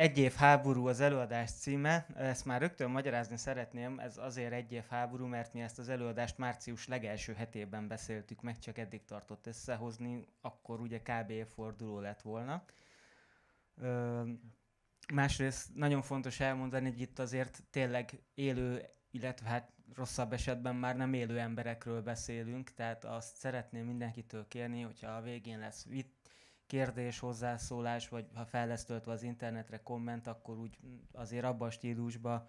Egy év háború az előadás címe, ezt már rögtön magyarázni szeretném, ez azért egy év háború, mert mi ezt az előadást március legelső hetében beszéltük meg, csak eddig tartott összehozni, akkor ugye kb. forduló lett volna. Ö, másrészt nagyon fontos elmondani, hogy itt azért tényleg élő, illetve hát rosszabb esetben már nem élő emberekről beszélünk, tehát azt szeretném mindenkitől kérni, hogyha a végén lesz vit, kérdés, hozzászólás, vagy ha fel lesz töltve az internetre komment, akkor úgy azért abban a stílusban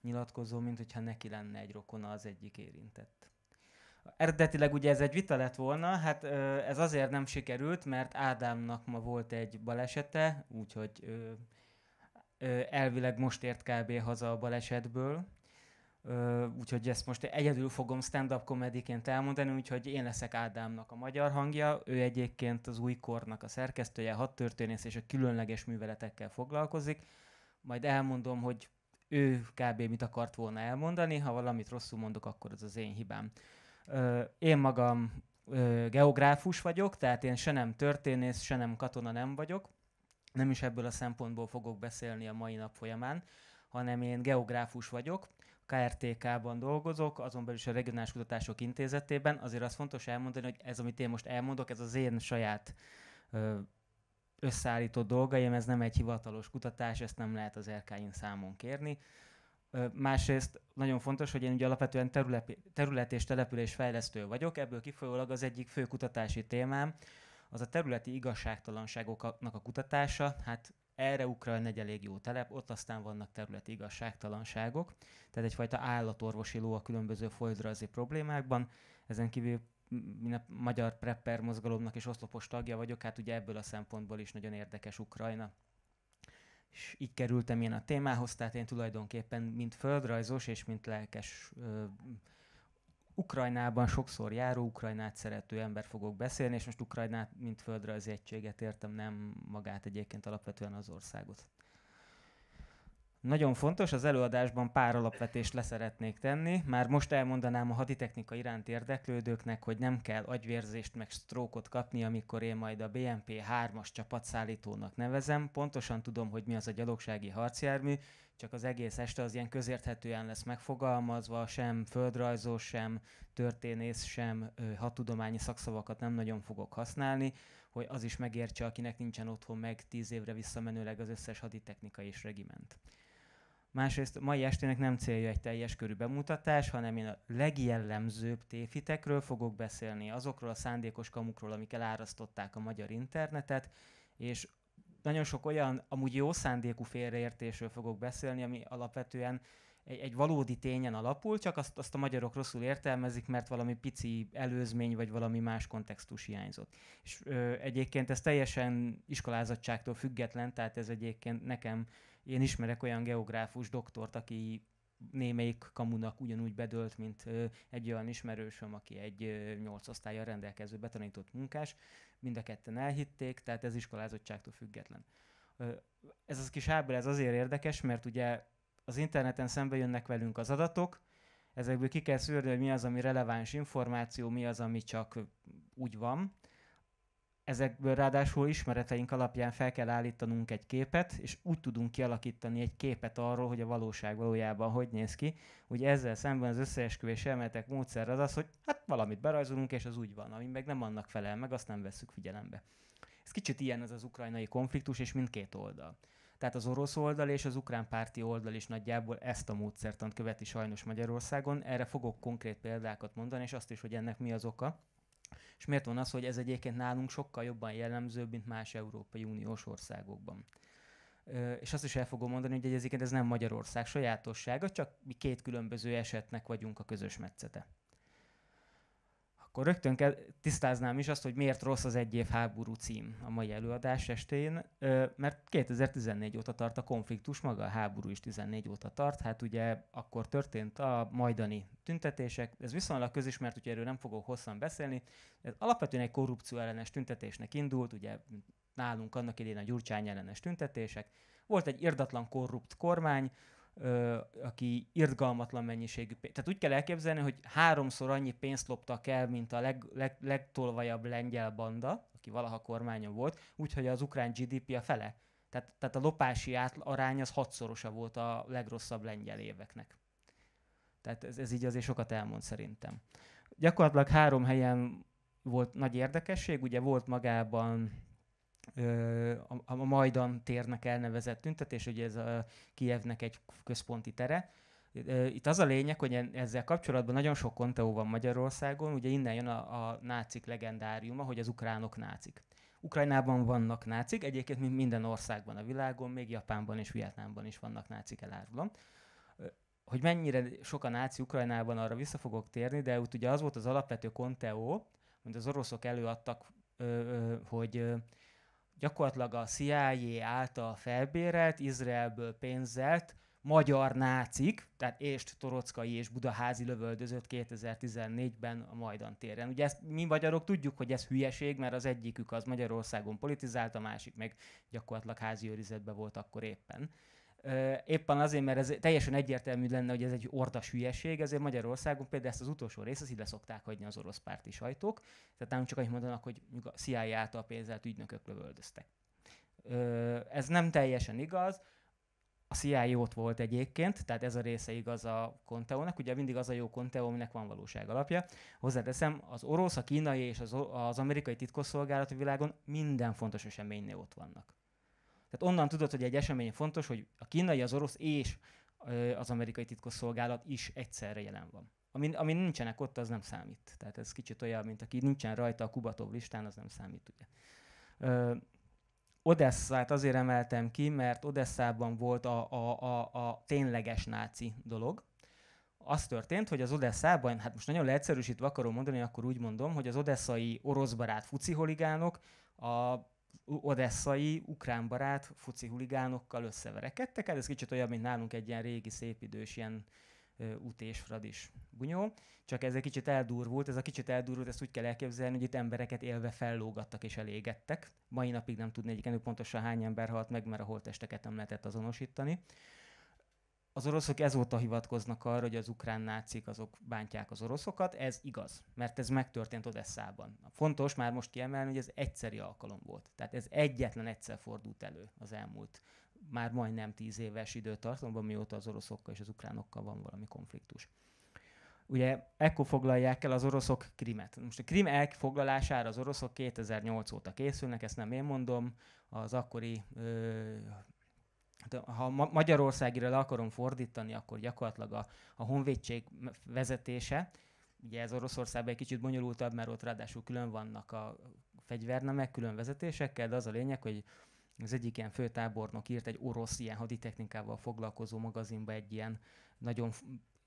nyilatkozó, mint hogyha neki lenne egy rokona az egyik érintett. Eredetileg ugye ez egy vita lett volna, hát ez azért nem sikerült, mert Ádámnak ma volt egy balesete, úgyhogy elvileg most ért kb. haza a balesetből, úgyhogy ezt most egyedül fogom stand-up komediként elmondani, úgyhogy én leszek Ádámnak a magyar hangja, ő egyébként az újkornak a szerkesztője, hat történész és a különleges műveletekkel foglalkozik, majd elmondom, hogy ő kb. mit akart volna elmondani, ha valamit rosszul mondok, akkor az az én hibám. Én magam geográfus vagyok, tehát én se nem történész, se nem katona nem vagyok, nem is ebből a szempontból fogok beszélni a mai nap folyamán, hanem én geográfus vagyok, KRTK-ban dolgozok, azon belül is a Regionális Kutatások Intézetében. Azért az fontos elmondani, hogy ez, amit én most elmondok, ez az én saját ö, összeállított dolgaim, ez nem egy hivatalos kutatás, ezt nem lehet az RK-in számon kérni. Másrészt nagyon fontos, hogy én ugye alapvetően terület, terület és település fejlesztő vagyok, ebből kifolyólag az egyik fő kutatási témám az a területi igazságtalanságoknak a kutatása. Hát erre Ukrajna egy elég jó telep, ott aztán vannak területi igazságtalanságok, tehát egyfajta állatorvosi ló a különböző földrajzi problémákban, ezen kívül én a magyar prepper mozgalomnak is oszlopos tagja vagyok, hát ugye ebből a szempontból is nagyon érdekes Ukrajna. És így kerültem én a témához, tehát én tulajdonképpen mint földrajzos és mint lelkes ö, Ukrajnában sokszor járó, Ukrajnát szerető ember fogok beszélni, és most Ukrajnát, mint földrajzi egységet értem, nem magát egyébként alapvetően az országot. Nagyon fontos, az előadásban pár alapvetést leszeretnék tenni. Már most elmondanám a haditechnika iránt érdeklődőknek, hogy nem kell agyvérzést meg sztrókot kapni, amikor én majd a BMP 3-as csapatszállítónak nevezem. Pontosan tudom, hogy mi az a gyalogsági harcjármű, csak az egész este az ilyen közérthetően lesz megfogalmazva, sem földrajzos, sem történész, sem hatudományi szakszavakat nem nagyon fogok használni, hogy az is megértse, akinek nincsen otthon meg tíz évre visszamenőleg az összes haditechnika és regiment. Másrészt a mai estének nem célja egy teljes körű bemutatás, hanem én a legjellemzőbb téfitekről fogok beszélni, azokról a szándékos kamukról, amik elárasztották a magyar internetet, és nagyon sok olyan amúgy jó szándékú félreértésről fogok beszélni, ami alapvetően egy, egy valódi tényen alapul, csak azt, azt a magyarok rosszul értelmezik, mert valami pici előzmény vagy valami más kontextus hiányzott. És ö, egyébként ez teljesen iskolázottságtól független, tehát ez egyébként nekem én ismerek olyan geográfus doktort, aki némelyik kamunak ugyanúgy bedölt, mint egy olyan ismerősöm, aki egy nyolc osztályjal rendelkező betanított munkás. Mind a ketten elhitték, tehát ez iskolázottságtól független. Ez az kis háború, ez azért érdekes, mert ugye az interneten szembe jönnek velünk az adatok, ezekből ki kell szűrni, hogy mi az, ami releváns információ, mi az, ami csak úgy van, ezekből ráadásul ismereteink alapján fel kell állítanunk egy képet, és úgy tudunk kialakítani egy képet arról, hogy a valóság valójában hogy néz ki. Ugye ezzel szemben az összeesküvés elméletek módszer az az, hogy hát valamit berajzolunk, és az úgy van, ami meg nem annak felel meg, azt nem vesszük figyelembe. Ez kicsit ilyen ez az ukrajnai konfliktus, és mindkét oldal. Tehát az orosz oldal és az ukrán párti oldal is nagyjából ezt a módszertant követi sajnos Magyarországon. Erre fogok konkrét példákat mondani, és azt is, hogy ennek mi az oka. És miért van az, hogy ez egyébként nálunk sokkal jobban jellemző, mint más Európai Uniós országokban? és azt is el fogom mondani, hogy egyébként ez nem Magyarország sajátossága, csak mi két különböző esetnek vagyunk a közös metszete. Akkor rögtön kell, tisztáznám is azt, hogy miért rossz az egy év háború cím a mai előadás estén, mert 2014 óta tart a konfliktus, maga a háború is 14 óta tart, hát ugye akkor történt a majdani tüntetések, ez viszonylag közismert, úgyhogy erről nem fogok hosszan beszélni, ez alapvetően egy korrupció ellenes tüntetésnek indult, ugye nálunk annak idén a Gyurcsány ellenes tüntetések, volt egy irdatlan korrupt kormány, ö, aki irgalmatlan mennyiségű pénzt. Tehát úgy kell elképzelni, hogy háromszor annyi pénzt loptak el, mint a leg, leg, legtolvajabb lengyel banda, aki valaha kormányon volt, úgyhogy az ukrán GDP a fele. Tehát, tehát a lopási átl- arány az hatszorosa volt a legrosszabb lengyel éveknek. Tehát ez, ez így azért sokat elmond szerintem. Gyakorlatilag három helyen volt nagy érdekesség, ugye volt magában a Majdan térnek elnevezett tüntetés, ugye ez a Kijevnek egy központi tere. Itt az a lényeg, hogy ezzel kapcsolatban nagyon sok konteó van Magyarországon, ugye innen jön a, a nácik legendáriuma, hogy az ukránok nácik. Ukrajnában vannak nácik, egyébként mint minden országban a világon, még Japánban és Vietnámban is vannak nácik elárulom. Hogy mennyire sok a náci Ukrajnában, arra vissza fogok térni, de ott ugye az volt az alapvető konteó, amit az oroszok előadtak, hogy gyakorlatilag a CIA által felbérelt, Izraelből pénzelt magyar nácik, tehát Ést, Torockai és Budaházi lövöldözött 2014-ben a Majdan téren. Ugye ezt mi magyarok tudjuk, hogy ez hülyeség, mert az egyikük az Magyarországon politizált, a másik meg gyakorlatilag házi őrizetben volt akkor éppen. Éppen azért, mert ez teljesen egyértelmű lenne, hogy ez egy ordas hülyeség, ezért Magyarországon például ezt az utolsó részt, az ide szokták hagyni az orosz párti sajtók, tehát nem csak annyit mondanak, hogy CIA által pénzelt ügynökök lövöldöztek. Ez nem teljesen igaz, a CIA ott volt egyébként, tehát ez a része igaz a Conteónak, ugye mindig az a jó Conteó, aminek van valóság alapja. Hozzáteszem, az orosz, a kínai és az, az amerikai titkosszolgálat világon minden fontos eseménynél ott vannak. Tehát onnan tudod, hogy egy esemény fontos, hogy a kínai, az orosz és az amerikai titkosszolgálat is egyszerre jelen van. Ami, ami nincsenek ott, az nem számít. Tehát ez kicsit olyan, mint aki nincsen rajta a Kubatov listán, az nem számít, ugye. Ö, Odesszát azért emeltem ki, mert Odesszában volt a, a, a, a tényleges náci dolog. Az történt, hogy az Odesszában, hát most nagyon leegyszerűsítve akarom mondani, akkor úgy mondom, hogy az odesszai oroszbarát fuciholigánok a odesszai, ukrán barát foci huligánokkal összeverekedtek hát Ez kicsit olyan, mint nálunk egy ilyen régi, szép idős ilyen ütés, fradis bunyó, csak ez egy kicsit eldurvult, ez a kicsit eldurvult, ezt úgy kell elképzelni, hogy itt embereket élve fellógattak és elégettek. Mai napig nem tudni egyikenő pontosan hány ember halt meg, mert a holtesteket nem lehetett azonosítani az oroszok ezóta hivatkoznak arra, hogy az ukrán nácik azok bántják az oroszokat, ez igaz, mert ez megtörtént Odesszában. Fontos már most kiemelni, hogy ez egyszeri alkalom volt. Tehát ez egyetlen egyszer fordult elő az elmúlt már majdnem tíz éves időtartamban, mióta az oroszokkal és az ukránokkal van valami konfliktus. Ugye ekkor foglalják el az oroszok Krimet. Most a Krim elfoglalására az oroszok 2008 óta készülnek, ezt nem én mondom, az akkori ö, Hát, ha ma- Magyarországira le akarom fordítani, akkor gyakorlatilag a, a honvédség vezetése, ugye ez Oroszországban egy kicsit bonyolultabb, mert ott ráadásul külön vannak a fegyvernemek, külön vezetésekkel, de az a lényeg, hogy az egyik ilyen főtábornok írt egy orosz ilyen haditechnikával foglalkozó magazinba egy ilyen nagyon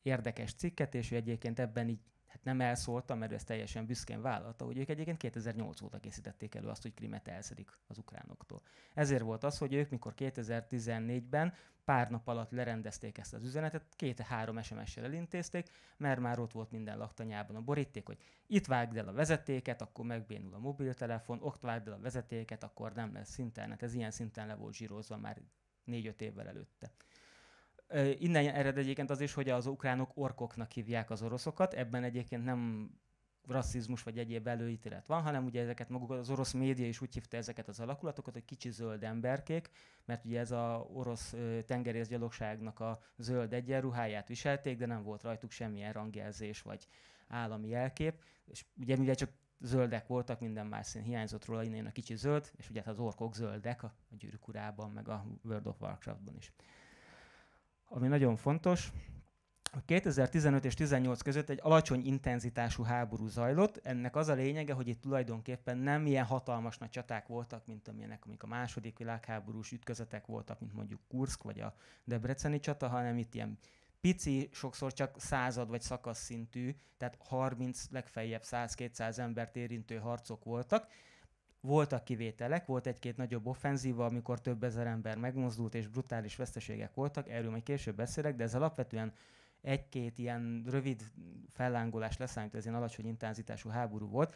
érdekes cikket, és ő egyébként ebben így hát nem elszóltam, mert ezt teljesen büszkén vállalta, hogy ők egyébként 2008 óta készítették elő azt, hogy Krimet elszedik az ukránoktól. Ezért volt az, hogy ők mikor 2014-ben pár nap alatt lerendezték ezt az üzenetet, két-három SMS-sel elintézték, mert már ott volt minden laktanyában a boríték, hogy itt vágd el a vezetéket, akkor megbénul a mobiltelefon, ott vágd el a vezetéket, akkor nem lesz internet. Ez ilyen szinten le volt zsírozva már négy-öt évvel előtte. Innen ered egyébként az is, hogy az ukránok orkoknak hívják az oroszokat, ebben egyébként nem rasszizmus vagy egyéb előítélet van, hanem ugye ezeket maguk az orosz média is úgy hívta ezeket az alakulatokat, hogy kicsi zöld emberkék, mert ugye ez a orosz tengerészgyalogságnak a zöld egyenruháját viselték, de nem volt rajtuk semmilyen rangjelzés vagy állami jelkép, és ugye mivel csak zöldek voltak, minden más szín hiányzott róla, innen a kicsi zöld, és ugye hát az orkok zöldek a, a gyűrűk urában, meg a World of Warcraftban is ami nagyon fontos, a 2015 és 18 között egy alacsony intenzitású háború zajlott. Ennek az a lényege, hogy itt tulajdonképpen nem ilyen hatalmas nagy csaták voltak, mint amilyenek, amik a második világháborús ütközetek voltak, mint mondjuk Kursk vagy a Debreceni csata, hanem itt ilyen pici, sokszor csak század vagy szakasz szintű, tehát 30, legfeljebb 100-200 embert érintő harcok voltak, voltak kivételek, volt egy-két nagyobb offenzíva, amikor több ezer ember megmozdult, és brutális veszteségek voltak, erről majd később beszélek, de ez alapvetően egy-két ilyen rövid fellángolás leszámít, ez ilyen alacsony intenzitású háború volt.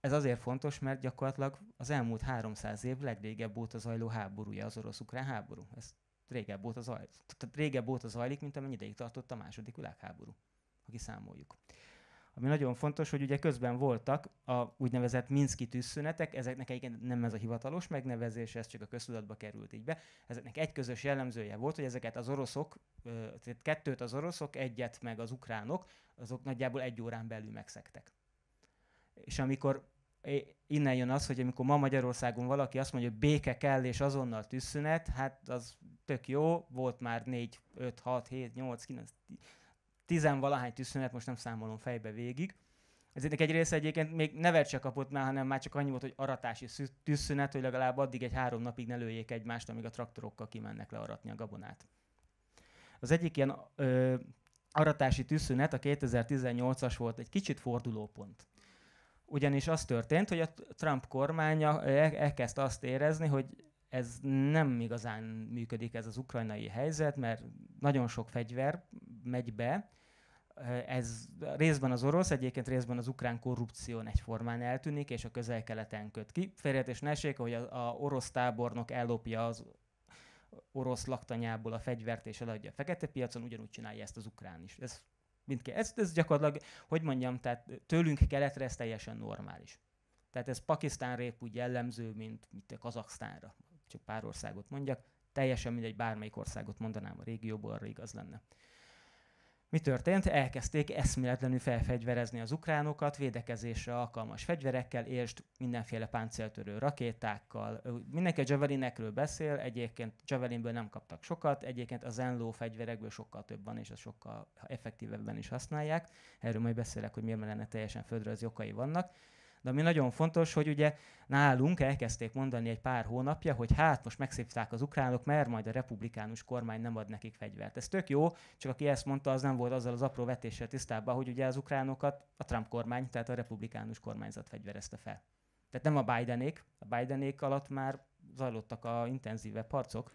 Ez azért fontos, mert gyakorlatilag az elmúlt 300 év legrégebb óta zajló háborúja az orosz-ukrán háború. Ez régebb óta, zajlik, tehát régebb óta zajlik, mint amennyi ideig tartott a második világháború, ha kiszámoljuk ami nagyon fontos, hogy ugye közben voltak a úgynevezett Minszki tűzszünetek, ezeknek egyébként nem ez a hivatalos megnevezés, ez csak a köztudatba került így be. Ezeknek egy közös jellemzője volt, hogy ezeket az oroszok, tehát kettőt az oroszok, egyet meg az ukránok, azok nagyjából egy órán belül megszektek. És amikor innen jön az, hogy amikor ma Magyarországon valaki azt mondja, hogy béke kell és azonnal tűzszünet, hát az tök jó, volt már 4, 5, 6, 7, 8, 9, 10, tizenvalahány tűzszünet, most nem számolom fejbe végig. Ezért egy része egyébként még nevet se kapott már, hanem már csak annyi volt, hogy aratási tűzszünet, hogy legalább addig egy három napig ne lőjék egymást, amíg a traktorokkal kimennek learatni a gabonát. Az egyik ilyen ö, aratási tűzszünet a 2018-as volt egy kicsit fordulópont. Ugyanis az történt, hogy a Trump kormánya e-, elkezdte azt érezni, hogy ez nem igazán működik ez az ukrajnai helyzet, mert nagyon sok fegyver megy be, ez részben az orosz, egyébként részben az ukrán korrupció egyformán eltűnik, és a közel-keleten köt ki. Félreértés ne esik, hogy a, a orosz tábornok ellopja az orosz laktanyából a fegyvert és eladja a fekete piacon, ugyanúgy csinálja ezt az ukrán is. Ez, mindke, ez, ez gyakorlatilag, hogy mondjam, tehát tőlünk keletre ez teljesen normális. Tehát ez Pakisztán rép úgy jellemző, mint, mint a Kazaksztánra, csak pár országot mondjak, teljesen mindegy, bármelyik országot mondanám a régióból, arra igaz lenne. Mi történt? Elkezdték eszméletlenül felfegyverezni az ukránokat, védekezésre alkalmas fegyverekkel, és mindenféle páncéltörő rakétákkal. Mindenki a Javelinekről beszél, egyébként Javelinből nem kaptak sokat, egyébként az enló fegyverekből sokkal több van, és az sokkal effektívebben is használják. Erről majd beszélek, hogy miért lenne teljesen földrajzi okai vannak de ami nagyon fontos, hogy ugye nálunk elkezdték mondani egy pár hónapja, hogy hát most megszívták az ukránok, mert majd a republikánus kormány nem ad nekik fegyvert. Ez tök jó, csak aki ezt mondta, az nem volt azzal az apró vetéssel tisztában, hogy ugye az ukránokat a Trump kormány, tehát a republikánus kormányzat fegyverezte fel. Tehát nem a Bidenék, a Bidenék alatt már zajlottak a intenzívebb harcok,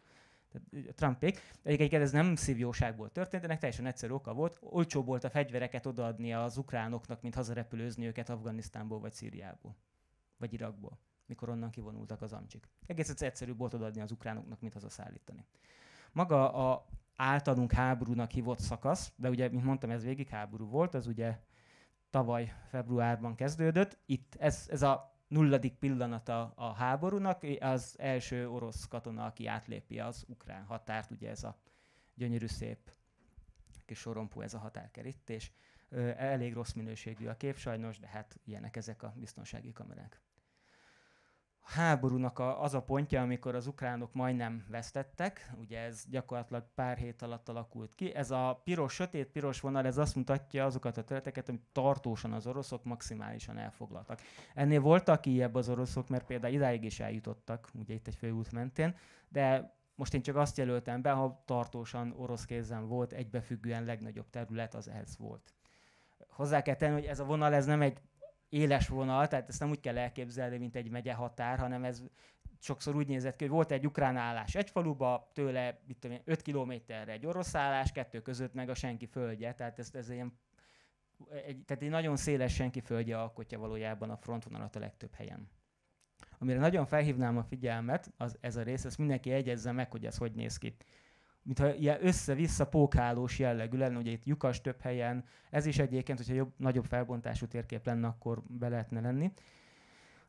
tehát Trumpék. Egyébként ez nem szívjóságból történt, ennek teljesen egyszerű oka volt. Olcsó volt a fegyvereket odaadni az ukránoknak, mint hazarepülőzni őket Afganisztánból vagy Szíriából, vagy Irakból, mikor onnan kivonultak az amcsik. Egész egyszerű volt odaadni az ukránoknak, mint hazaszállítani. Maga a általunk háborúnak hívott szakasz, de ugye, mint mondtam, ez végig háború volt, az ugye tavaly februárban kezdődött. Itt ez, ez a nulladik pillanata a háborúnak, az első orosz katona, aki átlépi az ukrán határt, ugye ez a gyönyörű szép kis sorompú ez a határkerítés. Elég rossz minőségű a kép sajnos, de hát ilyenek ezek a biztonsági kamerák háborúnak a, az a pontja, amikor az ukránok majdnem vesztettek, ugye ez gyakorlatilag pár hét alatt alakult ki. Ez a piros, sötét-piros vonal, ez azt mutatja azokat a területeket, amit tartósan az oroszok maximálisan elfoglaltak. Ennél voltak ilyebb az oroszok, mert például idáig is eljutottak, ugye itt egy főút mentén, de most én csak azt jelöltem be, ha tartósan orosz kézen volt, egybefüggően legnagyobb terület az ez volt hozzá kell tenni, hogy ez a vonal ez nem egy éles vonal, tehát ezt nem úgy kell elképzelni, mint egy megye határ, hanem ez sokszor úgy nézett ki, hogy volt egy ukrán állás egy faluba, tőle mit tudom 5 kilométerre egy orosz állás, kettő között meg a senki földje, tehát ez, ez ilyen egy, tehát egy nagyon széles senki földje alkotja valójában a frontvonalat a legtöbb helyen. Amire nagyon felhívnám a figyelmet, az, ez a rész, ezt mindenki egyezze meg, hogy ez hogy néz ki mintha ilyen össze-vissza pókálós jellegű lenne, ugye itt lyukas több helyen, ez is egyébként, hogyha jobb, nagyobb felbontású térkép lenne, akkor be lehetne lenni.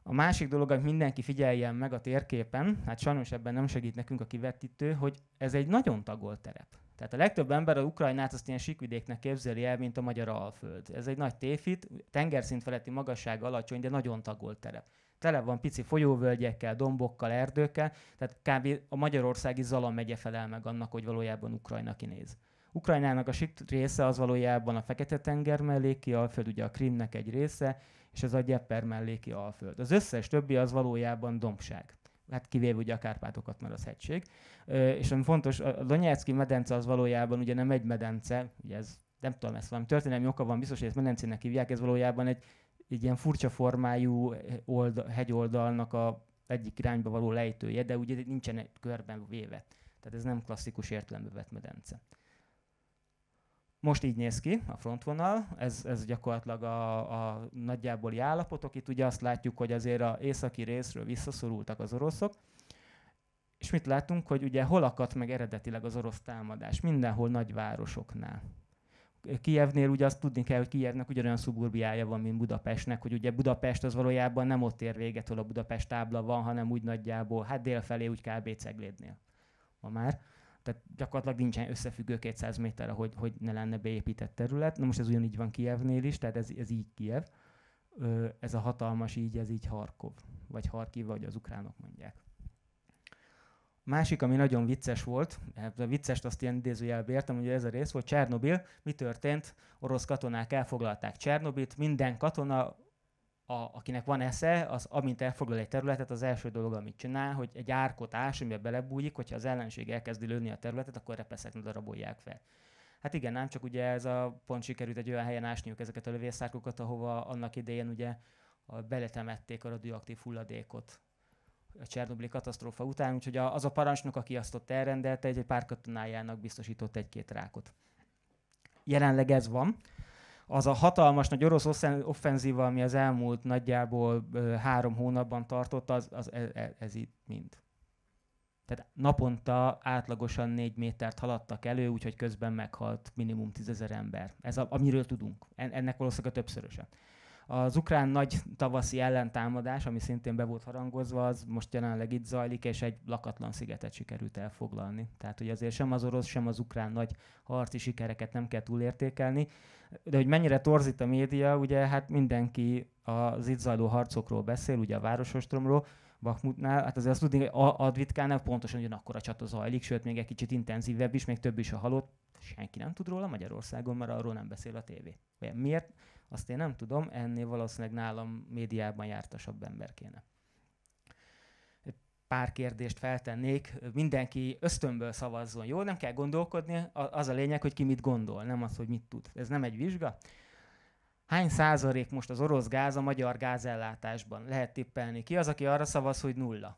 A másik dolog, hogy mindenki figyeljen meg a térképen, hát sajnos ebben nem segít nekünk a kivetítő, hogy ez egy nagyon tagolt terep. Tehát a legtöbb ember a Ukrajnát azt ilyen sikvidéknek képzeli el, mint a magyar alföld. Ez egy nagy téfit, tengerszint feletti magasság alacsony, de nagyon tagolt terep. Tele van pici folyóvölgyekkel, dombokkal, erdőkkel, tehát kb. a magyarországi Zala megye felel meg annak, hogy valójában Ukrajna kinéz. Ukrajnának a sik része az valójában a Fekete-tenger melléki alföld, ugye a Krimnek egy része, és ez a Gyepper melléki alföld. Az összes többi az valójában dombság hát kivéve ugye a Kárpátokat, mert az hegység. Ö, és ami fontos, a Donetszki medence az valójában ugye nem egy medence, ugye ez nem tudom, ez valami történelmi oka van, biztos, hogy ezt medencének hívják, ez valójában egy egy ilyen furcsa formájú eh, oldal, hegyoldalnak a egyik irányba való lejtője, de ugye nincsen egy körben véve. Tehát ez nem klasszikus értelembe vett medence. Most így néz ki a frontvonal, ez, ez gyakorlatilag a, a nagyjáboli állapotok. Itt ugye azt látjuk, hogy azért a északi részről visszaszorultak az oroszok, és mit látunk, hogy ugye hol akadt meg eredetileg az orosz támadás? Mindenhol nagyvárosoknál. Kijevnél ugye azt tudni kell, hogy Kijevnek ugyanolyan szuburbiája van, mint Budapestnek, hogy ugye Budapest az valójában nem ott ér véget, ahol a Budapest tábla van, hanem úgy nagyjából, hát délfelé úgy kb. Ceglédnél ma már. Tehát gyakorlatilag nincsen összefüggő 200 méter, hogy, hogy ne lenne beépített terület. Na most ez ugyanígy van Kijevnél is, tehát ez, ez így Kijev. Ö, ez a hatalmas így, ez így Harkov, vagy Harkiv, vagy az ukránok mondják. Másik, ami nagyon vicces volt, hát a viccest azt ilyen idézőjelbe értem, hogy ez a rész volt Csernobil, mi történt, orosz katonák elfoglalták Csernobit, minden katona, a, akinek van esze, az amint elfoglal egy területet, az első dolog, amit csinál, hogy egy árkot ás, amiben belebújik, hogyha az ellenség elkezdi lőni a területet, akkor repeszeknek darabolják fel. Hát igen, nem csak ugye ez a pont sikerült egy olyan helyen ásniuk ezeket a lövészárkokat, ahova annak idején ugye beletemették a radioaktív hulladékot a Csernobili katasztrófa után, úgyhogy az a parancsnok, aki azt ott elrendelte, egy pár katonájának biztosított egy-két rákot. Jelenleg ez van. Az a hatalmas nagy orosz offenzíva, ami az elmúlt nagyjából három hónapban tartott, az, az ez, e, ez itt mind. Tehát naponta átlagosan négy métert haladtak elő, úgyhogy közben meghalt minimum tízezer ember. Ez a, amiről tudunk. En, ennek valószínűleg a többszöröse. Az ukrán nagy tavaszi ellentámadás, ami szintén be volt harangozva, az most jelenleg itt zajlik, és egy lakatlan szigetet sikerült elfoglalni. Tehát, hogy azért sem az orosz, sem az ukrán nagy harci sikereket nem kell túlértékelni. De hogy mennyire torzít a média, ugye hát mindenki az itt zajló harcokról beszél, ugye a városostromról, Bakmutnál, hát azért azt tudni, hogy Advitkánál pontosan ugyanakkor a csata zajlik, sőt még egy kicsit intenzívebb is, még több is a halott, senki nem tud róla Magyarországon, mert arról nem beszél a tévé. Miért? azt én nem tudom, ennél valószínűleg nálam médiában jártasabb ember kéne. Pár kérdést feltennék, mindenki ösztönből szavazzon, jó? Nem kell gondolkodni, az a lényeg, hogy ki mit gondol, nem az, hogy mit tud. Ez nem egy vizsga. Hány százalék most az orosz gáz a magyar gázellátásban? Lehet tippelni. Ki az, aki arra szavaz, hogy nulla?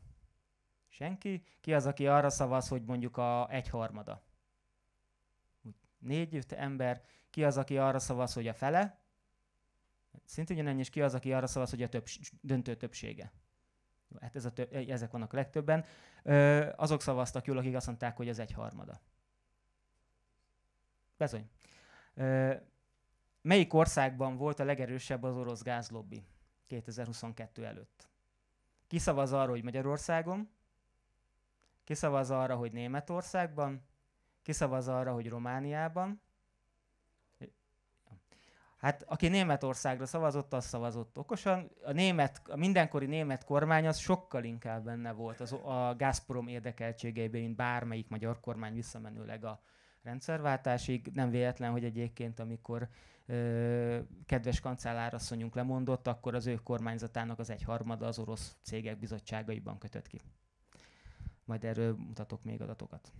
Senki. Ki az, aki arra szavaz, hogy mondjuk a egyharmada? Négy öt ember. Ki az, aki arra szavaz, hogy a fele? Szintén ugyanennyi és ki az, aki arra szavaz, hogy a több, döntő többsége. Jó, hát ez a töb- e-, ezek vannak legtöbben. Ö, azok szavaztak jól, akik azt mondták, hogy az egy harmada. Bezony. Ö, melyik országban volt a legerősebb az orosz gázlobbi 2022 előtt? Ki szavaz arra, hogy Magyarországon? Ki szavaz arra, hogy Németországban? Ki szavaz arra, hogy Romániában? Hát aki Németországra szavazott, az szavazott okosan. A, német, a mindenkori német kormány az sokkal inkább benne volt az, a Gazprom érdekeltségeiben, mint bármelyik magyar kormány visszamenőleg a rendszerváltásig. Nem véletlen, hogy egyébként, amikor ö, kedves kancellárasszonyunk lemondott, akkor az ő kormányzatának az egyharmada az orosz cégek bizottságaiban kötött ki. Majd erről mutatok még adatokat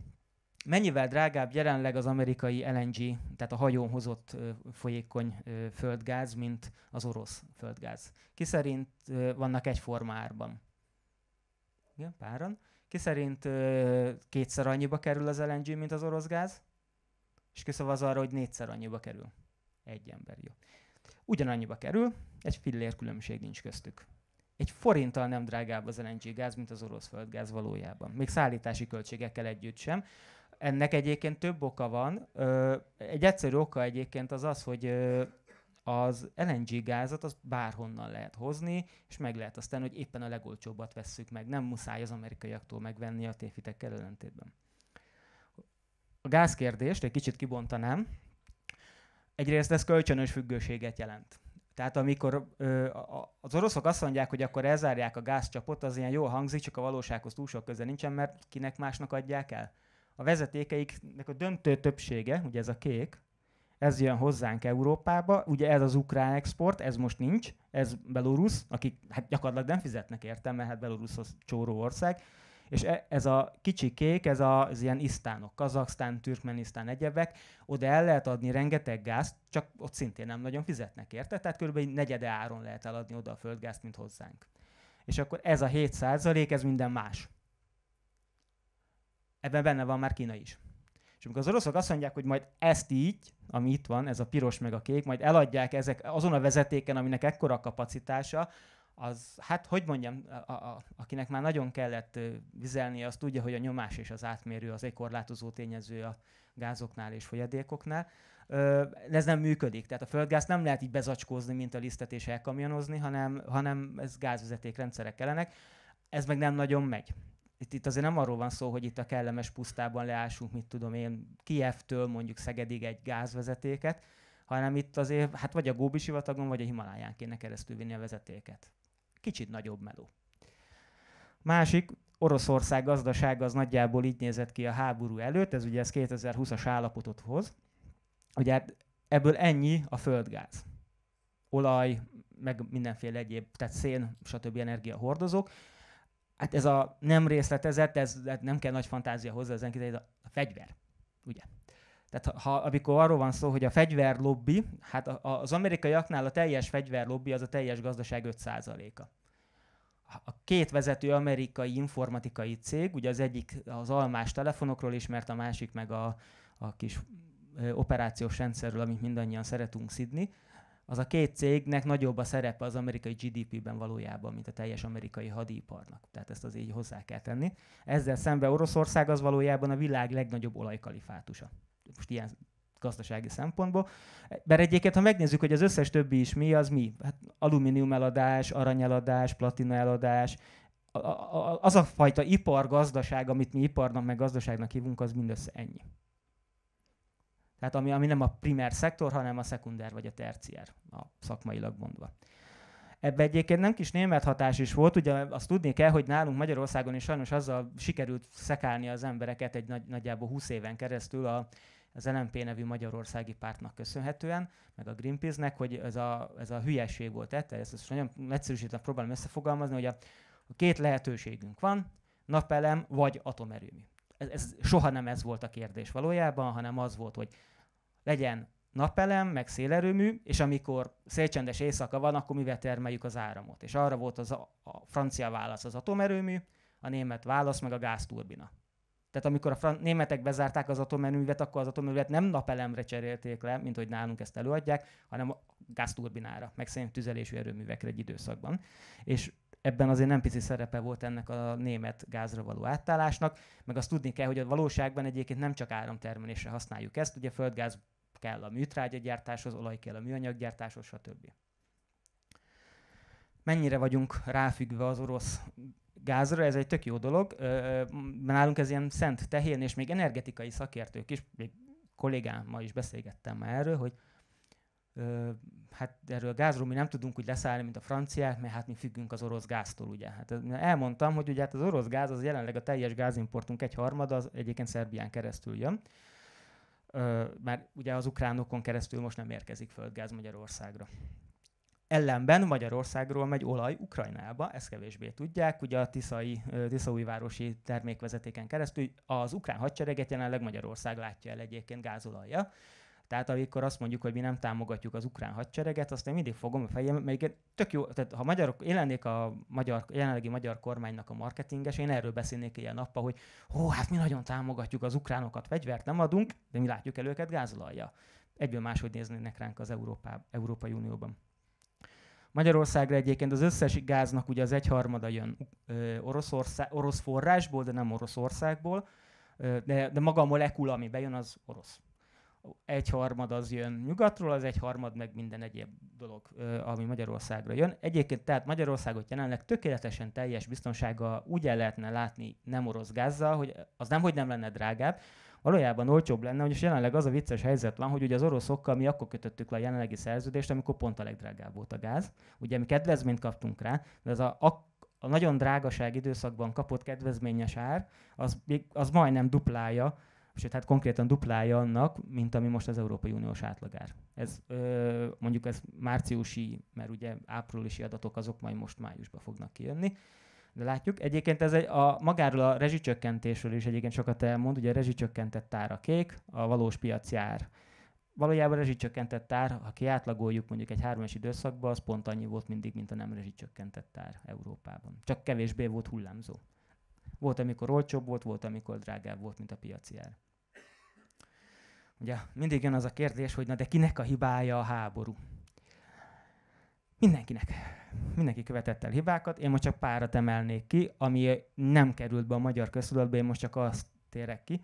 mennyivel drágább jelenleg az amerikai LNG, tehát a hajón hozott folyékony földgáz, mint az orosz földgáz? Ki szerint vannak egyforma árban? Igen, páran. Ki szerint kétszer annyiba kerül az LNG, mint az orosz gáz? És ki szavaz arra, hogy négyszer annyiba kerül? Egy ember, jó. Ugyanannyiba kerül, egy fillér különbség nincs köztük. Egy forinttal nem drágább az LNG gáz, mint az orosz földgáz valójában. Még szállítási költségekkel együtt sem. Ennek egyébként több oka van. Ö, egy egyszerű oka egyébként az az, hogy ö, az LNG gázat az bárhonnan lehet hozni, és meg lehet aztán, hogy éppen a legolcsóbbat vesszük meg. Nem muszáj az amerikaiaktól megvenni a téfitekkel ellentétben. A gázkérdést egy kicsit kibontanám. Egyrészt ez kölcsönös függőséget jelent. Tehát amikor ö, az oroszok azt mondják, hogy akkor elzárják a gázcsapot, az ilyen jól hangzik, csak a valósághoz túl sok köze nincsen, mert kinek másnak adják el a vezetékeiknek a döntő többsége, ugye ez a kék, ez jön hozzánk Európába, ugye ez az ukrán export, ez most nincs, ez Belarus, akik hát gyakorlatilag nem fizetnek értem, mert hát Belarus az csóró ország, és e, ez a kicsi kék, ez a, az ilyen isztánok, Kazaksztán, Türkmenisztán, egyebek, oda el lehet adni rengeteg gázt, csak ott szintén nem nagyon fizetnek érte, tehát Egy negyede áron lehet eladni oda a földgázt, mint hozzánk. És akkor ez a 7 ez minden más ebben benne van már Kína is. És amikor az oroszok azt mondják, hogy majd ezt így, ami itt van, ez a piros meg a kék, majd eladják ezek azon a vezetéken, aminek ekkora kapacitása, az, hát hogy mondjam, a, a, akinek már nagyon kellett vizelnie, az tudja, hogy a nyomás és az átmérő az egy korlátozó tényező a gázoknál és folyadékoknál. Ö, ez nem működik, tehát a földgáz nem lehet így bezacskózni, mint a lisztet és elkamionozni, hanem, hanem ez gázvezetékrendszerek kellenek. Ez meg nem nagyon megy itt, itt azért nem arról van szó, hogy itt a kellemes pusztában leásunk, mit tudom én, Kijevtől mondjuk Szegedig egy gázvezetéket, hanem itt azért, hát vagy a Góbi sivatagon, vagy a Himaláján kéne keresztül vinni a vezetéket. Kicsit nagyobb meló. Másik, Oroszország gazdasága az nagyjából így nézett ki a háború előtt, ez ugye ez 2020-as állapotot hoz, ugye hát ebből ennyi a földgáz, olaj, meg mindenféle egyéb, tehát szén, stb. energiahordozók, hát ez a nem részletezett, ez hát nem kell nagy fantázia hozzá az ez a fegyver, ugye? Tehát ha, amikor arról van szó, hogy a fegyverlobbi, hát a, a, az amerikaiaknál a teljes fegyverlobbi az a teljes gazdaság 5%-a. A két vezető amerikai informatikai cég, ugye az egyik az almás telefonokról ismert, a másik meg a, a kis operációs rendszerről, amit mindannyian szeretünk szidni, az a két cégnek nagyobb a szerepe az amerikai GDP-ben valójában, mint a teljes amerikai hadiparnak. Tehát ezt az így hozzá kell tenni. Ezzel szemben Oroszország az valójában a világ legnagyobb olajkalifátusa. Most ilyen gazdasági szempontból. Mert egyébként, ha megnézzük, hogy az összes többi is mi, az mi? Hát alumínium eladás, arany eladás, platina eladás, az a fajta ipargazdaság, amit mi iparnak meg gazdaságnak hívunk, az mindössze ennyi. Tehát ami, ami nem a primer szektor, hanem a szekundár vagy a terciár, a szakmailag mondva. Ebben egyébként nem kis német hatás is volt, ugye azt tudni kell, hogy nálunk Magyarországon is sajnos azzal sikerült szekálni az embereket egy nagy, nagyjából 20 éven keresztül a, az LMP nevű magyarországi pártnak köszönhetően, meg a Greenpeace-nek, hogy ez a, ez a hülyeség volt ettől, ezt, ezt nagyon egyszerűsítve próbálom összefogalmazni, hogy a, a két lehetőségünk van, napelem vagy atomerőmű. Ez, ez, soha nem ez volt a kérdés valójában, hanem az volt, hogy legyen napelem, meg szélerőmű, és amikor szélcsendes éjszaka van, akkor mivel termeljük az áramot. És arra volt az a, a francia válasz az atomerőmű, a német válasz meg a gázturbina. Tehát amikor a fran- németek bezárták az atomerőművet, akkor az atomerőművet nem napelemre cserélték le, mint hogy nálunk ezt előadják, hanem a gázturbinára, meg szén-tüzelésű erőművekre egy időszakban. És ebben azért nem pici szerepe volt ennek a német gázra való átállásnak, meg azt tudni kell, hogy a valóságban egyébként nem csak áramtermelésre használjuk ezt, ugye földgáz kell a műtrágyagyártáshoz, olaj kell a műanyaggyártáshoz, stb. Mennyire vagyunk ráfüggve az orosz gázra, ez egy tök jó dolog. Nálunk ez ilyen szent tehén, és még energetikai szakértők is, még kollégámmal is beszélgettem már erről, hogy hát erről a gázról mi nem tudunk úgy leszállni, mint a franciák, mert hát mi függünk az orosz gáztól, ugye. Hát elmondtam, hogy ugye hát az orosz gáz az jelenleg a teljes gázimportunk egy harmada, az egyébként Szerbián keresztül jön. Ö, mert ugye az ukránokon keresztül most nem érkezik földgáz Magyarországra. Ellenben Magyarországról megy olaj Ukrajnába, ezt kevésbé tudják, ugye a Tiszai, Tiszaújvárosi termékvezetéken keresztül az ukrán hadsereget jelenleg Magyarország látja el egyébként gázolajja tehát amikor azt mondjuk, hogy mi nem támogatjuk az ukrán hadsereget, azt én mindig fogom a fejem, mert tök jó, tehát ha magyarok, én lennék a magyar, jelenlegi magyar kormánynak a marketinges, én erről beszélnék ilyen nappal, hogy hó, hát mi nagyon támogatjuk az ukránokat, fegyvert nem adunk, de mi látjuk el őket gázlalja. Egyből máshogy néznének ránk az Európá, Európai Unióban. Magyarországra egyébként az összes gáznak ugye az egyharmada jön ö, Oroszország, orosz forrásból, de nem Oroszországból, ö, de, de maga a molekula, ami bejön, az orosz egyharmad az jön nyugatról, az egyharmad meg minden egyéb dolog, ami Magyarországra jön. Egyébként tehát Magyarországot jelenleg tökéletesen teljes biztonsága úgy el lehetne látni nem orosz gázzal, hogy az nem, hogy nem lenne drágább, valójában olcsóbb lenne, hogy jelenleg az a vicces helyzet van, hogy ugye az oroszokkal mi akkor kötöttük le a jelenlegi szerződést, amikor pont a legdrágább volt a gáz. Ugye mi kedvezményt kaptunk rá, de az a, a a nagyon drágaság időszakban kapott kedvezményes ár, az, az majdnem duplája sőt, hát konkrétan duplája annak, mint ami most az Európai Uniós átlagár. Ez ö, mondjuk ez márciusi, mert ugye áprilisi adatok azok majd most májusba fognak kijönni, de látjuk. Egyébként ez egy, a, magáról a rezsicsökkentésről is egyébként sokat elmond, ugye a rezsicsökkentett ára kék, a valós piaci ár valójában rezsicsökkentett ár, ha kiátlagoljuk mondjuk egy hármas időszakban, az pont annyi volt mindig, mint a nem rezsicsökkentett ár Európában. Csak kevésbé volt hullámzó. Volt, amikor olcsóbb volt, volt, amikor drágább volt, mint a piaci ár. Ugye mindig jön az a kérdés, hogy na de kinek a hibája a háború? Mindenkinek. Mindenki követett el hibákat, én most csak párat emelnék ki, ami nem került be a magyar köztudatba, én most csak azt térek ki,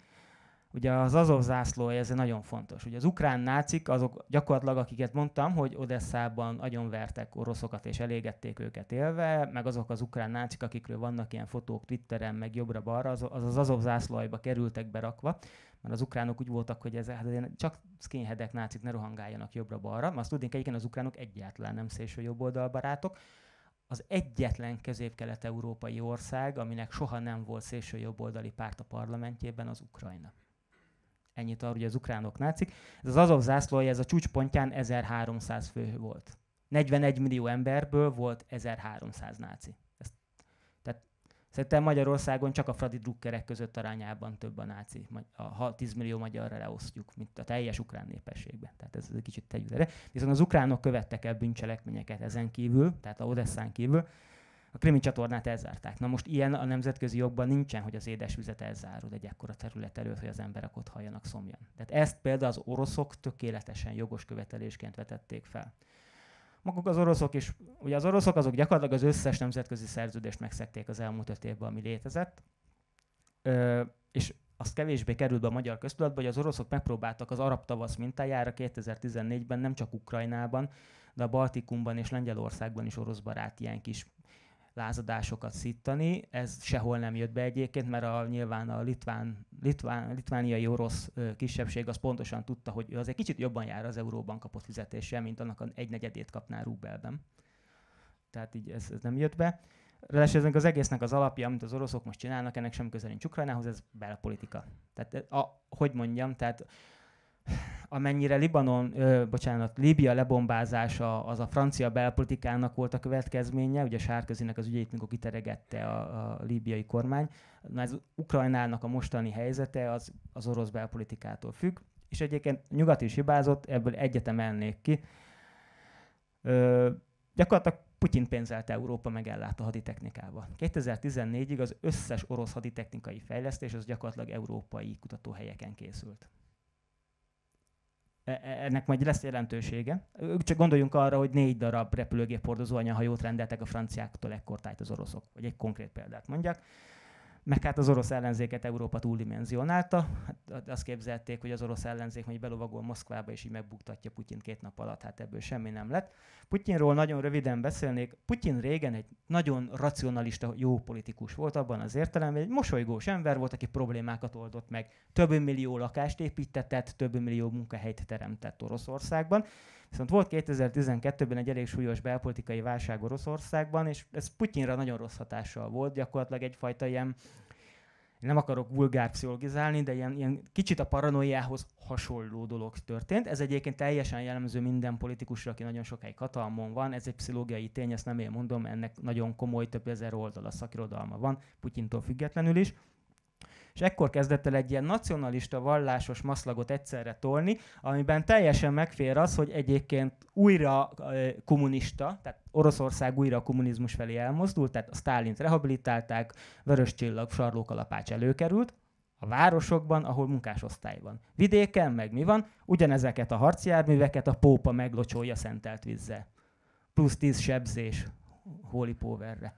ugye az Azov zászlója, ez nagyon fontos. Ugye az ukrán nácik, azok gyakorlatilag, akiket mondtam, hogy Odesszában agyonvertek oroszokat és elégették őket élve, meg azok az ukrán nácik, akikről vannak ilyen fotók Twitteren, meg jobbra-balra, az, az Azov zászlóajba kerültek berakva, mert az ukránok úgy voltak, hogy ez, hát csak szkénhedek nácik ne rohangáljanak jobbra-balra, azt tudnék egyébként az ukránok egyáltalán nem szélső barátok. az egyetlen közép-kelet-európai ország, aminek soha nem volt szélső jobboldali párt a parlamentjében, az Ukrajna. Ennyit arra, hogy az ukránok nácik. Ez az Azov zászlója, ez a csúcspontján 1300 fő volt. 41 millió emberből volt 1300 náci. Ezt, tehát szerintem Magyarországon csak a fradi drukkerek között arányában több a náci, A 10 millió magyarra leosztjuk, mint a teljes ukrán népességben. Tehát ez egy kicsit tegyük Viszont az ukránok követtek el bűncselekményeket ezen kívül, tehát a Odesszán kívül, a krimi csatornát elzárták. Na most ilyen a nemzetközi jogban nincsen, hogy az édesvizet elzárod egy ekkora terület előtt, hogy az emberek ott halljanak szomjan. Tehát ezt például az oroszok tökéletesen jogos követelésként vetették fel. Maguk az oroszok is, ugye az oroszok azok gyakorlatilag az összes nemzetközi szerződést megszekték az elmúlt öt évben, ami létezett, Ö, és azt kevésbé került be a magyar köztudatba, hogy az oroszok megpróbáltak az arab tavasz mintájára 2014-ben nem csak Ukrajnában, de a Baltikumban és Lengyelországban is orosz barát ilyen kis lázadásokat szittani. Ez sehol nem jött be egyébként, mert a, nyilván a litván, litván, litvániai orosz kisebbség az pontosan tudta, hogy az egy kicsit jobban jár az euróban kapott fizetéssel, mint annak egy negyedét kapná rubelben. Tehát így ez, ez nem jött be. Ráadásul az egésznek az alapja, amit az oroszok most csinálnak, ennek sem közel nincs Ukrajnához, ez belpolitika. Tehát a, hogy mondjam, tehát amennyire Libanon, ö, bocsánat, Líbia lebombázása az a francia belpolitikának volt a következménye, ugye Sárközinek az ügyét, mikor kiteregette a, a líbiai kormány, na az Ukrajnának a mostani helyzete az, az orosz belpolitikától függ, és egyébként nyugat is hibázott, ebből egyet ki. Ö, gyakorlatilag Putyin pénzelte Európa megellát a haditechnikával. 2014-ig az összes orosz haditechnikai fejlesztés az gyakorlatilag európai kutatóhelyeken készült. E, e, ennek majd lesz jelentősége. csak gondoljunk arra, hogy négy darab repülőgép hordozó anyahajót rendeltek a franciáktól ekkor tájt az oroszok, hogy egy konkrét példát mondjak meg hát az orosz ellenzéket Európa túldimenzionálta. Hát azt képzelték, hogy az orosz ellenzék hogy belovagol Moszkvába, és így megbuktatja Putyin két nap alatt, hát ebből semmi nem lett. Putyinról nagyon röviden beszélnék. Putyin régen egy nagyon racionalista, jó politikus volt abban az értelemben, egy mosolygós ember volt, aki problémákat oldott meg. Több millió lakást építetett, több millió munkahelyt teremtett Oroszországban. Viszont volt 2012-ben egy elég súlyos belpolitikai válság Oroszországban, és ez Putyinra nagyon rossz hatással volt, gyakorlatilag egyfajta ilyen nem akarok vulgár pszichologizálni, de ilyen, ilyen kicsit a paranoiához hasonló dolog történt. Ez egyébként teljesen jellemző minden politikusra, aki nagyon sokáig hatalmon van. Ez egy pszichológiai tény, ezt nem én mondom, ennek nagyon komoly, több ezer oldal a szakirodalma van, Putyintól függetlenül is és ekkor kezdett el egy ilyen nacionalista vallásos maszlagot egyszerre tolni, amiben teljesen megfér az, hogy egyébként újra kommunista, tehát Oroszország újra a kommunizmus felé elmozdult, tehát a Sztálint rehabilitálták, Vörös Csillag, Sarlókalapács előkerült, a városokban, ahol munkásosztály van. Vidéken meg mi van? Ugyanezeket a harcjárműveket a pópa meglocsolja szentelt vízzel. Plusz tíz sebzés holy powerre.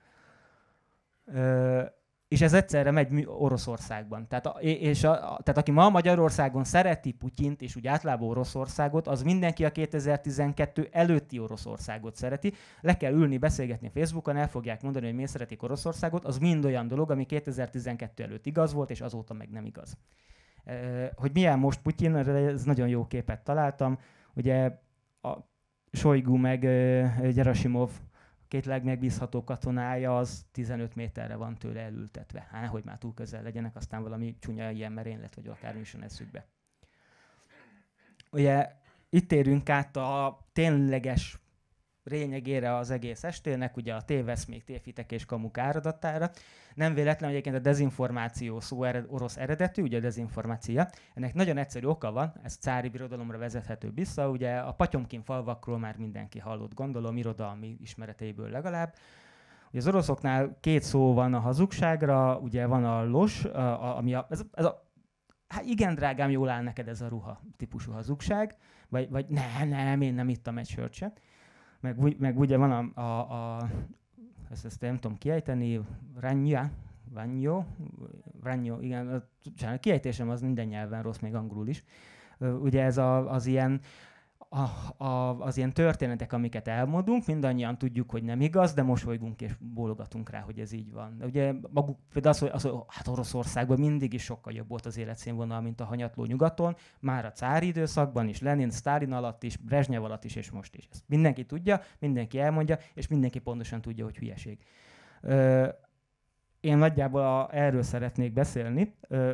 Ö, és ez egyszerre megy Oroszországban. Tehát, a, és a, tehát aki ma Magyarországon szereti Putyint, és úgy általában Oroszországot, az mindenki a 2012 előtti Oroszországot szereti. Le kell ülni, beszélgetni Facebookon, el fogják mondani, hogy miért szeretik Oroszországot, az mind olyan dolog, ami 2012 előtt igaz volt, és azóta meg nem igaz. Hogy milyen most Putyin, ez nagyon jó képet találtam. Ugye a Sojgu meg Gyerasimov két legmegbízható katonája az 15 méterre van tőle elültetve. Hát nehogy már túl közel legyenek, aztán valami csúnya ilyen merénylet, vagy akár is eszükbe. Ugye itt érünk át a tényleges lényegére az egész estének, ugye a téveszmék, még tévhitek és kamuk áradatára. Nem véletlen, hogy egyébként a dezinformáció szó ered, orosz eredetű, ugye a dezinformácia. Ennek nagyon egyszerű oka van, ez cári birodalomra vezethető vissza, ugye a patyomkin falvakról már mindenki hallott, gondolom, irodalmi ismereteiből legalább. Ugye az oroszoknál két szó van a hazugságra, ugye van a los, a, a, ami a, ez, ez a hát igen, drágám, jól áll neked ez a ruha típusú hazugság, vagy, vagy nem, nem, én nem ittam egy sört meg, meg ugye van a, a, a ezt, ezt nem tudom kiejteni, Ranya, Ranyo, Ranyo, igen, a, a kiejtésem az minden nyelven rossz, még angolul is. Ugye ez a, az ilyen a, a, az ilyen történetek, amiket elmondunk, mindannyian tudjuk, hogy nem igaz, de mosolygunk és bólogatunk rá, hogy ez így van. De ugye maguk, például az, hogy, az, hogy hát Oroszországban mindig is sokkal jobb volt az életszínvonal, mint a hanyatló nyugaton, már a cári időszakban is, Lenin, Stalin alatt is, Brezsnyev alatt is, és most is. Ezt mindenki tudja, mindenki elmondja, és mindenki pontosan tudja, hogy hülyeség. Ö, én nagyjából a, erről szeretnék beszélni. Ö,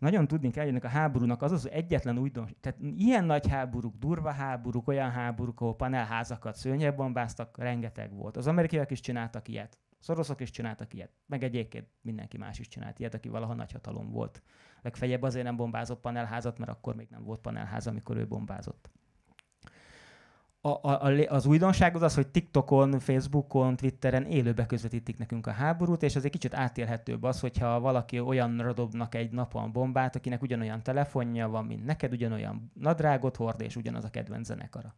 nagyon tudni kell, hogy ennek a háborúnak az az egyetlen újdonság. Tehát ilyen nagy háborúk, durva háborúk, olyan háborúk, ahol panelházakat bombáztak, rengeteg volt. Az amerikaiak is csináltak ilyet. Az oroszok is csináltak ilyet, meg egyébként mindenki más is csinált ilyet, aki valaha nagy hatalom volt. Legfeljebb azért nem bombázott panelházat, mert akkor még nem volt panelház, amikor ő bombázott a, a, az újdonság az az, hogy TikTokon, Facebookon, Twitteren élőbe közvetítik nekünk a háborút, és az egy kicsit átélhetőbb az, hogyha valaki olyan dobnak egy napon bombát, akinek ugyanolyan telefonja van, mint neked, ugyanolyan nadrágot hord, és ugyanaz a kedvenc zenekara.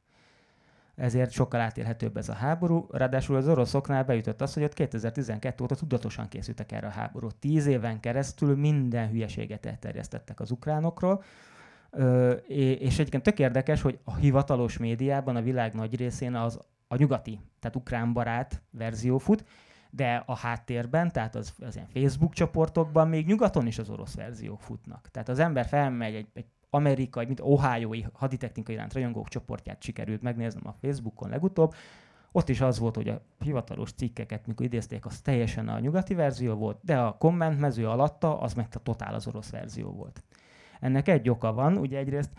Ezért sokkal átélhetőbb ez a háború. Ráadásul az oroszoknál beütött az, hogy ott 2012 óta tudatosan készültek erre a háború. Tíz éven keresztül minden hülyeséget elterjesztettek az ukránokról, és egyébként tök érdekes, hogy a hivatalos médiában a világ nagy részén az a nyugati, tehát ukrán barát verzió fut, de a háttérben, tehát az, az ilyen Facebook csoportokban még nyugaton is az orosz verziók futnak. Tehát az ember felmegy egy, egy amerikai, mint Ohio-i haditechnikai iránt rajongók csoportját sikerült megnéznem a Facebookon legutóbb, ott is az volt, hogy a hivatalos cikkeket, mikor idézték, az teljesen a nyugati verzió volt, de a kommentmező alatta az meg a totál az orosz verzió volt. Ennek egy oka van, ugye egyrészt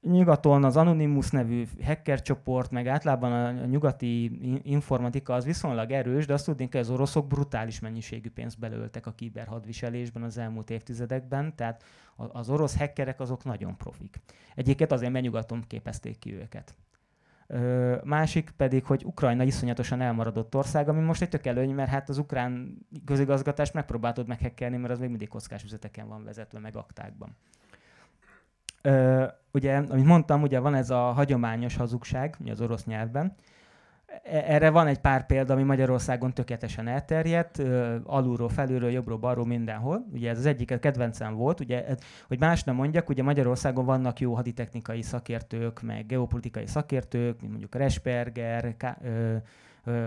nyugaton az Anonymous nevű hacker csoport, meg általában a nyugati informatika az viszonylag erős, de azt tudni kell, az oroszok brutális mennyiségű pénzt belőltek a kiberhadviselésben az elmúlt évtizedekben, tehát az orosz hackerek azok nagyon profik. Egyiket azért, mert nyugaton képezték ki őket. Ö, másik pedig, hogy Ukrajna iszonyatosan elmaradott ország, ami most egy tök előny, mert hát az ukrán közigazgatást megpróbáltod meghekkelni, mert az még mindig kockás üzeteken van vezetve, meg aktákban. Ö, ugye, amit mondtam, ugye van ez a hagyományos hazugság, ugye az orosz nyelvben, e, erre van egy pár példa, ami Magyarországon tökéletesen elterjedt, ö, alulról, felülről, jobbról, balról, mindenhol. Ugye ez az egyik a kedvencem volt, ugye, hogy más nem mondjak, ugye Magyarországon vannak jó haditechnikai szakértők, meg geopolitikai szakértők, mint mondjuk Resperger, Ká- ö, ö,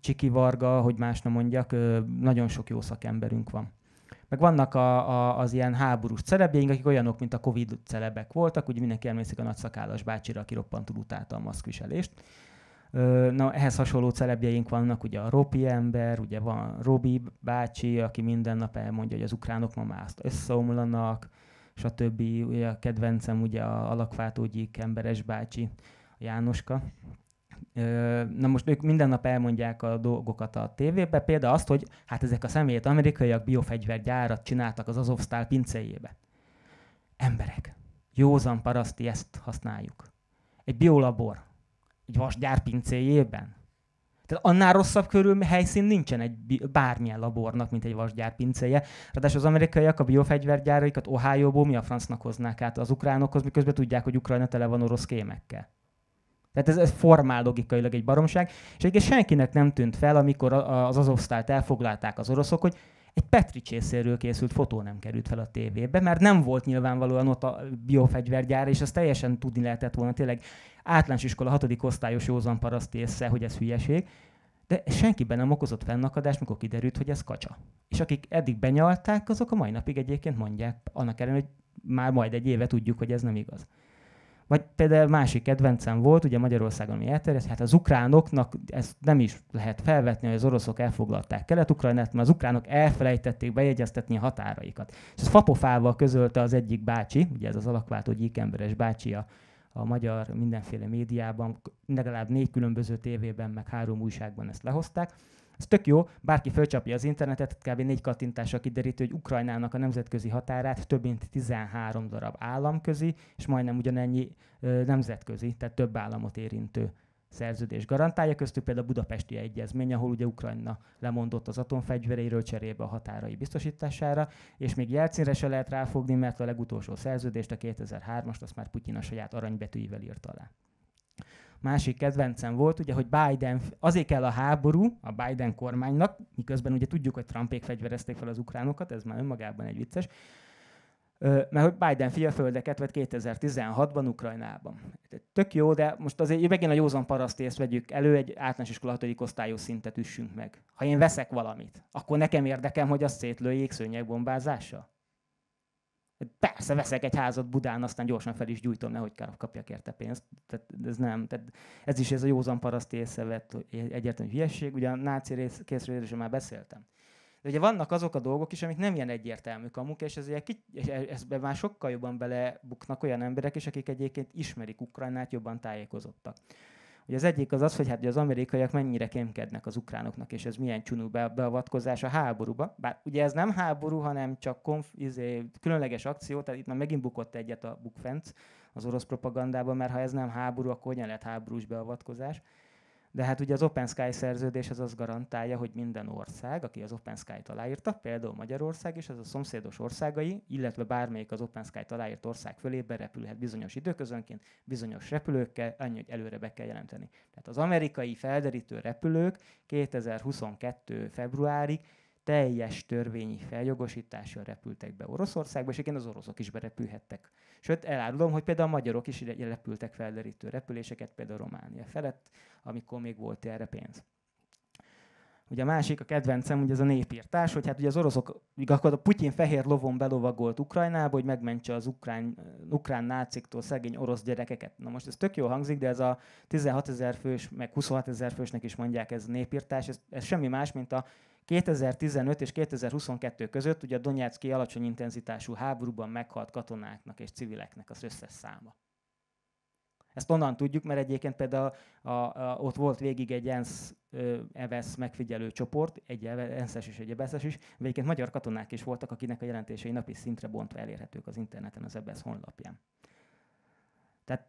Csiki Varga, hogy más nem mondjak, ö, nagyon sok jó szakemberünk van meg vannak a, a, az ilyen háborús celebjeink, akik olyanok, mint a Covid celebek voltak, úgy mindenki emlékszik a nagyszakállas bácsira, aki roppantul utálta a maszkviselést. Na, ehhez hasonló celebjeink vannak, ugye a Ropi ember, ugye van Robi bácsi, aki minden nap elmondja, hogy az ukránok ma már összeomlanak, többi, Ugye a kedvencem ugye a alakváltógyik emberes bácsi, a Jánoska. Na most ők minden nap elmondják a dolgokat a tévébe, például azt, hogy hát ezek a személyek amerikaiak biofegyvergyárat csináltak az Azovstal pincéjébe. Emberek, józan paraszti ezt használjuk. Egy biolabor, egy vasgyár pincéjében. Tehát annál rosszabb körül helyszín nincsen egy bármilyen labornak, mint egy vasgyár pincéje. Ráadásul az amerikaiak a biofegyvergyáraikat Ohio-ból mi a francnak hoznák át az ukránokhoz, miközben tudják, hogy Ukrajna tele van orosz kémekkel. Tehát ez, ez formál logikailag egy baromság, és egyébként senkinek nem tűnt fel, amikor az Azovsztályt elfoglalták az oroszok, hogy egy Petri csészéről készült fotó nem került fel a tévébe, mert nem volt nyilvánvalóan ott a biofegyvergyár, és azt teljesen tudni lehetett volna, tényleg általános iskola hatodik osztályos józan paraszt észre, hogy ez hülyeség, de senkiben nem okozott fennakadást, mikor kiderült, hogy ez kacsa. És akik eddig benyalták, azok a mai napig egyébként mondják, annak ellenére, hogy már majd egy éve tudjuk, hogy ez nem igaz. Vagy például másik kedvencem volt, ugye Magyarországon mi elterjedt, hát az ukránoknak ezt nem is lehet felvetni, hogy az oroszok elfoglalták Kelet-Ukrajnát, mert az ukránok elfelejtették bejegyeztetni a határaikat. És ezt fapofával közölte az egyik bácsi, ugye ez az alakváltó gyíkemberes bácsi a, a magyar mindenféle médiában, legalább négy különböző tévében, meg három újságban ezt lehozták, ez tök jó, bárki fölcsapja az internetet, kb. négy kattintással kiderít, hogy Ukrajnának a nemzetközi határát több mint 13 darab államközi, és majdnem ugyanennyi ö, nemzetközi, tehát több államot érintő szerződés garantálja, köztük például a Budapesti Egyezmény, ahol ugye Ukrajna lemondott az atomfegyvereiről cserébe a határai biztosítására, és még Jelcinre se lehet ráfogni, mert a legutolsó szerződést, a 2003-ast, azt már Putyin a saját aranybetűivel írt alá másik kedvencem volt, ugye, hogy Biden, azért kell a háború a Biden kormánynak, miközben ugye tudjuk, hogy Trumpék fegyverezték fel az ukránokat, ez már önmagában egy vicces, mert hogy Biden földeket vett 2016-ban Ukrajnában. Tök jó, de most azért megint a józan ezt vegyük elő, egy általános iskola 6. osztályú szintet üssünk meg. Ha én veszek valamit, akkor nekem érdekem, hogy azt szétlőjék szőnyegbombázással? Persze, veszek egy házat Budán, aztán gyorsan fel is gyújtom, nehogy kell kapjak érte pénzt. Tehát ez nem. Tehát ez is ez a józan paraszti észrevett egyértelmű hülyeség. Ugye a náci rész, is, már beszéltem. De ugye vannak azok a dolgok is, amik nem ilyen egyértelmű kamuk, és ezért ki, e- már sokkal jobban belebuknak olyan emberek is, akik egyébként ismerik Ukrajnát, jobban tájékozottak. Ugye az egyik az az, hogy hát az amerikaiak mennyire kémkednek az ukránoknak, és ez milyen csúnyú beavatkozás a háborúba. Bár ugye ez nem háború, hanem csak konf, izé, különleges akció, tehát itt már megint bukott egyet a Bukfenc az orosz propagandában, mert ha ez nem háború, akkor hogyan lehet háborús beavatkozás de hát ugye az Open Sky szerződés az azt garantálja, hogy minden ország, aki az Open Sky-t aláírta, például Magyarország és az a szomszédos országai, illetve bármelyik az Open Sky-t aláírt ország fölé berepülhet bizonyos időközönként, bizonyos repülőkkel, annyi, hogy előre be kell jelenteni. Tehát az amerikai felderítő repülők 2022. februárig teljes törvényi feljogosítással repültek be Oroszországba, és igen, az oroszok is berepülhettek Sőt, elárulom, hogy például a magyarok is ide repültek felderítő repüléseket, például Románia felett, amikor még volt erre pénz. Ugye a másik, a kedvencem, ugye ez a népírtás, hogy hát ugye az oroszok, akkor a Putyin fehér lovon belovagolt Ukrajnába, hogy megmentse az ukrán, ukrán náciktól szegény orosz gyerekeket. Na most ez tök jó hangzik, de ez a 16 ezer fős, meg 26 ezer fősnek is mondják, ez népírtás, ez, ez semmi más, mint a 2015 és 2022 között ugye a Donetszki alacsony intenzitású háborúban meghalt katonáknak és civileknek az összes száma. Ezt onnan tudjuk, mert egyébként például a, a, ott volt végig egy ENSZ ö, EVESZ megfigyelő csoport, egy ensz e és egy ebesz is, egyébként magyar katonák is voltak, akinek a jelentései napi szintre bontva elérhetők az interneten, az EBSZ honlapján. Tehát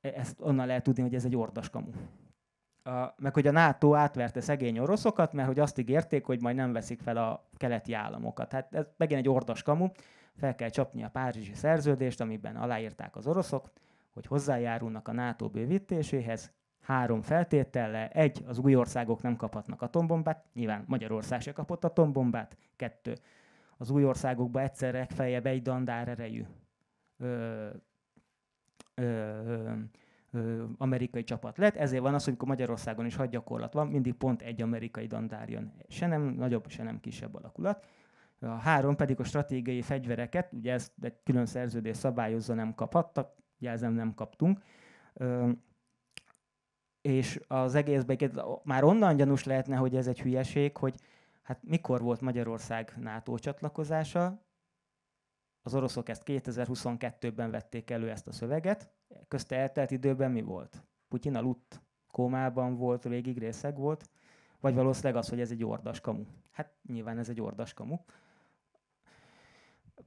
e, ezt onnan lehet tudni, hogy ez egy ordaskamu meg hogy a NATO átverte szegény oroszokat, mert hogy azt ígérték, hogy majd nem veszik fel a keleti államokat. Hát ez megint egy ordas kamu, fel kell csapni a Párizsi szerződést, amiben aláírták az oroszok, hogy hozzájárulnak a NATO bővítéséhez, három feltétele Egy, az új országok nem kaphatnak atombombát, nyilván Magyarország se kapott atombombát. Kettő, az új országokba egyszerre legfeljebb egy dandár erejű ö, ö, ö, amerikai csapat lett, ezért van az, hogy amikor Magyarországon is hat gyakorlat van, mindig pont egy amerikai dandár jön. Se nem nagyobb, se nem kisebb alakulat. A három pedig a stratégiai fegyvereket, ugye ezt egy külön szerződés szabályozza, nem kaphattak, jelzem nem kaptunk. és az egészben már onnan gyanús lehetne, hogy ez egy hülyeség, hogy hát mikor volt Magyarország NATO csatlakozása, az oroszok ezt 2022-ben vették elő ezt a szöveget, közte eltelt időben mi volt? Putyin aludt, kómában volt, végig részeg volt, vagy valószínűleg az, hogy ez egy ordas kamu. Hát nyilván ez egy ordas kamu.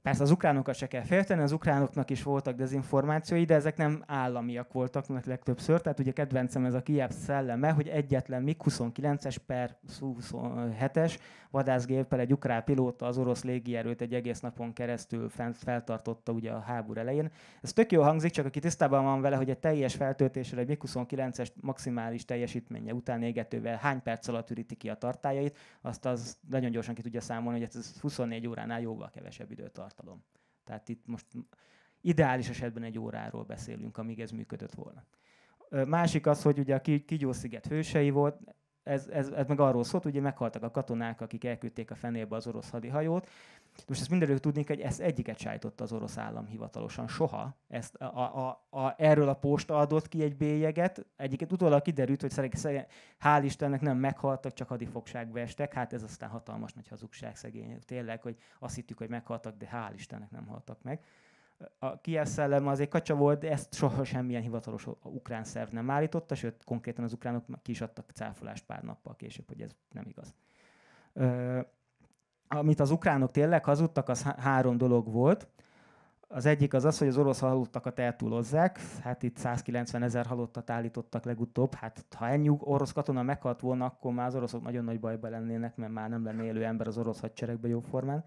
Persze az ukránokat se kell félteni, az ukránoknak is voltak dezinformációi, de ezek nem államiak voltak legtöbbször. Tehát ugye kedvencem ez a Kiev szelleme, hogy egyetlen MiG-29-es per 27 es vadászgéppel egy ukrán pilóta az orosz légierőt egy egész napon keresztül feltartotta ugye a háború elején. Ez tök jó hangzik, csak aki tisztában van vele, hogy egy teljes feltöltésre egy MiG-29-es maximális teljesítménye után égetővel hány perc alatt üríti ki a tartályait, azt az nagyon gyorsan ki tudja számolni, hogy ez 24 óránál jóval kevesebb időt tart tartalom. Tehát itt most ideális esetben egy óráról beszélünk, amíg ez működött volna. Másik az, hogy ugye a Kigyósziget hősei volt, ez, ez, ez meg arról szólt, ugye meghaltak a katonák, akik elküldték a fenébe az orosz hadihajót, most ezt mindenről tudnék, hogy ezt egyiket sájtotta az orosz állam hivatalosan soha. Ezt a, a, a, erről a posta adott ki egy bélyeget. Egyiket utólag kiderült, hogy szerint, hál' Istennek nem meghaltak, csak hadifogságba estek. Hát ez aztán hatalmas nagy hazugság szegény. Tényleg, hogy azt hittük, hogy meghaltak, de hál' Istennek nem haltak meg a Kiev szellem az egy kacsa volt, de ezt soha semmilyen hivatalos ukrán szerv nem állította, sőt, konkrétan az ukránok ki is adtak cáfolást pár nappal később, hogy ez nem igaz. Ö, amit az ukránok tényleg hazudtak, az három dolog volt. Az egyik az az, hogy az orosz halottakat eltúlozzák. Hát itt 190 ezer halottat állítottak legutóbb. Hát ha ennyi orosz katona meghalt volna, akkor már az oroszok nagyon nagy bajba lennének, mert már nem lenne élő ember az orosz hadseregben jóformán.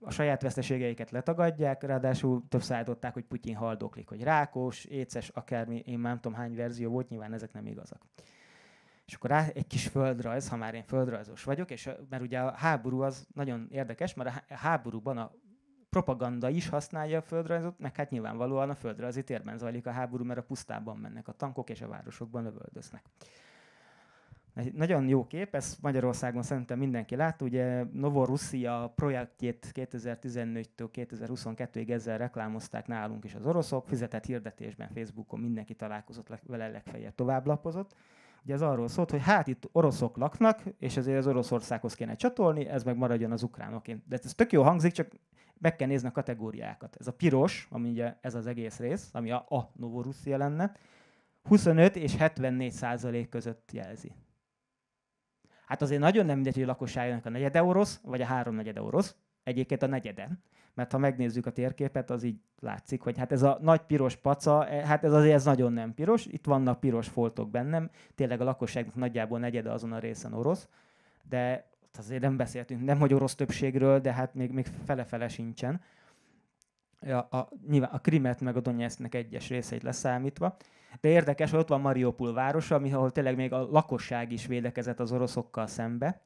A saját veszteségeiket letagadják, ráadásul több szállították, hogy Putyin haldoklik, hogy rákos, éces, akármi, én már nem tudom hány verzió volt, nyilván ezek nem igazak és akkor rá egy kis földrajz, ha már én földrajzos vagyok, és mert ugye a háború az nagyon érdekes, mert a háborúban a propaganda is használja a földrajzot, meg hát nyilvánvalóan a földrajzi térben zajlik a háború, mert a pusztában mennek a tankok, és a városokban lövöldöznek. Egy nagyon jó kép, ezt Magyarországon szerintem mindenki lát, ugye Novorussia projektjét 2014-től 2022-ig ezzel reklámozták nálunk is az oroszok, fizetett hirdetésben Facebookon mindenki találkozott vele legfeljebb továbblapozott, Ugye ez arról szólt, hogy hát itt oroszok laknak, és ezért az Oroszországhoz kéne csatolni, ez meg maradjon az ukránoként. De ez tök jó hangzik, csak meg kell nézni a kategóriákat. Ez a piros, ami ugye ez az egész rész, ami a, a Novorusszia lenne, 25 és 74 százalék között jelzi. Hát azért nagyon nem mindegy, hogy a lakosságnak a negyede orosz, vagy a háromnegyede orosz, egyébként a negyeden. Mert ha megnézzük a térképet, az így látszik, hogy hát ez a nagy piros paca, e, hát ez azért ez nagyon nem piros, itt vannak piros foltok bennem, tényleg a lakosságnak nagyjából negyede azon a részen orosz, de azért nem beszéltünk, nem hogy orosz többségről, de hát még, még fele-fele sincsen. A, a, nyilván a Krimet meg a Donetsknek egyes részeit leszámítva. De érdekes, hogy ott van Mariupol városa, ahol tényleg még a lakosság is védekezett az oroszokkal szembe,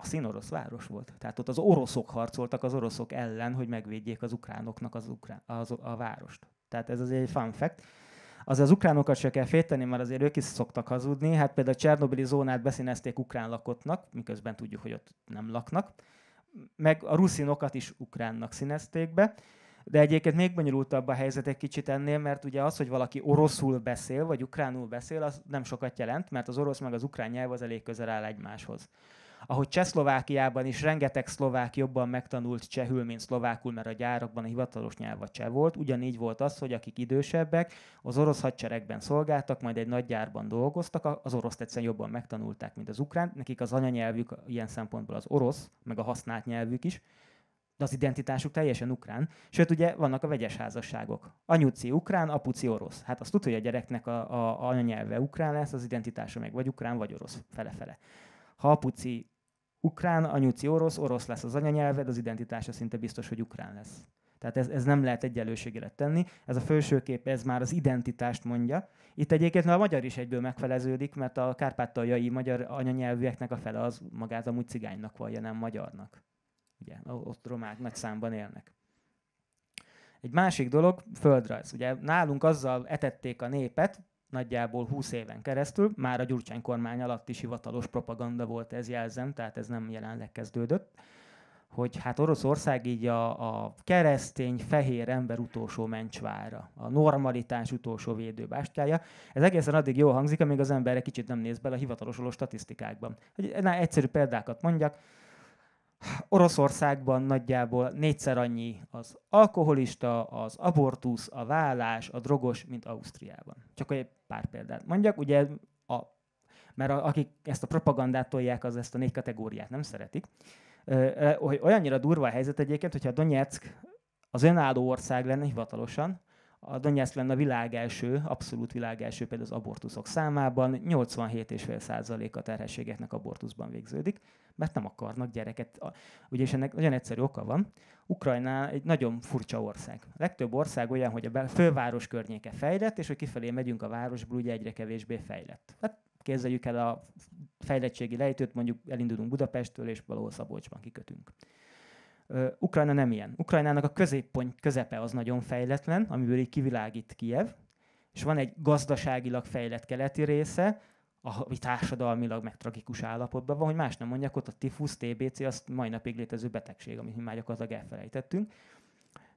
a színorosz város volt. Tehát ott az oroszok harcoltak az oroszok ellen, hogy megvédjék az ukránoknak az, ukrán, az a várost. Tehát ez azért egy fun fact. Az az ukránokat se kell félteni, mert azért ők is szoktak hazudni. Hát például a Csernobili zónát beszínezték ukrán lakottnak, miközben tudjuk, hogy ott nem laknak. Meg a ruszinokat is ukránnak színezték be. De egyébként még bonyolultabb a helyzet egy kicsit ennél, mert ugye az, hogy valaki oroszul beszél, vagy ukránul beszél, az nem sokat jelent, mert az orosz meg az ukrán nyelv az elég közel áll egymáshoz ahogy Csehszlovákiában is rengeteg szlovák jobban megtanult csehül, mint szlovákul, mert a gyárakban a hivatalos nyelv a cseh volt, ugyanígy volt az, hogy akik idősebbek, az orosz hadseregben szolgáltak, majd egy nagy gyárban dolgoztak, az orosz egyszerűen jobban megtanulták, mint az ukrán, nekik az anyanyelvük ilyen szempontból az orosz, meg a használt nyelvük is, de az identitásuk teljesen ukrán. Sőt, ugye vannak a vegyes házasságok. Anyuci ukrán, apuci orosz. Hát azt tudja, hogy a gyereknek a, a, a anyanyelve ukrán lesz, az identitása meg vagy ukrán, vagy orosz, fele-fele. Ha apuci ukrán, anyuci orosz, orosz lesz az anyanyelved, az identitása szinte biztos, hogy ukrán lesz. Tehát ez, ez nem lehet egyenlőségére tenni. Ez a felső kép ez már az identitást mondja. Itt egyébként a magyar is egyből megfeleződik, mert a kárpátaljai magyar anyanyelvűeknek a fele az magát amúgy cigánynak vallja, nem magyarnak. Ugye, ott romák nagy számban élnek. Egy másik dolog, földrajz. Ugye nálunk azzal etették a népet, nagyjából 20 éven keresztül, már a Gyurcsány kormány alatt is hivatalos propaganda volt ez jelzem, tehát ez nem jelenleg kezdődött, hogy hát Oroszország így a, a keresztény, fehér ember utolsó mencsvára, a normalitás utolsó védőbástyája. Ez egészen addig jól hangzik, amíg az ember egy kicsit nem néz bele a hivatalos statisztikákban. Hogy, na, egyszerű példákat mondjak, Oroszországban nagyjából négyszer annyi az alkoholista, az abortusz, a vállás, a drogos, mint Ausztriában. Csak egy pár példát mondjak, ugye, a, mert a, akik ezt a propagandát tolják, az ezt a négy kategóriát nem szeretik. Ö, hogy olyannyira durva a helyzet egyébként, hogyha Donetsk az önálló ország lenne hivatalosan, a Donetsk lenne a világ első, abszolút világ első például az abortuszok számában, 87,5%-a terhességeknek abortuszban végződik mert nem akarnak gyereket. Ugye, és ennek nagyon egyszerű oka van. Ukrajna egy nagyon furcsa ország. A legtöbb ország olyan, hogy a főváros környéke fejlett, és hogy kifelé megyünk a városból, ugye egyre kevésbé fejlett. Hát képzeljük el a fejlettségi lejtőt, mondjuk elindulunk Budapesttől, és valahol Szabolcsban kikötünk. Ukrajna nem ilyen. Ukrajnának a középpont közepe az nagyon fejletlen, amiből így kivilágít Kiev, és van egy gazdaságilag fejlett keleti része, ami társadalmilag meg tragikus állapotban van, hogy más nem mondjak, ott a tifusz, TBC, az mai napig létező betegség, amit mi már gyakorlatilag elfelejtettünk.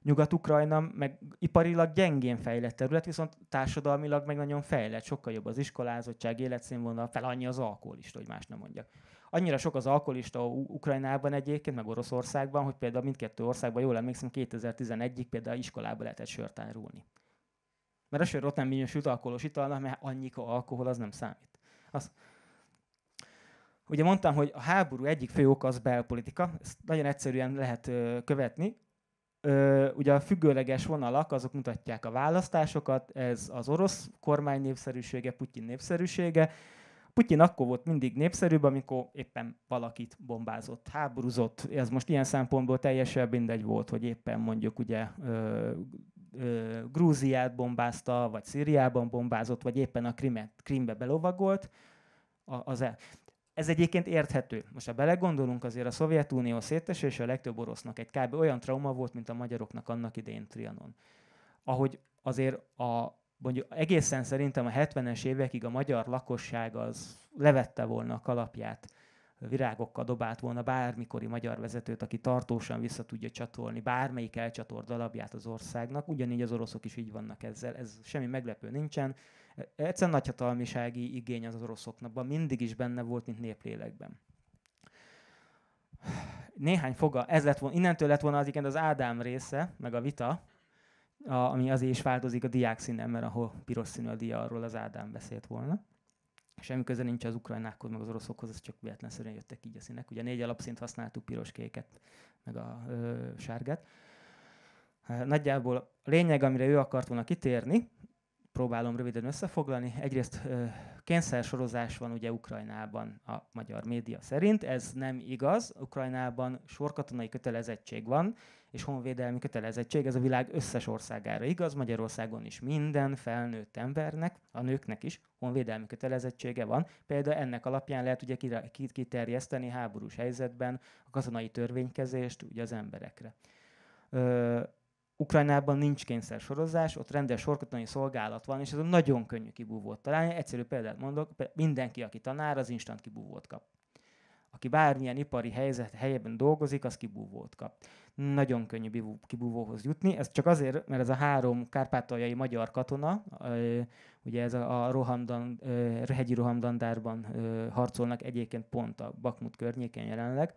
Nyugat-Ukrajna meg iparilag gyengén fejlett terület, viszont társadalmilag meg nagyon fejlett, sokkal jobb az iskolázottság, életszínvonal, fel annyi az alkoholista, hogy más nem mondjak. Annyira sok az alkoholista Ukrajnában egyébként, meg Oroszországban, hogy például mindkettő országban, jól emlékszem, 2011-ig például iskolába lehetett sört árulni. Mert a sör ott nem minősült alkoholos italnak, mert annyi alkohol az nem számít. Az. Ugye mondtam, hogy a háború egyik fő oka az belpolitika, ezt nagyon egyszerűen lehet ö, követni. Ö, ugye a függőleges vonalak, azok mutatják a választásokat, ez az orosz kormány népszerűsége, Putyin népszerűsége. Putyin akkor volt mindig népszerűbb, amikor éppen valakit bombázott, háborúzott. Ez most ilyen szempontból teljesen mindegy volt, hogy éppen mondjuk ugye ö, ö, Grúziát bombázta, vagy Szíriában bombázott, vagy éppen a Krimet, Krimbe belovagolt, a, az el. Ez egyébként érthető. Most ha belegondolunk, azért a Szovjetunió szétesése a legtöbb orosznak egy kb. olyan trauma volt, mint a magyaroknak annak idején Trianon. Ahogy azért a, mondjuk egészen szerintem a 70-es évekig a magyar lakosság az levette volna a kalapját virágokkal dobált volna bármikori magyar vezetőt, aki tartósan vissza tudja csatolni bármelyik elcsatolt alapját az országnak. Ugyanígy az oroszok is így vannak ezzel, ez semmi meglepő nincsen. Egyszerűen nagyhatalmisági igény az oroszoknak, mindig is benne volt, mint néplélekben néhány foga, ez lett volna, innentől lett volna az igen az Ádám része, meg a vita, a, ami azért is változik a diák színen, mert ahol piros színű a dia, arról az Ádám beszélt volna semmi köze nincs az ukrajnákhoz, meg az oroszokhoz, ez csak véletlenszerűen jöttek így a színek. Ugye négy alapszint használtuk, piros-kéket, meg a ö, sárgát. Nagyjából a lényeg, amire ő akart volna kitérni, próbálom röviden összefoglalni. Egyrészt kényszersorozás van ugye Ukrajnában a magyar média szerint, ez nem igaz. Ukrajnában sorkatonai kötelezettség van, és honvédelmi kötelezettség, ez a világ összes országára igaz, Magyarországon is minden felnőtt embernek, a nőknek is honvédelmi kötelezettsége van. Például ennek alapján lehet ugye kiterjeszteni háborús helyzetben a katonai törvénykezést ugye az emberekre. Ö, Ukrajnában nincs kényszer sorozás, ott rendes sorkatonai szolgálat van, és ez nagyon könnyű kibúvót találni. Egyszerű példát mondok, mindenki, aki tanár, az instant kibúvót kap aki bármilyen ipari helyzet helyében dolgozik, az kibúvót kap. Nagyon könnyű kibúvóhoz jutni, ez csak azért, mert ez a három kárpátaljai magyar katona, ugye ez a, a rohamdan, hegyi rohamdandárban harcolnak egyébként pont a Bakmut környéken jelenleg,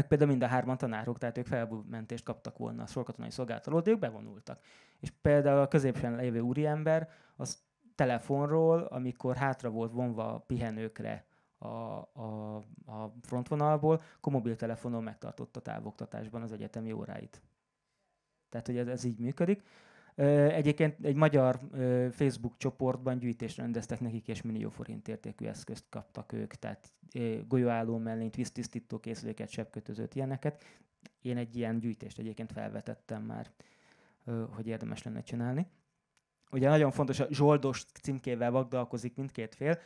ők például mind a hárman tanárok, tehát ők felmentést kaptak volna a sorkatonai szolgálat de ők bevonultak. És például a középsen lévő úriember az telefonról, amikor hátra volt vonva a pihenőkre a, a, a frontvonalból, akkor mobiltelefonon megtartotta távoktatásban az egyetemi óráit. Tehát, hogy ez, ez így működik. Egyébként egy magyar Facebook csoportban gyűjtést rendeztek nekik, és millió forint értékű eszközt kaptak ők, tehát golyóálló mellényt, víztisztító készüléket, sebkötözőt, ilyeneket. Én egy ilyen gyűjtést egyébként felvetettem már, hogy érdemes lenne csinálni. Ugye nagyon fontos, a Zsoldos címkével vagdalkozik mindkét fél,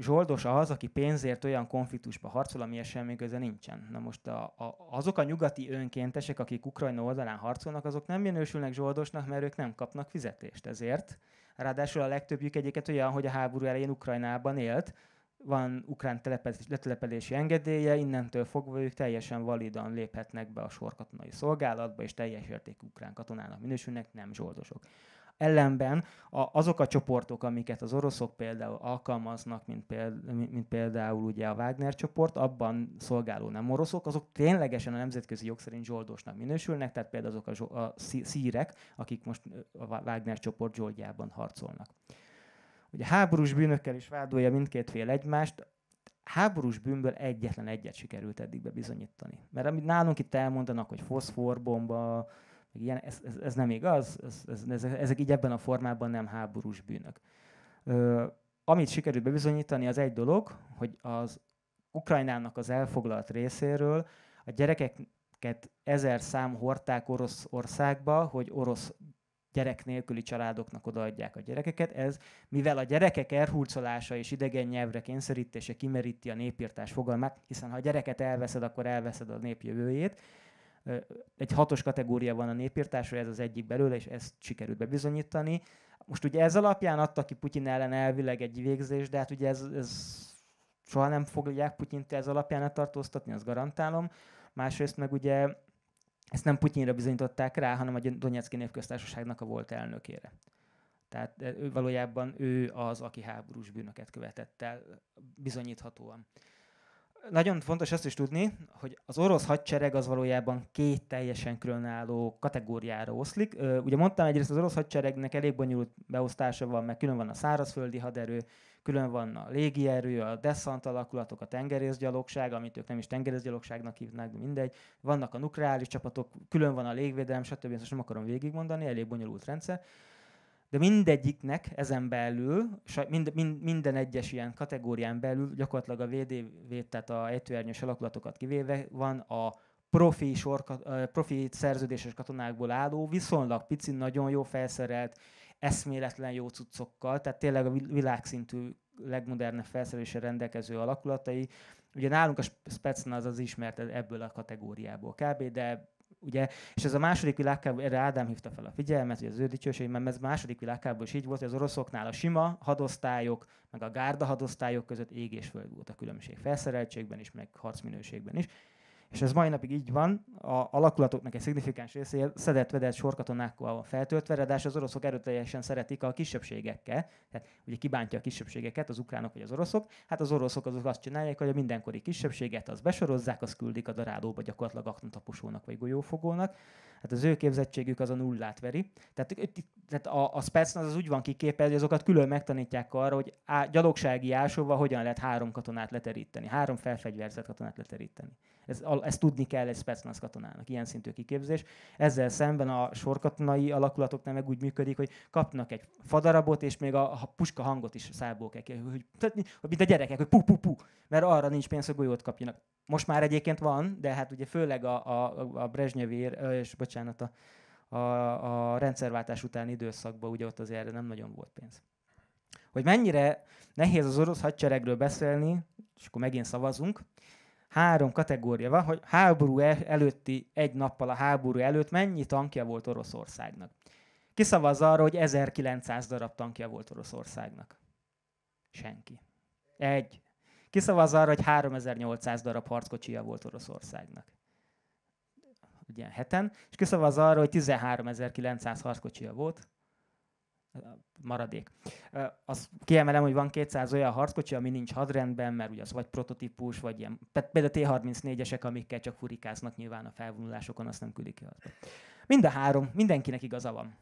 zsoldos az, aki pénzért olyan konfliktusba harcol, ami semmi köze nincsen. Na most a, a, azok a nyugati önkéntesek, akik Ukrajna oldalán harcolnak, azok nem minősülnek zsoldosnak, mert ők nem kapnak fizetést ezért. Ráadásul a legtöbbjük egyiket olyan, hogy a háború elején Ukrajnában élt, van ukrán telepedés, letelepedési engedélye, innentől fogva ők teljesen validan léphetnek be a sorkatonai szolgálatba, és teljes értékű ukrán katonának minősülnek, nem zsoldosok. Ellenben a, azok a csoportok, amiket az oroszok például alkalmaznak, mint például, mint például ugye a Wagner csoport, abban szolgáló nem oroszok, azok ténylegesen a nemzetközi jog szerint zsoldosnak minősülnek, tehát például azok a, a szírek, akik most a Wagner csoport zsoldjában harcolnak. Ugye háborús bűnökkel is vádolja mindkét fél egymást, háborús bűnből egyetlen egyet sikerült eddig bebizonyítani. Mert amit nálunk itt elmondanak, hogy foszforbomba, ilyen, ez, ez, ez nem igaz, ez, ez, ez, ezek így ebben a formában nem háborús bűnök. Ö, amit sikerült bebizonyítani, az egy dolog, hogy az Ukrajnának az elfoglalt részéről a gyerekeket ezer szám hordták Oroszországba, hogy orosz gyerek nélküli családoknak odaadják a gyerekeket. Ez, mivel a gyerekek elhurcolása és idegen nyelvre kényszerítése kimeríti a népírtás fogalmát, hiszen ha a gyereket elveszed, akkor elveszed a jövőjét. Egy hatos kategória van a népírtásra, ez az egyik belőle, és ezt sikerült bebizonyítani. Most ugye ez alapján adta ki Putyin ellen elvileg egy végzés, de hát ugye ez, ez soha nem fogják Putyint ez alapján tartóztatni azt garantálom. Másrészt meg ugye ezt nem Putyinra bizonyították rá, hanem a Donetszki Népköztársaságnak a volt elnökére. Tehát ő, valójában ő az, aki háborús bűnöket követett el bizonyíthatóan nagyon fontos azt is tudni, hogy az orosz hadsereg az valójában két teljesen különálló kategóriára oszlik. Ugye mondtam, egyrészt az orosz hadseregnek elég bonyolult beosztása van, mert külön van a szárazföldi haderő, külön van a légierő, a deszant alakulatok, a tengerészgyalogság, amit ők nem is tengerészgyalogságnak hívnak, mindegy. Vannak a nukleáris csapatok, külön van a légvédelem, stb. Ezt most nem akarom végigmondani, elég bonyolult rendszer de mindegyiknek ezen belül, mind, mind, minden egyes ilyen kategórián belül gyakorlatilag a VDV, tehát a ejtőernyős alakulatokat kivéve van a profi, sor, profi szerződéses katonákból álló, viszonylag pici, nagyon jó felszerelt, eszméletlen jó cuccokkal, tehát tényleg a világszintű legmodernebb felszerelésre rendelkező alakulatai. Ugye nálunk a az az ismert ebből a kategóriából kb., de ugye, és ez a második világháború, erre Ádám hívta fel a figyelmet, hogy az ő dicsőség, mert ez a második világháború is így volt, hogy az oroszoknál a sima hadosztályok, meg a gárda hadosztályok között ég és föld volt a különbség felszereltségben is, meg harcminőségben is. És ez mai napig így van, a alakulatoknak egy szignifikáns része szedett-vedett sorkatonákkal van feltöltve, de az oroszok erőteljesen szeretik a kisebbségekkel, tehát ugye kibántja a kisebbségeket, az ukránok vagy az oroszok, hát az oroszok azok azt csinálják, hogy a mindenkori kisebbséget az besorozzák, az küldik a darálóba gyakorlatilag aknataposónak vagy golyófogónak, hát az ő képzettségük az a nullát veri. Tehát, tehát a, a Spetsnaz az úgy van kiképezve, hogy azokat külön megtanítják arra, hogy á, gyalogsági ásóval hogyan lehet három katonát leteríteni, három felfegyverzett katonát leteríteni. Ez, ezt tudni kell egy spetsnaz katonának, ilyen szintű kiképzés. Ezzel szemben a sorkatonai alakulatoknál meg úgy működik, hogy kapnak egy fadarabot, és még a, a puska hangot is szából kell kérni, hogy, hogy mint a gyerekek, hogy pu-pu-pu, mert arra nincs pénz, hogy golyót kapjanak. Most már egyébként van, de hát ugye főleg a, a, a Brezsnyevér, és bocsánat, a, a, a rendszerváltás utáni időszakban ugye ott azért nem nagyon volt pénz. Hogy mennyire nehéz az orosz hadseregről beszélni, és akkor megint szavazunk, három kategória van, hogy háború e-, előtti, egy nappal a háború előtt mennyi tankja volt Oroszországnak. Kiszavaz arra, hogy 1900 darab tankja volt Oroszországnak. Senki. Egy. Kiszavaz arra, hogy 3800 darab harckocsija volt Oroszországnak. Ugye heten. És kiszavaz arra, hogy 13900 harckocsija volt maradék. Azt kiemelem, hogy van 200 olyan harckocsi, ami nincs hadrendben, mert ugye az vagy prototípus, vagy ilyen, például a T-34-esek, amikkel csak furikáznak nyilván a felvonulásokon, azt nem küldik ki Mind a három, mindenkinek igaza van.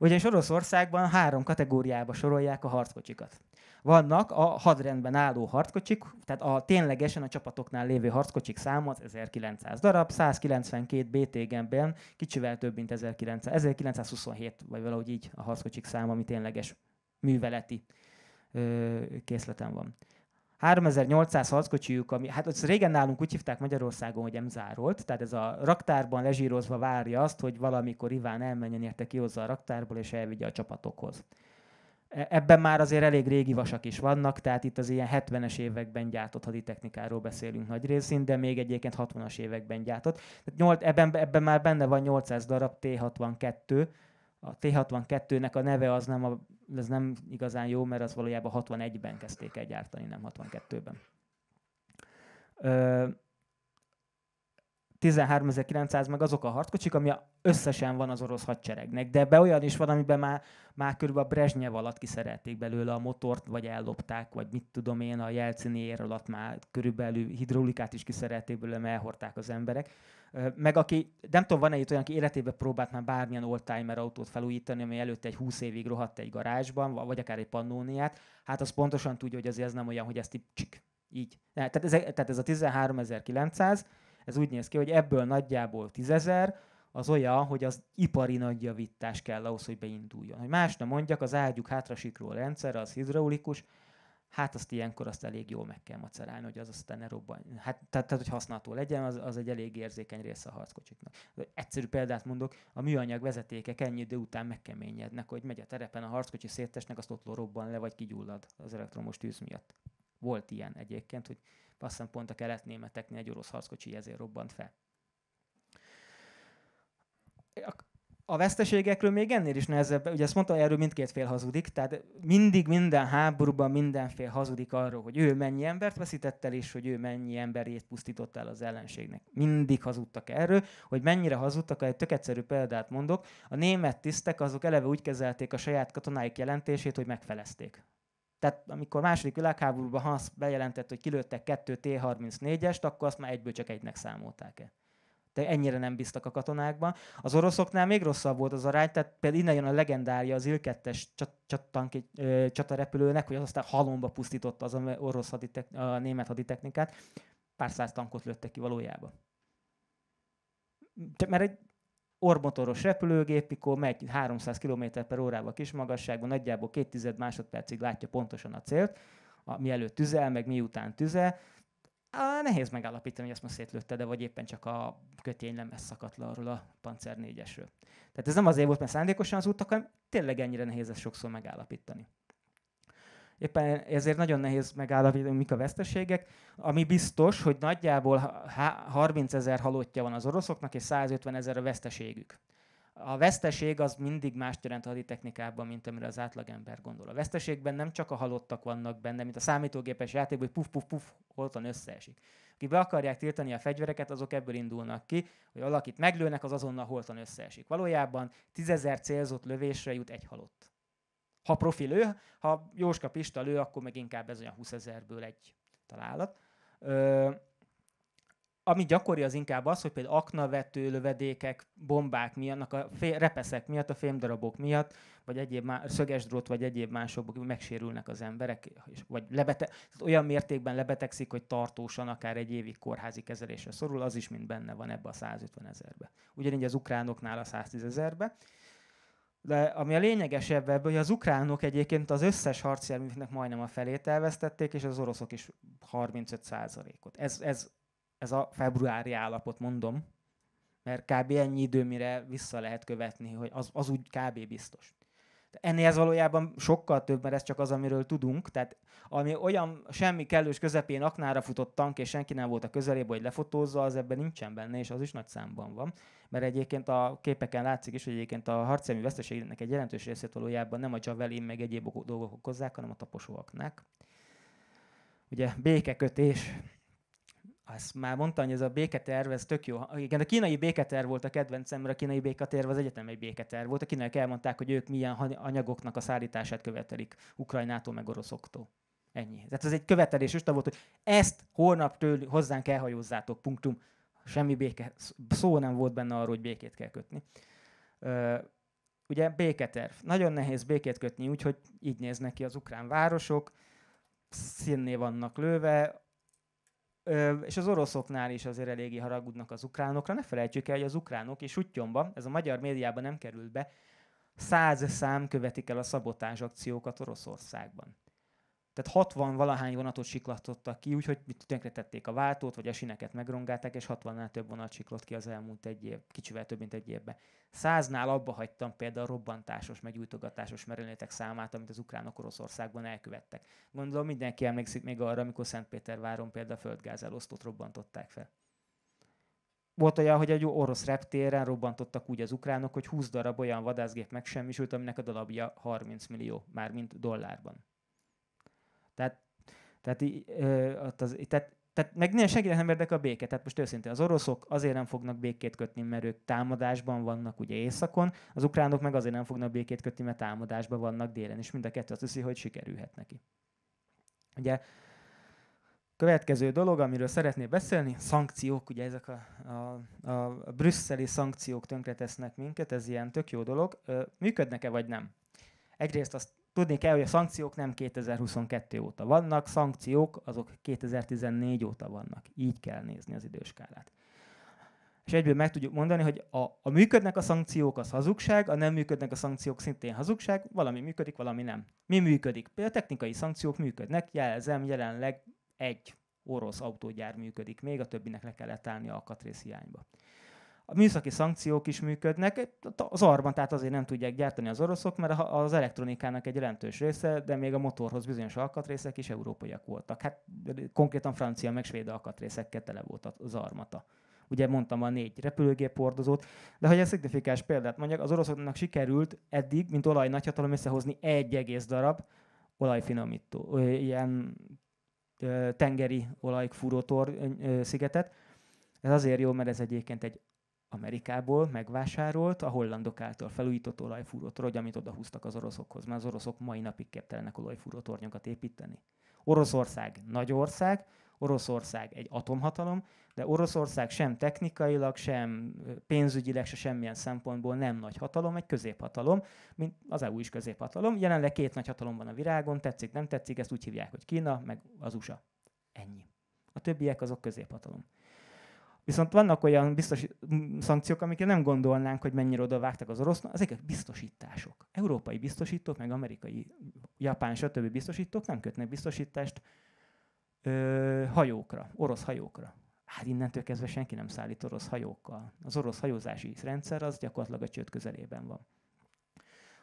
Ugyanis Oroszországban három kategóriába sorolják a harckocsikat. Vannak a hadrendben álló harckocsik, tehát a ténylegesen a csapatoknál lévő harckocsik száma az 1900 darab, 192 BTG-ben kicsivel több, mint 1900, 1927, vagy valahogy így a harckocsik száma, ami tényleges műveleti ö, készleten van. 3800 harckocsijuk, ami, hát az régen nálunk úgy hívták Magyarországon, hogy emzárolt, tehát ez a raktárban lezsírozva várja azt, hogy valamikor Iván elmenjen érte hozzá a raktárból és elvigye a csapatokhoz. E-, ebben már azért elég régi vasak is vannak, tehát itt az ilyen 70-es években gyártott haditechnikáról beszélünk nagy részén, de még egyébként 60-as években gyártott. Tehát 8, ebben, ebben már benne van 800 darab T-62, a T-62-nek a neve az nem a ez nem igazán jó, mert az valójában 61-ben kezdték el gyártani, nem 62-ben. 13.900 meg azok a harckocsik, ami összesen van az orosz hadseregnek, de be olyan is van, amiben már, már körülbelül a Brezsnyev alatt kiszerelték belőle a motort, vagy ellopták, vagy mit tudom én, a Jelcini ér alatt már körülbelül hidrolikát is kiszerelték belőle, mert elhordták az emberek. Meg aki, nem tudom, van-e itt olyan, aki életében próbált már bármilyen oldtimer autót felújítani, ami előtte egy 20 évig rohadt egy garázsban, vagy akár egy pannóniát, hát az pontosan tudja, hogy azért ez nem olyan, hogy ezt így, csik, így. Tehát ez, tehát ez a 13900, ez úgy néz ki, hogy ebből nagyjából 10.000 az olyan, hogy az ipari nagy javítás kell ahhoz, hogy beinduljon. Hogy más nem mondjak, az ágyuk hátrasikról rendszer, az hidraulikus, hát azt ilyenkor azt elég jól meg kell macerálni, hogy az aztán ne robban. Hát, tehát, tehát, hogy használható legyen, az, az egy elég érzékeny része a harckocsiknak. Egyszerű példát mondok, a műanyag vezetékek ennyi idő után megkeményednek, hogy megy a terepen a harckocsi széttesnek, azt ott robban le, vagy kigyullad az elektromos tűz miatt. Volt ilyen egyébként, hogy aztán pont a keletnémeteknél egy orosz harckocsi ezért robbant fel a veszteségekről még ennél is nehezebb, ugye ezt mondta, erről mindkét fél hazudik, tehát mindig minden háborúban minden fél hazudik arról, hogy ő mennyi embert veszített el, és hogy ő mennyi emberét pusztított el az ellenségnek. Mindig hazudtak erről, hogy mennyire hazudtak, egy tök egyszerű példát mondok, a német tisztek azok eleve úgy kezelték a saját katonáik jelentését, hogy megfelezték. Tehát amikor második világháborúban Hans bejelentett, hogy kilőttek kettő T-34-est, akkor azt már egyből csak egynek számolták el de ennyire nem bíztak a katonákban. Az oroszoknál még rosszabb volt az arány, tehát például innen jön a legendária az Il-2-es csatarepülőnek, hogy az aztán halomba pusztította az orosz haditek, a német haditechnikát. Pár száz tankot lőttek ki valójában. Mert egy ormotoros repülőgép, mikor megy 300 km per órával kis magasságban, nagyjából két tized másodpercig látja pontosan a célt, a, mielőtt tüzel, meg miután tüzel, Á, nehéz megállapítani, hogy ezt ma szétlőtte, de vagy éppen csak a kötény nem szakadt le arról a Panzer 4-esről. Tehát ez nem azért volt, mert szándékosan az útak, hanem tényleg ennyire nehéz ezt sokszor megállapítani. Éppen ezért nagyon nehéz megállapítani, mik a veszteségek. Ami biztos, hogy nagyjából 30 ezer halottja van az oroszoknak, és 150 ezer a veszteségük a veszteség az mindig más jelent a haditechnikában, mint amire az átlagember gondol. A veszteségben nem csak a halottak vannak benne, mint a számítógépes játékban, hogy puf-puf-puf, holtan összeesik. Akik be akarják tiltani a fegyvereket, azok ebből indulnak ki, hogy valakit meglőnek, az azonnal holtan összeesik. Valójában tízezer célzott lövésre jut egy halott. Ha profi lő, ha Jóska Pista lő, akkor meg inkább ez olyan 20 ezerből egy találat. Ö- ami gyakori az inkább az, hogy például aknavető lövedékek, bombák miatt, a fé- repeszek miatt, a fémdarabok miatt, vagy egyéb má- drót, vagy egyéb másokból megsérülnek az emberek, és, vagy lebete- olyan mértékben lebetegszik, hogy tartósan akár egy évig kórházi kezelésre szorul, az is mind benne van ebbe a 150 ezerbe. Ugyanígy az ukránoknál a 110 ezerbe. De ami a lényegesebb ebből, hogy az ukránok egyébként az összes harcjárműveknek majdnem a felét elvesztették, és az oroszok is 35 ot Ez, ez ez a februári állapot, mondom, mert kb. ennyi idő, mire vissza lehet követni, hogy az, az úgy kb. biztos. Ennél ez valójában sokkal több, mert ez csak az, amiről tudunk. Tehát ami olyan semmi kellős közepén aknára futott tank, és senki nem volt a közelében, hogy lefotózza, az ebben nincsen benne, és az is nagy számban van. Mert egyébként a képeken látszik is, hogy egyébként a harcjármű veszteségnek egy jelentős részét valójában nem a javelin meg egyéb dolgok okozzák, hanem a taposóaknak, Ugye békekötés, azt már mondtam, hogy ez a béketerv, ez tök jó. Igen, a kínai béketerv volt a kedvencem, mert a kínai béketerv az egyetem egy béketerv volt. A kínaiak elmondták, hogy ők milyen anyagoknak a szállítását követelik Ukrajnától meg oroszoktól. Ennyi. Tehát ez egy követelés is volt, hogy ezt holnap től hozzánk elhajózzátok, punktum. Semmi béke, szó nem volt benne arról, hogy békét kell kötni. ugye béketerv. Nagyon nehéz békét kötni, úgyhogy így néznek ki az ukrán városok, színné vannak lőve, és az oroszoknál is azért eléggé haragudnak az ukránokra. Ne felejtsük el, hogy az ukránok és útjomba, ez a magyar médiában nem került be, száz szám követik el a szabotás akciókat Oroszországban. Tehát 60 valahány vonatot siklatottak ki, úgyhogy tönkretették a váltót, vagy sineket megrongálták, és 60-nál több vonat siklott ki az elmúlt egy év, kicsivel több mint egy évben. Száznál abba hagytam például a robbantásos, meggyújtogatásos merőlétek számát, amit az ukránok Oroszországban elkövettek. Gondolom mindenki emlékszik még arra, amikor Szentpéterváron például a földgáz elosztót robbantották fel volt olyan, hogy egy orosz reptéren robbantottak úgy az ukránok, hogy 20 darab olyan vadászgép megsemmisült, aminek a darabja 30 millió, mármint dollárban. Tehát, tehát, ö, az, tehát tehát meg nem senki nem érdekel a béke. Tehát most őszintén az oroszok azért nem fognak békét kötni, mert ők támadásban vannak ugye északon, az ukránok meg azért nem fognak békét kötni, mert támadásban vannak délen, és mind a kettő azt hiszi, hogy sikerülhet neki. Ugye Következő dolog, amiről szeretné beszélni, szankciók, ugye ezek a, a, a brüsszeli szankciók tönkretesznek minket, ez ilyen tök jó dolog. Működnek-e vagy nem? Egyrészt azt Tudni kell, hogy a szankciók nem 2022 óta vannak, szankciók azok 2014 óta vannak. Így kell nézni az időskálát. És egyből meg tudjuk mondani, hogy a, a működnek a szankciók az hazugság, a nem működnek a szankciók szintén hazugság, valami működik, valami nem. Mi működik? Például a technikai szankciók működnek, jelzem jelenleg egy orosz autógyár működik, még a többinek le kellett állni a katrész hiányba. A műszaki szankciók is működnek, az arban, tehát azért nem tudják gyártani az oroszok, mert az elektronikának egy jelentős része, de még a motorhoz bizonyos alkatrészek is európaiak voltak. Hát konkrétan francia meg svéd alkatrészekkel tele volt az armata ugye mondtam a négy repülőgép hordozót, de hogy egy szignifikáns példát mondjak, az oroszoknak sikerült eddig, mint olaj nagyhatalom összehozni egy egész darab olajfinomító, ilyen tengeri olajfúrótor szigetet. Ez azért jó, mert ez egyébként egy Amerikából megvásárolt, a hollandok által felújított olajfúrótorony, amit odahúztak az oroszokhoz, mert az oroszok mai napig képtelenek olajfúrótornyokat építeni. Oroszország nagy ország, Oroszország egy atomhatalom, de Oroszország sem technikailag, sem pénzügyileg, se semmilyen szempontból nem nagy hatalom, egy középhatalom, mint az EU is középhatalom. Jelenleg két nagy hatalom van a virágon, tetszik, nem tetszik, ezt úgy hívják, hogy Kína, meg az USA. Ennyi. A többiek azok középhatalom. Viszont vannak olyan biztos szankciók, amikre nem gondolnánk, hogy mennyire oda vágtak az orosznak, egyik biztosítások. Európai biztosítók, meg amerikai, japán, stb. biztosítók nem kötnek biztosítást ö, hajókra, orosz hajókra. Hát innentől kezdve senki nem szállít orosz hajókkal. Az orosz hajózási rendszer az gyakorlatilag a csőd közelében van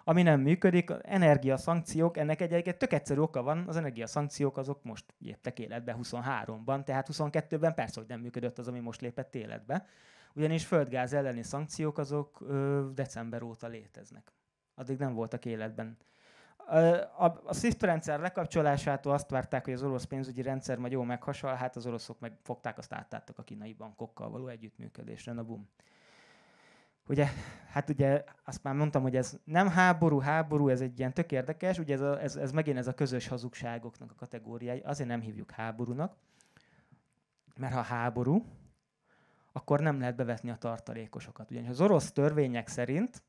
ami nem működik, energiaszankciók, ennek egy, egy tök egyszerű oka van, az energiaszankciók azok most léptek életbe 23-ban, tehát 22-ben persze, hogy nem működött az, ami most lépett életbe, ugyanis földgáz elleni szankciók azok ö, december óta léteznek. Addig nem voltak életben. A, a SWIFT rendszer lekapcsolásától azt várták, hogy az orosz pénzügyi rendszer majd jól meghasal, hát az oroszok megfogták, azt áttáttak a kínai bankokkal való együttműködésre. Na bum ugye, hát ugye azt már mondtam, hogy ez nem háború, háború, ez egy ilyen tök érdekes, ugye ez, a, ez, ez megint ez a közös hazugságoknak a kategóriái, azért nem hívjuk háborúnak, mert ha háború, akkor nem lehet bevetni a tartalékosokat. Ugyanis az orosz törvények szerint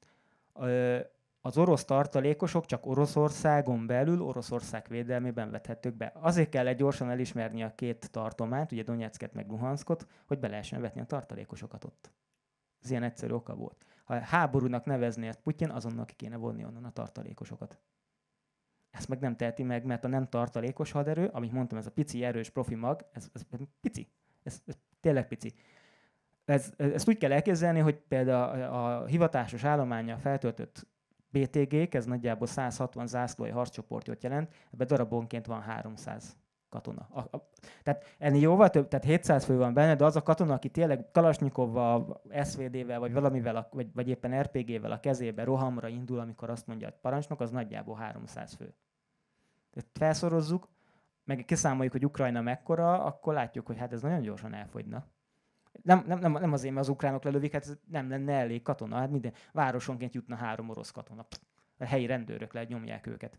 az orosz tartalékosok csak Oroszországon belül, Oroszország védelmében vethetők be. Azért kell egy gyorsan elismerni a két tartományt, ugye Donetsket meg Luhanskot, hogy be lehessen vetni a tartalékosokat ott. Ez ilyen egyszerű oka volt. Ha háborúnak nevezné ezt Putyin, azonnal ki kéne vonni onnan a tartalékosokat. Ezt meg nem teheti meg, mert a nem tartalékos haderő, amit mondtam, ez a pici, erős profi mag, ez, ez pici. Ez, ez tényleg pici. Ez, ezt úgy kell elképzelni, hogy például a, a hivatásos állománya feltöltött BTG-k, ez nagyjából 160 zászlói harccsoportot jelent, ebben darabonként van 300 katona. A, a, tehát ennél jóval több, tehát 700 fő van benne, de az a katona, aki tényleg Kalasnyikovval, SVD-vel, vagy valamivel, a, vagy, vagy éppen RPG-vel a kezébe rohamra indul, amikor azt mondja, a parancsnok, az nagyjából 300 fő. Tehát felszorozzuk, meg kiszámoljuk, hogy Ukrajna mekkora, akkor látjuk, hogy hát ez nagyon gyorsan elfogyna. Nem, nem, nem, nem azért, mert az ukránok lelövik, hát ez nem lenne elég katona, hát minden városonként jutna három orosz katona. Pff, a helyi rendőrök lehet nyomják őket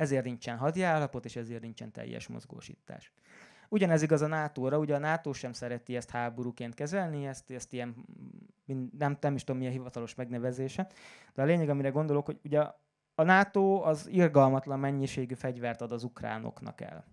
ezért nincsen hadiállapot, és ezért nincsen teljes mozgósítás. Ugyanez igaz a NATO-ra, ugye a NATO sem szereti ezt háborúként kezelni, ezt, ezt ilyen, nem, nem is tudom milyen hivatalos megnevezése, de a lényeg, amire gondolok, hogy ugye a NATO az irgalmatlan mennyiségű fegyvert ad az ukránoknak el,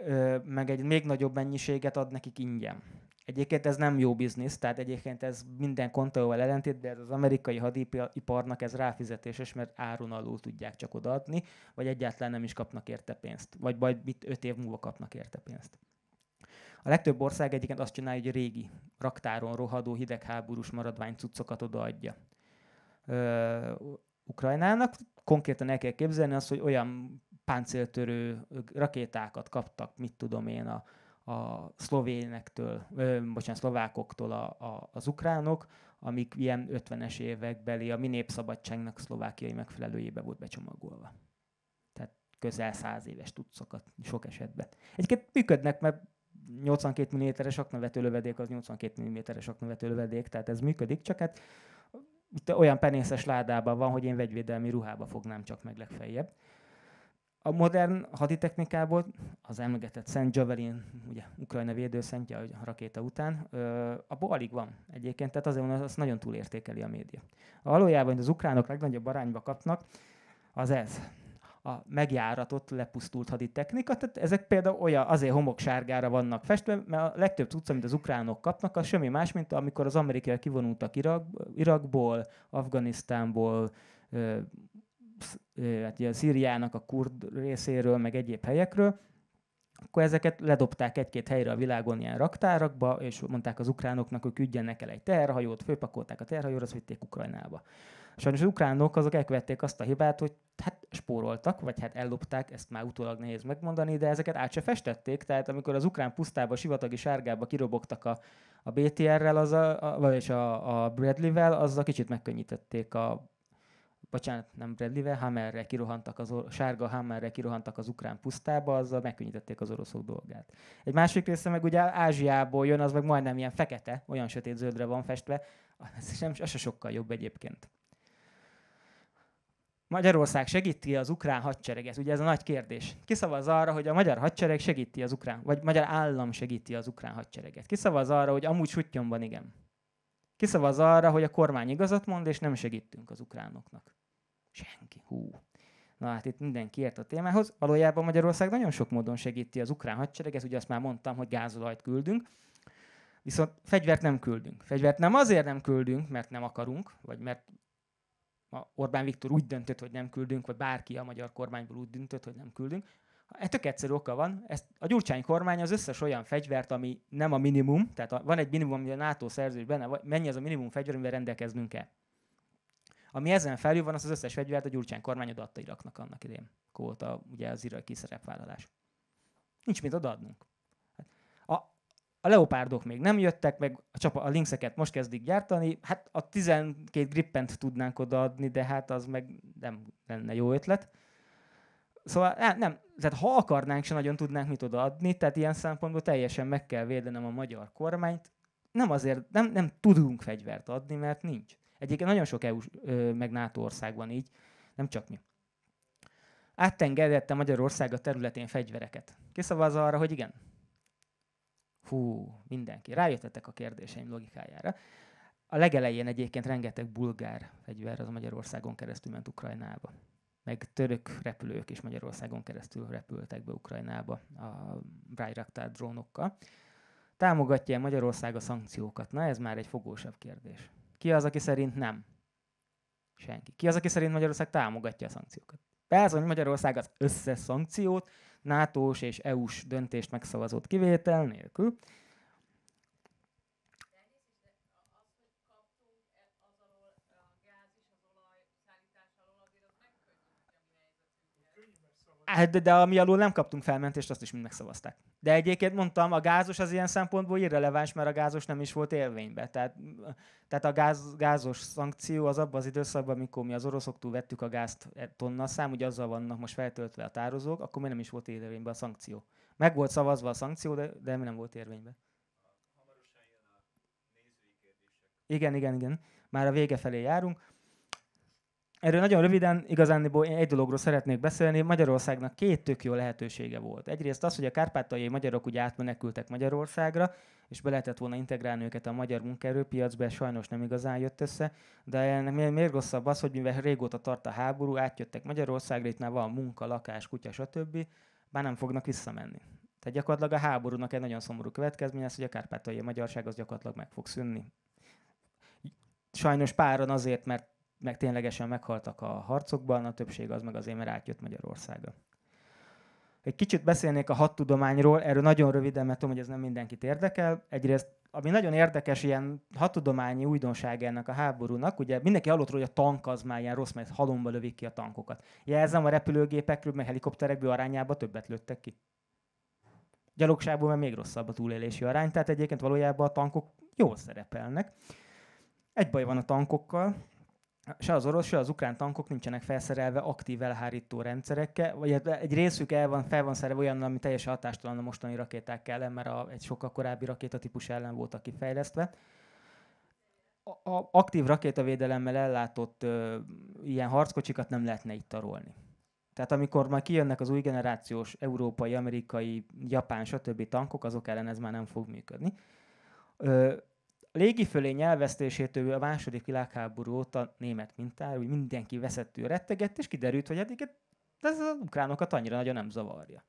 Ö, meg egy még nagyobb mennyiséget ad nekik ingyen. Egyébként ez nem jó biznisz, tehát egyébként ez minden kontóval ellentét, de ez az amerikai hadiparnak ez ráfizetéses, mert áron alul tudják csak odaadni, vagy egyáltalán nem is kapnak érte pénzt, vagy majd mit öt év múlva kapnak érte pénzt. A legtöbb ország egyébként azt csinálja, hogy a régi raktáron rohadó hidegháborús maradvány cuccokat odaadja. Ö, Ukrajnának konkrétan el kell képzelni azt, hogy olyan páncéltörő rakétákat kaptak, mit tudom én, a, a szlovénektől, ö, bocsánat, szlovákoktól a, a, az ukránok, amik ilyen 50-es évekbeli a mi népszabadságnak szlovákiai megfelelőjébe volt becsomagolva. Tehát közel száz éves tudszokat sok esetben. Egyébként működnek, mert 82 mm-es aknavető lövedék az 82 mm-es aknavető lövedék, tehát ez működik, csak hát olyan penészes ládában van, hogy én vegyvédelmi ruhába fognám csak meg legfeljebb. A modern haditechnikából az emlegetett Szent Javelin, ugye Ukrajna védőszentje a rakéta után, ö, abból alig van egyébként, tehát azért az azt nagyon túlértékeli a média. A valójában az ukránok legnagyobb arányba kapnak, az ez. A megjáratott, lepusztult haditechnika, tehát ezek például olyan, azért homoksárgára vannak festve, mert a legtöbb tudsz, amit az ukránok kapnak, az semmi más, mint amikor az amerikai kivonultak Irak, Irakból, Afganisztánból, hát ugye Szíriának a kurd részéről, meg egyéb helyekről, akkor ezeket ledobták egy-két helyre a világon ilyen raktárakba, és mondták az ukránoknak, hogy küldjenek el egy terhajót, főpakolták a terhajóra, azt vitték Ukrajnába. Sajnos az ukránok azok elkövették azt a hibát, hogy hát spóroltak, vagy hát ellopták, ezt már utólag nehéz megmondani, de ezeket át se festették, tehát amikor az ukrán pusztába, sivatagi sárgába kirobogtak a, a BTR-rel, az a, a, vagyis a, a Bradley-vel, azzal kicsit megkönnyítették a bocsánat, nem Bradley-vel, Hammerre kirohantak az or- sárga Hammerre kirohantak az ukrán pusztába, azzal megkönnyítették az oroszok dolgát. Egy másik része meg ugye Ázsiából jön, az meg majdnem ilyen fekete, olyan sötét-zöldre van festve, ez sem, az se sokkal jobb egyébként. Magyarország segíti az ukrán hadsereget? Ugye ez a nagy kérdés. szavaz arra, hogy a magyar hadsereg segíti az ukrán, vagy magyar állam segíti az ukrán hadsereget? szavaz arra, hogy amúgy sutyomban igen? szavaz arra, hogy a kormány igazat mond, és nem segítünk az ukránoknak? Senki. Hú. Na hát itt mindenki ért a témához. Valójában Magyarország nagyon sok módon segíti az ukrán ez ugye azt már mondtam, hogy gázolajt küldünk, viszont fegyvert nem küldünk. Fegyvert nem azért nem küldünk, mert nem akarunk, vagy mert Orbán Viktor úgy döntött, hogy nem küldünk, vagy bárki a magyar kormányból úgy döntött, hogy nem küldünk. Ez tök egyszerű oka van. Ezt a Gyurcsány kormány az összes olyan fegyvert, ami nem a minimum, tehát a, van egy minimum, ami a NATO szerződésben, benne, mennyi az a minimum fegyver, amivel rendelkeznünk kell. Ami ezen felül van, az az összes fegyvert a Gyurcsány kormány adatta Iraknak annak idén. Kóta ugye az iraki szerepvállalás. Nincs mit odaadnunk. Hát a, a leopárdok még nem jöttek, meg a, csapa, a linkseket most kezdik gyártani. Hát a 12 grippent tudnánk odaadni, de hát az meg nem lenne jó ötlet. Szóval nem, hát nem, tehát ha akarnánk, se nagyon tudnánk mit odaadni, tehát ilyen szempontból teljesen meg kell védenem a magyar kormányt. Nem azért, nem, nem tudunk fegyvert adni, mert nincs. Egyébként nagyon sok EU meg NATO országban így, nem csak mi. Áttengedette Magyarország a területén fegyvereket. Kiszavaz arra, hogy igen? Hú, mindenki. Rájöttetek a kérdéseim logikájára. A legelején egyébként rengeteg bulgár fegyver az Magyarországon keresztül ment Ukrajnába. Meg török repülők is Magyarországon keresztül repültek be Ukrajnába a Bayraktar drónokkal. Támogatja Magyarország a szankciókat? Na, ez már egy fogósabb kérdés. Ki az, aki szerint nem? Senki. Ki az, aki szerint Magyarország támogatja a szankciókat? Persze, hogy Magyarország az összes szankciót, NATO-s és EU-s döntést megszavazott kivétel nélkül Hát de, de ami alul nem kaptunk felmentést, azt is mind megszavazták. De egyébként mondtam, a gázos az ilyen szempontból irreleváns, mert a gázos nem is volt élvényben. Tehát, tehát a gáz, gázos szankció az abban az időszakban, amikor mi az oroszoktól vettük a gázt e, tonna szám, ugye azzal vannak most feltöltve a tározók, akkor mi nem is volt érvényben a szankció. Meg volt szavazva a szankció, de, de mi nem volt érvényben. Igen, igen, igen. Már a vége felé járunk. Erről nagyon röviden, igazániból egy dologról szeretnék beszélni. Magyarországnak két tök jó lehetősége volt. Egyrészt az, hogy a kárpátaljai magyarok ugye átmenekültek Magyarországra, és be lehetett volna integrálni őket a magyar munkaerőpiacba, ez sajnos nem igazán jött össze, de ennek még rosszabb az, hogy mivel régóta tart a háború, átjöttek Magyarországra, itt már van munka, lakás, kutya, stb., már nem fognak visszamenni. Tehát gyakorlatilag a háborúnak egy nagyon szomorú következménye az, hogy a kárpátaljai magyarság az gyakorlatilag meg fog szűnni. Sajnos páran azért, mert meg ténylegesen meghaltak a harcokban, a többség az meg azért, mert átjött Magyarországra. Egy kicsit beszélnék a hat tudományról, erről nagyon röviden, mert tudom, hogy ez nem mindenkit érdekel. Egyrészt, ami nagyon érdekes, ilyen hat tudományi újdonság ennek a háborúnak, ugye mindenki hallott róla, hogy a tank az már ilyen rossz, mert halomba lövik ki a tankokat. Jelzem, a repülőgépekről, meg helikopterekből arányába többet lőttek ki. Gyalogságból már még rosszabb a túlélési arány, tehát egyébként valójában a tankok jól szerepelnek. Egy baj van a tankokkal, se az orosz, se az ukrán tankok nincsenek felszerelve aktív elhárító rendszerekkel, vagy hát egy részük el van, fel van szerelve olyan, ami teljesen hatástalan a mostani rakéták ellen, mert a, egy sokkal korábbi rakétatípus ellen voltak kifejlesztve. A, a aktív rakétavédelemmel ellátott ö, ilyen harckocsikat nem lehetne itt tarolni. Tehát amikor már kijönnek az új generációs európai, amerikai, japán, stb. tankok, azok ellen ez már nem fog működni. Ö, fölé nyelvesztésétől a második világháború óta német mintára, úgy mindenki veszettő rettegett, és kiderült, hogy eddig hát ez az ukránokat annyira nagyon nem zavarja.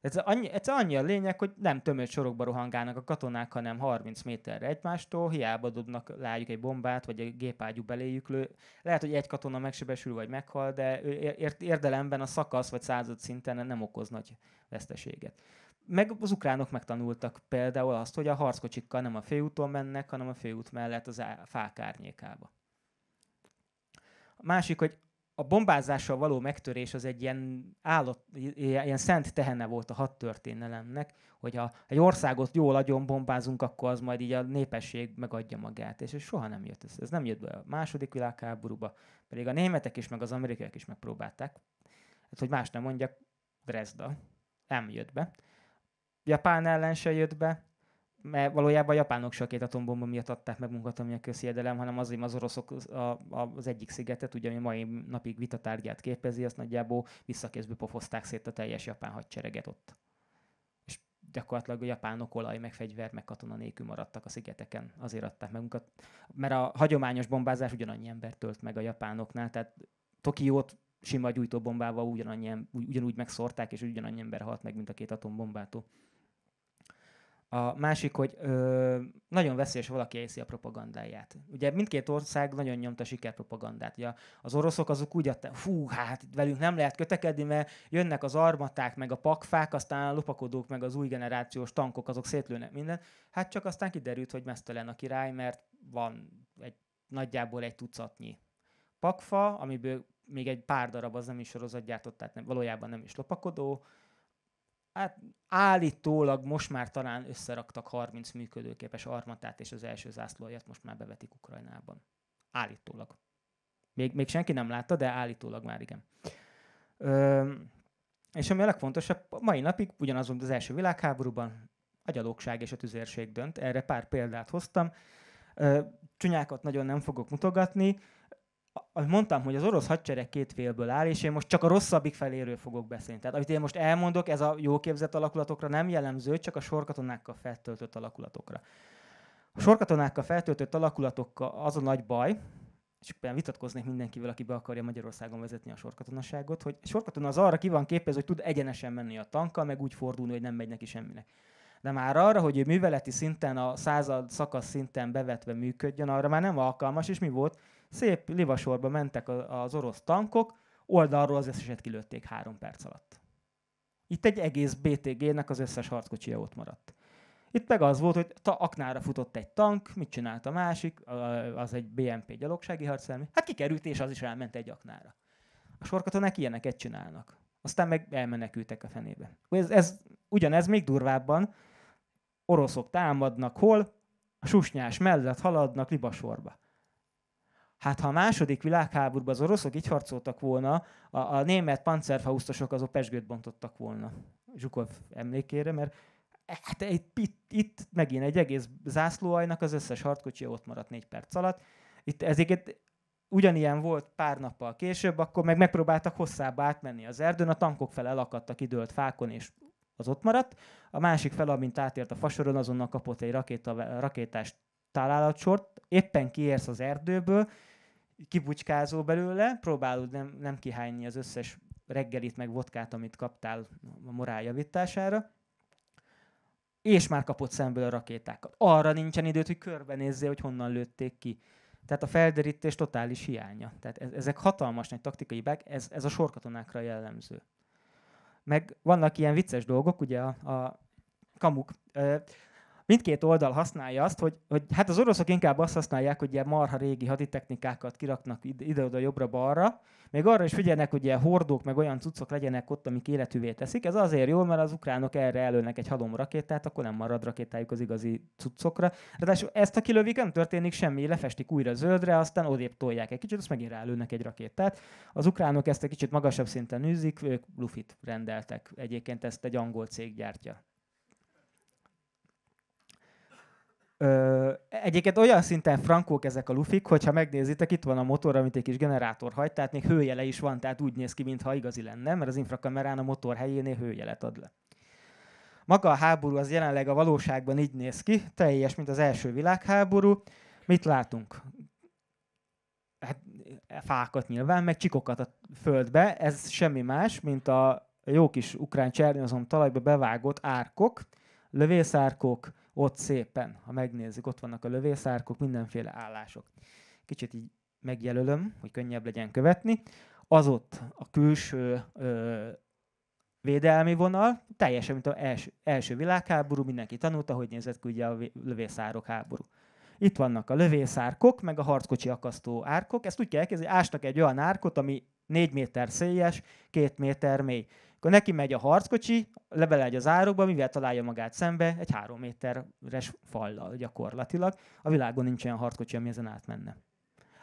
Ez annyi, ez annyi a lényeg, hogy nem tömött sorokba rohangálnak a katonák, hanem 30 méterre egymástól, hiába dobnak lájuk egy bombát, vagy egy gépágyú beléjük lő. Lehet, hogy egy katona megsebesül, vagy meghal, de érdelemben a szakasz, vagy század szinten nem okoz nagy veszteséget meg az ukránok megtanultak például azt, hogy a harckocsikkal nem a főúton mennek, hanem a főút mellett az á- fák árnyékába. A másik, hogy a bombázással való megtörés az egy ilyen, állat, ilyen szent tehenne volt a hat történelemnek, hogy ha egy országot jól agyon bombázunk, akkor az majd így a népesség megadja magát, és ez soha nem jött össze. Ez nem jött be a második világháborúba, pedig a németek is, meg az amerikaiak is megpróbálták. Hát, hogy más nem mondjak, Dresda nem jött be. Japán ellen se jött be, mert valójában a japánok se a két atombomba miatt adták meg munkat, ami a közhiedelem, hanem azért az oroszok a, a, az egyik szigetet, ugye, ami mai napig vitatárgyát képezi, azt nagyjából visszakézbe pofozták szét a teljes japán hadsereget ott. És gyakorlatilag a japánok olaj, meg fegyver, meg katona nélkül maradtak a szigeteken, azért adták meg munkat. Mert a hagyományos bombázás ugyanannyi ember tölt meg a japánoknál, tehát Tokiót sima gyújtóbombával ugyanannyi, ugyanúgy megszórták, és ugyanannyi ember halt meg, mint a két atombombától. A másik, hogy ö, nagyon veszélyes, valaki eszi a propagandáját. Ugye mindkét ország nagyon nyomta sikerpropagandát. Ugye az oroszok azok úgy adták, fú, hát velünk nem lehet kötekedni, mert jönnek az armaták, meg a pakfák, aztán a lopakodók, meg az új generációs tankok, azok szétlőnek minden. Hát csak aztán kiderült, hogy mesztelen a király, mert van egy nagyjából egy tucatnyi pakfa, amiből még egy pár darab az nem is gyártott, tehát nem, valójában nem is lopakodó, hát állítólag most már talán összeraktak 30 működőképes armatát, és az első zászlóját most már bevetik Ukrajnában. Állítólag. Még, még senki nem látta, de állítólag már igen. Ö, és ami a legfontosabb, mai napig, ugyanaz, volt az első világháborúban, a gyalogság és a tüzérség dönt. Erre pár példát hoztam. Ö, csúnyákat nagyon nem fogok mutogatni, ahogy mondtam, hogy az orosz hadsereg két félből áll, és én most csak a rosszabbik feléről fogok beszélni. Tehát amit én most elmondok, ez a jó képzett alakulatokra nem jellemző, csak a sorkatonákkal feltöltött alakulatokra. A sorkatonákkal feltöltött alakulatokkal az a nagy baj, és például vitatkoznék mindenkivel, aki be akarja Magyarországon vezetni a sorkatonaságot, hogy a sorkatona az arra ki van képez, hogy tud egyenesen menni a tankkal, meg úgy fordulni, hogy nem megy neki semminek. De már arra, hogy ő műveleti szinten, a század szakasz szinten bevetve működjön, arra már nem alkalmas, és mi volt? Szép livasorba mentek az orosz tankok, oldalról az összeset kilőtték három perc alatt. Itt egy egész BTG-nek az összes harckocsija ott maradt. Itt meg az volt, hogy ta aknára futott egy tank, mit csinált a másik, az egy BMP gyalogsági harcszermi, Hát kikerült, és az is elment egy aknára. A sorkatonák ilyeneket csinálnak. Aztán meg elmenekültek a fenébe. Ez, ez, ugyanez még durvábban. Oroszok támadnak hol, a susnyás mellett haladnak libasorba. Hát ha a második világháborúban az oroszok így harcoltak volna, a, a német pancerfaustosok azok pesgőt bontottak volna. Zsukov emlékére, mert hát itt, itt, itt megint egy egész zászlóajnak az összes harckocsi ott maradt négy perc alatt. Itt ezért ugyanilyen volt pár nappal később, akkor meg megpróbáltak hosszába átmenni az erdőn, a tankok fel elakadtak időlt fákon, és az ott maradt. A másik fel, amint átért a fasoron, azonnal kapott egy rakéta, rakétás találatsort, éppen kiérsz az erdőből, kibucskázó belőle, próbálod nem, nem kihányni az összes reggelit meg vodkát, amit kaptál a morál javítására, és már kapott szemből a rakétákat. Arra nincsen időt, hogy körbenézzél, hogy honnan lőtték ki. Tehát a felderítés totális hiánya. Tehát e-, ezek hatalmas nagy taktikai hibák, ez, ez a sorkatonákra jellemző. Meg vannak ilyen vicces dolgok, ugye a, a kamuk mindkét oldal használja azt, hogy, hogy hát az oroszok inkább azt használják, hogy ilyen marha régi haditechnikákat kiraknak ide-oda, jobbra-balra, még arra is figyelnek, hogy ilyen hordók, meg olyan cuccok legyenek ott, amik életűvé teszik. Ez azért jó, mert az ukránok erre előnek egy halom rakétát, akkor nem marad rakétájuk az igazi cuccokra. Ráadásul ezt a kilövik, nem történik semmi, lefestik újra zöldre, aztán odébb tolják egy kicsit, azt megint ráelőnek egy rakétát. Az ukránok ezt egy kicsit magasabb szinten űzik, ők lufit rendeltek. Egyébként ezt egy angol cég gyártja. Ö, egyébként olyan szinten frankók ezek a lufik, hogyha megnézitek, itt van a motor, amit egy kis generátor hagy, tehát még hőjele is van, tehát úgy néz ki, mintha igazi lenne, mert az infrakamerán a motor helyénél hőjelet ad le. Maga a háború az jelenleg a valóságban így néz ki, teljes, mint az első világháború. Mit látunk? Hát, e, fákat nyilván, meg csikokat a földbe, ez semmi más, mint a jó kis ukrán csernyozom talajba bevágott árkok, lövészárkok, ott szépen, ha megnézzük, ott vannak a lövészárkok, mindenféle állások. Kicsit így megjelölöm, hogy könnyebb legyen követni. Az ott a külső ö, védelmi vonal, teljesen, mint az első, első világháború, mindenki tanulta, hogy nézett ki ugye a lövészárok háború. Itt vannak a lövészárkok, meg a harckocsi akasztó árkok. Ezt úgy kell elkezdeni, ástak egy olyan árkot, ami 4 méter széles, 2 méter mély. Akkor neki megy a harckocsi, lebelegy az árokba, mivel találja magát szembe? Egy három méteres fallal gyakorlatilag. A világon nincs olyan harckocsi, ami ezen átmenne.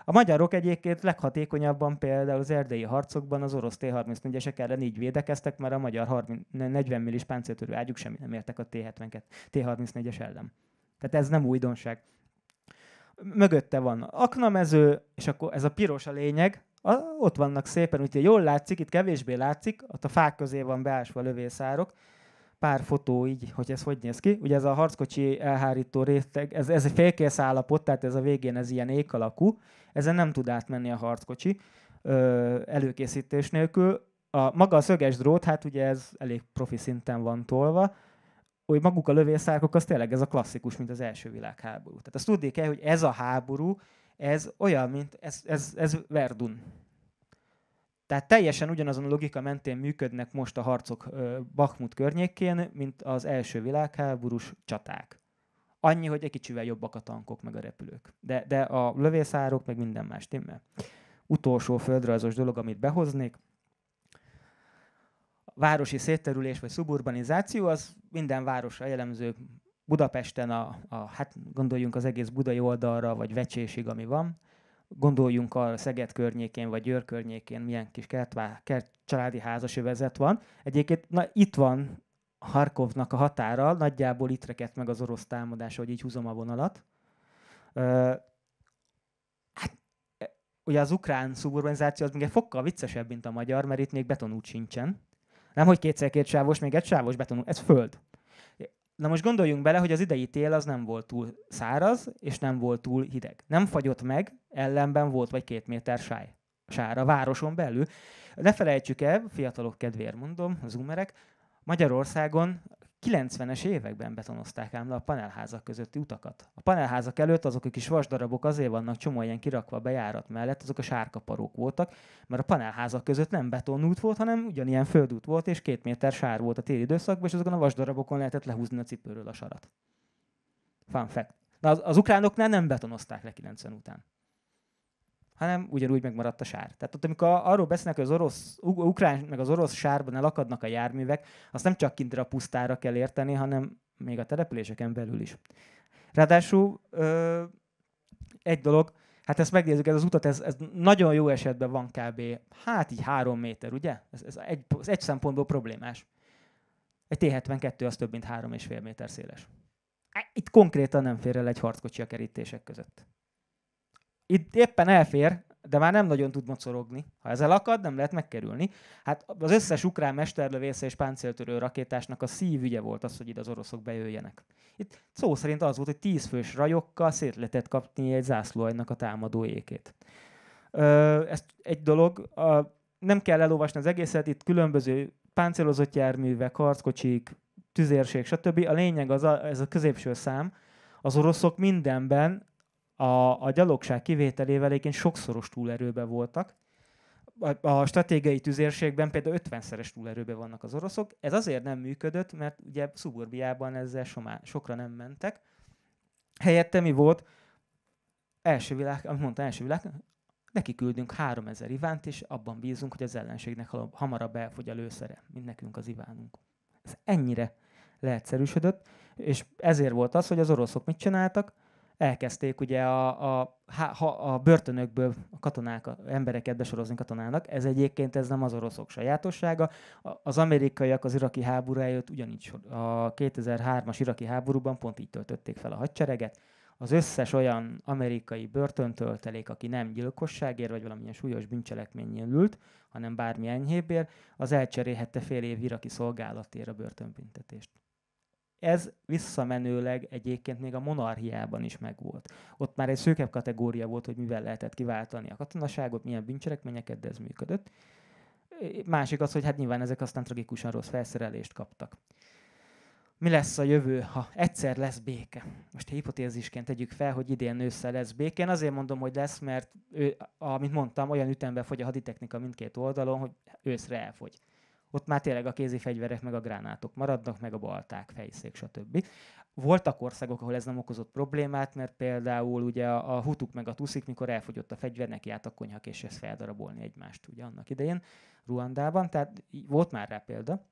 A magyarok egyébként leghatékonyabban például az erdei harcokban az orosz T-34-esek ellen így védekeztek, mert a magyar 30, 40 millis páncéltörő ágyuk semmi nem értek a T-72, T-34-es ellen. Tehát ez nem újdonság. Mögötte van aknamező, és akkor ez a piros a lényeg, a, ott vannak szépen, úgyhogy jól látszik, itt kevésbé látszik, ott a fák közé van beásva a lövészárok, pár fotó így, hogy ez hogy néz ki. Ugye ez a harckocsi elhárító réteg, ez, ez egy félkész állapot, tehát ez a végén ez ilyen ék alakú, ezen nem tud átmenni a harckocsi ö, előkészítés nélkül. A, maga a szöges drót, hát ugye ez elég profi szinten van tolva, hogy maguk a lövészárkok, az tényleg ez a klasszikus, mint az első világháború. Tehát azt tudni kell, hogy ez a háború, ez olyan, mint ez, ez, ez Verdun. Tehát teljesen ugyanazon a logika mentén működnek most a harcok Bakhmut környékén, mint az első világháborús csaták. Annyi, hogy egy kicsivel jobbak a tankok meg a repülők. De, de a lövészárok meg minden más, timmel. Utolsó földrajzos dolog, amit behoznék, városi szétterülés vagy szuburbanizáció az minden városra jellemző Budapesten, a, a, hát gondoljunk az egész budai oldalra, vagy vecsésig, ami van, gondoljunk a Szeged környékén, vagy Győr környékén, milyen kis kertvá, kert, családi házas övezet van. Egyébként na, itt van Harkovnak a határa, nagyjából itt rekedt meg az orosz támadás, hogy így húzom a vonalat. Ö, hát, e, ugye az ukrán szuburbanizáció az még egy fokkal viccesebb, mint a magyar, mert itt még betonút sincsen. Nem, hogy kétszer két sávos, még egy sávos betonút, ez föld. Na most gondoljunk bele, hogy az idei tél az nem volt túl száraz, és nem volt túl hideg. Nem fagyott meg, ellenben volt vagy két méter sáj, sár a városon belül. Ne felejtsük el, fiatalok kedvéért mondom, az umerek, Magyarországon 90-es években betonozták ám le a panelházak közötti utakat. A panelházak előtt azok a kis vasdarabok azért vannak csomó ilyen kirakva a bejárat mellett, azok a sárkaparók voltak, mert a panelházak között nem betonút volt, hanem ugyanilyen földút volt, és két méter sár volt a téli időszakban, és azokon a vasdarabokon lehetett lehúzni a cipőről a sarat. Fun fact. Na, az, az ukránoknál nem betonozták le 90 után hanem ugyanúgy megmaradt a sár. Tehát ott, amikor arról beszélnek, hogy az orosz, ukrán meg az orosz sárban elakadnak a járművek, azt nem csak kintre a pusztára kell érteni, hanem még a településeken belül is. Ráadásul ö, egy dolog, hát ezt megnézzük, ez az utat, ez, ez nagyon jó esetben van kb. hát így három méter, ugye? Ez, ez, egy, ez egy szempontból problémás. Egy T-72 az több mint három és fél méter széles. Itt konkrétan nem fér el egy harckocsi a kerítések között itt éppen elfér, de már nem nagyon tud mocorogni. Ha ezzel akad, nem lehet megkerülni. Hát az összes ukrán mesterlövésze és páncéltörő rakétásnak a szívügye volt az, hogy ide az oroszok bejöjjenek. Itt szó szerint az volt, hogy tízfős rajokkal szét lehetett kapni egy zászlóajnak a támadó ékét. Ö, ez egy dolog, a, nem kell elolvasni az egészet, itt különböző páncélozott járművek, harckocsik, tüzérség, stb. A lényeg az a, ez a középső szám, az oroszok mindenben a, a gyalogság kivételével egyébként sokszoros túlerőbe voltak. A, a stratégiai tüzérségben például 50-szeres túlerőbe vannak az oroszok. Ez azért nem működött, mert ugye Szuburbiában ezzel somá, sokra nem mentek. Helyette mi volt? Első világ, amit mondta, első világ, neki küldünk 3000 ivánt, és abban bízunk, hogy az ellenségnek hamarabb elfogy a lőszere, mint nekünk az ivánunk. Ez ennyire leegyszerűsödött, és ezért volt az, hogy az oroszok mit csináltak? elkezdték ugye a, a, ha, a börtönökből a katonák, a embereket besorozni katonának. Ez egyébként ez nem az oroszok sajátossága. Az amerikaiak az iraki háború előtt ugyanígy a 2003-as iraki háborúban pont így töltötték fel a hadsereget. Az összes olyan amerikai börtöntöltelék, aki nem gyilkosságért vagy valamilyen súlyos bűncselekményén ült, hanem bármi enyhébbért, az elcserélhette fél év iraki szolgálatért a börtönbüntetést. Ez visszamenőleg egyébként még a monarchiában is megvolt. Ott már egy szőkebb kategória volt, hogy mivel lehetett kiváltani a katonaságot, milyen bűncselekményeket, de ez működött. Másik az, hogy hát nyilván ezek aztán tragikusan rossz felszerelést kaptak. Mi lesz a jövő, ha egyszer lesz béke? Most hipotézisként tegyük fel, hogy idén ősszel lesz béke. Én azért mondom, hogy lesz, mert ő, amit mondtam, olyan ütemben fogy a haditechnika mindkét oldalon, hogy őszre elfogy ott már tényleg a kézi fegyverek, meg a gránátok maradnak, meg a balták, fejszék, stb. Voltak országok, ahol ez nem okozott problémát, mert például ugye a, hutuk meg a tuszik, mikor elfogyott a fegyver, neki állt és ezt feldarabolni egymást, ugye annak idején Ruandában, tehát volt már rá példa.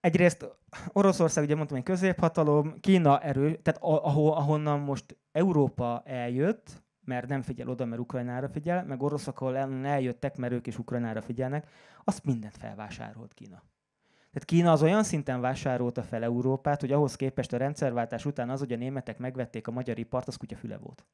Egyrészt Oroszország, ugye mondtam, egy középhatalom, Kína erő, tehát ahol, ahonnan most Európa eljött, mert nem figyel oda, mert Ukrajnára figyel, meg oroszok, ahol eljöttek, mert ők is Ukrajnára figyelnek, azt mindent felvásárolt Kína. Tehát Kína az olyan szinten vásárolta fel Európát, hogy ahhoz képest a rendszerváltás után az, hogy a németek megvették a magyar ipart, az kutyafüle volt.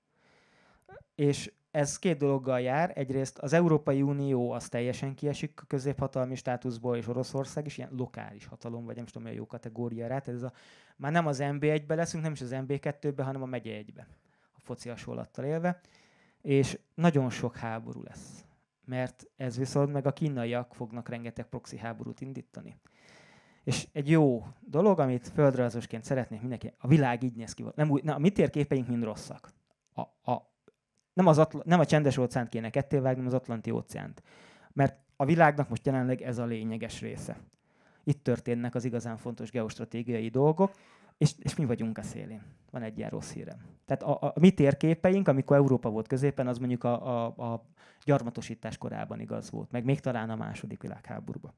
És ez két dologgal jár. Egyrészt az Európai Unió az teljesen kiesik a középhatalmi státuszból, és Oroszország is ilyen lokális hatalom, vagy nem is tudom, a jó kategória rá. Tehát ez a, már nem az MB1-be leszünk, nem is az MB2-be, hanem a megye 1-be foci hasonlattal élve, és nagyon sok háború lesz. Mert ez viszont meg a kínaiak fognak rengeteg proxy háborút indítani. És egy jó dolog, amit földrajzosként szeretnék mindenki, a világ így néz ki. Nem, úgy, nem a mi térképeink mind rosszak. A, a, nem, az Atl- nem a csendes óceánt kéne kettévágni, az Atlanti óceánt. Mert a világnak most jelenleg ez a lényeges része. Itt történnek az igazán fontos geostratégiai dolgok, és, és mi vagyunk a szélén. Van egy ilyen rossz hírem. Tehát a, a, a mi térképeink, amikor Európa volt középen, az mondjuk a, a, a gyarmatosítás korában igaz volt, meg még talán a második világháborúban.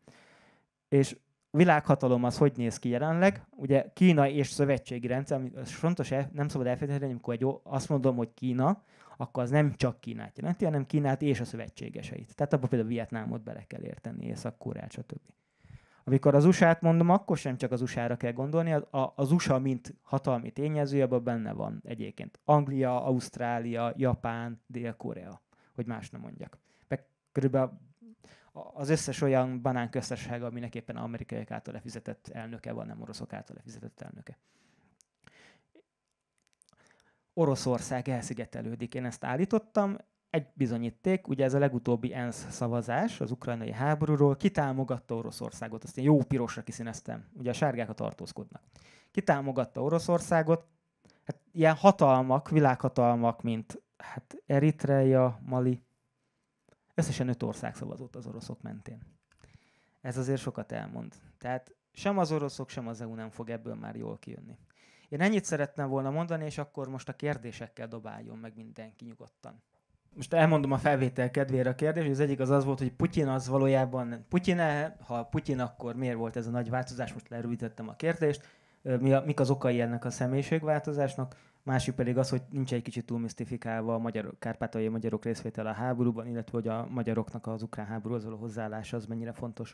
És világhatalom az hogy néz ki jelenleg? Ugye Kína és szövetségi rendszer, ami fontos, nem szabad elfelejteni, amikor egy, azt mondom, hogy Kína, akkor az nem csak Kínát jelenti, hanem Kínát és a szövetségeseit. Tehát abban például Vietnámot bele kell érteni, észak koreát stb. Amikor az USA-t mondom, akkor sem csak az USA-ra kell gondolni, a, az USA mint hatalmi tényező, abban benne van egyébként Anglia, Ausztrália, Japán, Dél-Korea, hogy más nem mondjak. Meg körülbelül az összes olyan banán banánköztársaság, aminek éppen amerikaiak által lefizetett elnöke van, nem oroszok által lefizetett elnöke. Oroszország elszigetelődik, én ezt állítottam, egy bizonyíték, ugye ez a legutóbbi ENSZ szavazás az ukrajnai háborúról, kitámogatta Oroszországot, azt én jó pirosra kiszíneztem, ugye a sárgákat tartózkodnak. Kitámogatta Oroszországot, hát ilyen hatalmak, világhatalmak, mint hát Eritrea, Mali, összesen öt ország szavazott az oroszok mentén. Ez azért sokat elmond. Tehát sem az oroszok, sem az EU nem fog ebből már jól kijönni. Én ennyit szerettem volna mondani, és akkor most a kérdésekkel dobáljon meg mindenki nyugodtan most elmondom a felvétel kedvére a kérdés, hogy az egyik az az volt, hogy Putyin az valójában Putyin -e? ha Putyin, akkor miért volt ez a nagy változás, most lerövidítettem a kérdést, mi a, mik az okai ennek a személyiségváltozásnak, másik pedig az, hogy nincs egy kicsit túl misztifikálva a magyar, kárpátaljai magyarok részvétel a háborúban, illetve hogy a magyaroknak az ukrán háborúhoz való hozzáállása az mennyire fontos.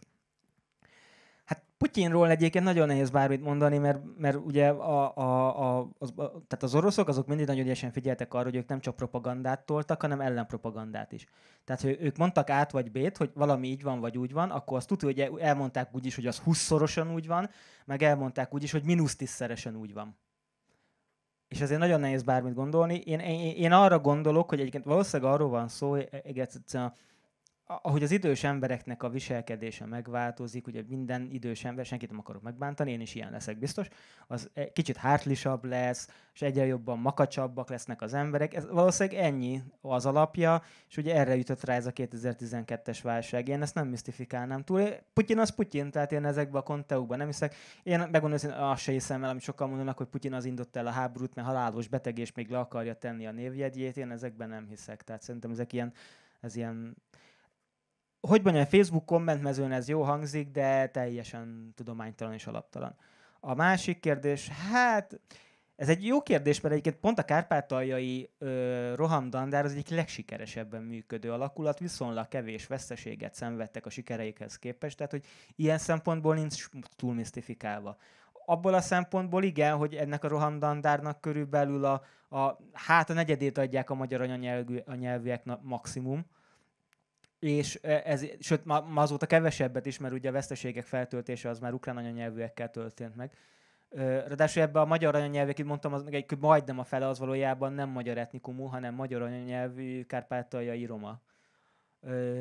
Putyinról egyébként nagyon nehéz bármit mondani, mert, mert ugye a, a, a, az, a, tehát az oroszok azok mindig nagyon ügyesen figyeltek arra, hogy ők nem csak propagandát toltak, hanem ellenpropagandát is. Tehát, hogy ők mondtak át vagy bét, hogy valami így van, vagy úgy van, akkor azt tudja, hogy elmondták úgy is, hogy az húszszorosan úgy van, meg elmondták úgy is, hogy mínusz tízszeresen úgy van. És ezért nagyon nehéz bármit gondolni. Én, én, én arra gondolok, hogy egyébként valószínűleg arról van szó, hogy egyszerűen a ahogy az idős embereknek a viselkedése megváltozik, ugye minden idős ember, senkit nem akarok megbántani, én is ilyen leszek biztos, az e, kicsit hátlisabb lesz, és egyre jobban makacsabbak lesznek az emberek. Ez valószínűleg ennyi az alapja, és ugye erre jutott rá ez a 2012-es válság. Én ezt nem misztifikálnám túl. Putyin az Putyin, tehát én ezekbe a konteukban nem hiszek. Én megmondom, hogy azt se hiszem el, amit sokan mondanak, hogy Putyin az indott el a háborút, mert halálos beteg, és még le akarja tenni a névjegyét. Én ezekben nem hiszek. Tehát szerintem ezek ilyen ez ilyen hogy mondjam, Facebook kommentmezőn ez jó hangzik, de teljesen tudománytalan és alaptalan. A másik kérdés, hát ez egy jó kérdés, mert egyébként pont a kárpátaljai ö, rohamdandár az egyik legsikeresebben működő alakulat, viszonylag kevés veszteséget szenvedtek a sikereikhez képest, tehát hogy ilyen szempontból nincs túl misztifikálva. Abból a szempontból igen, hogy ennek a rohamdandárnak körülbelül a, a hát a negyedét adják a magyar anyanyelvűek maximum, és ez, sőt, ma, ma azóta kevesebbet is, mert ugye a veszteségek feltöltése az már ukrán anyanyelvűekkel történt meg. Ráadásul ebbe a magyar anyanyelvűek, itt mondtam, az, egy, majdnem a fele az valójában nem magyar etnikumú, hanem magyar anyanyelvű kárpátaljai roma.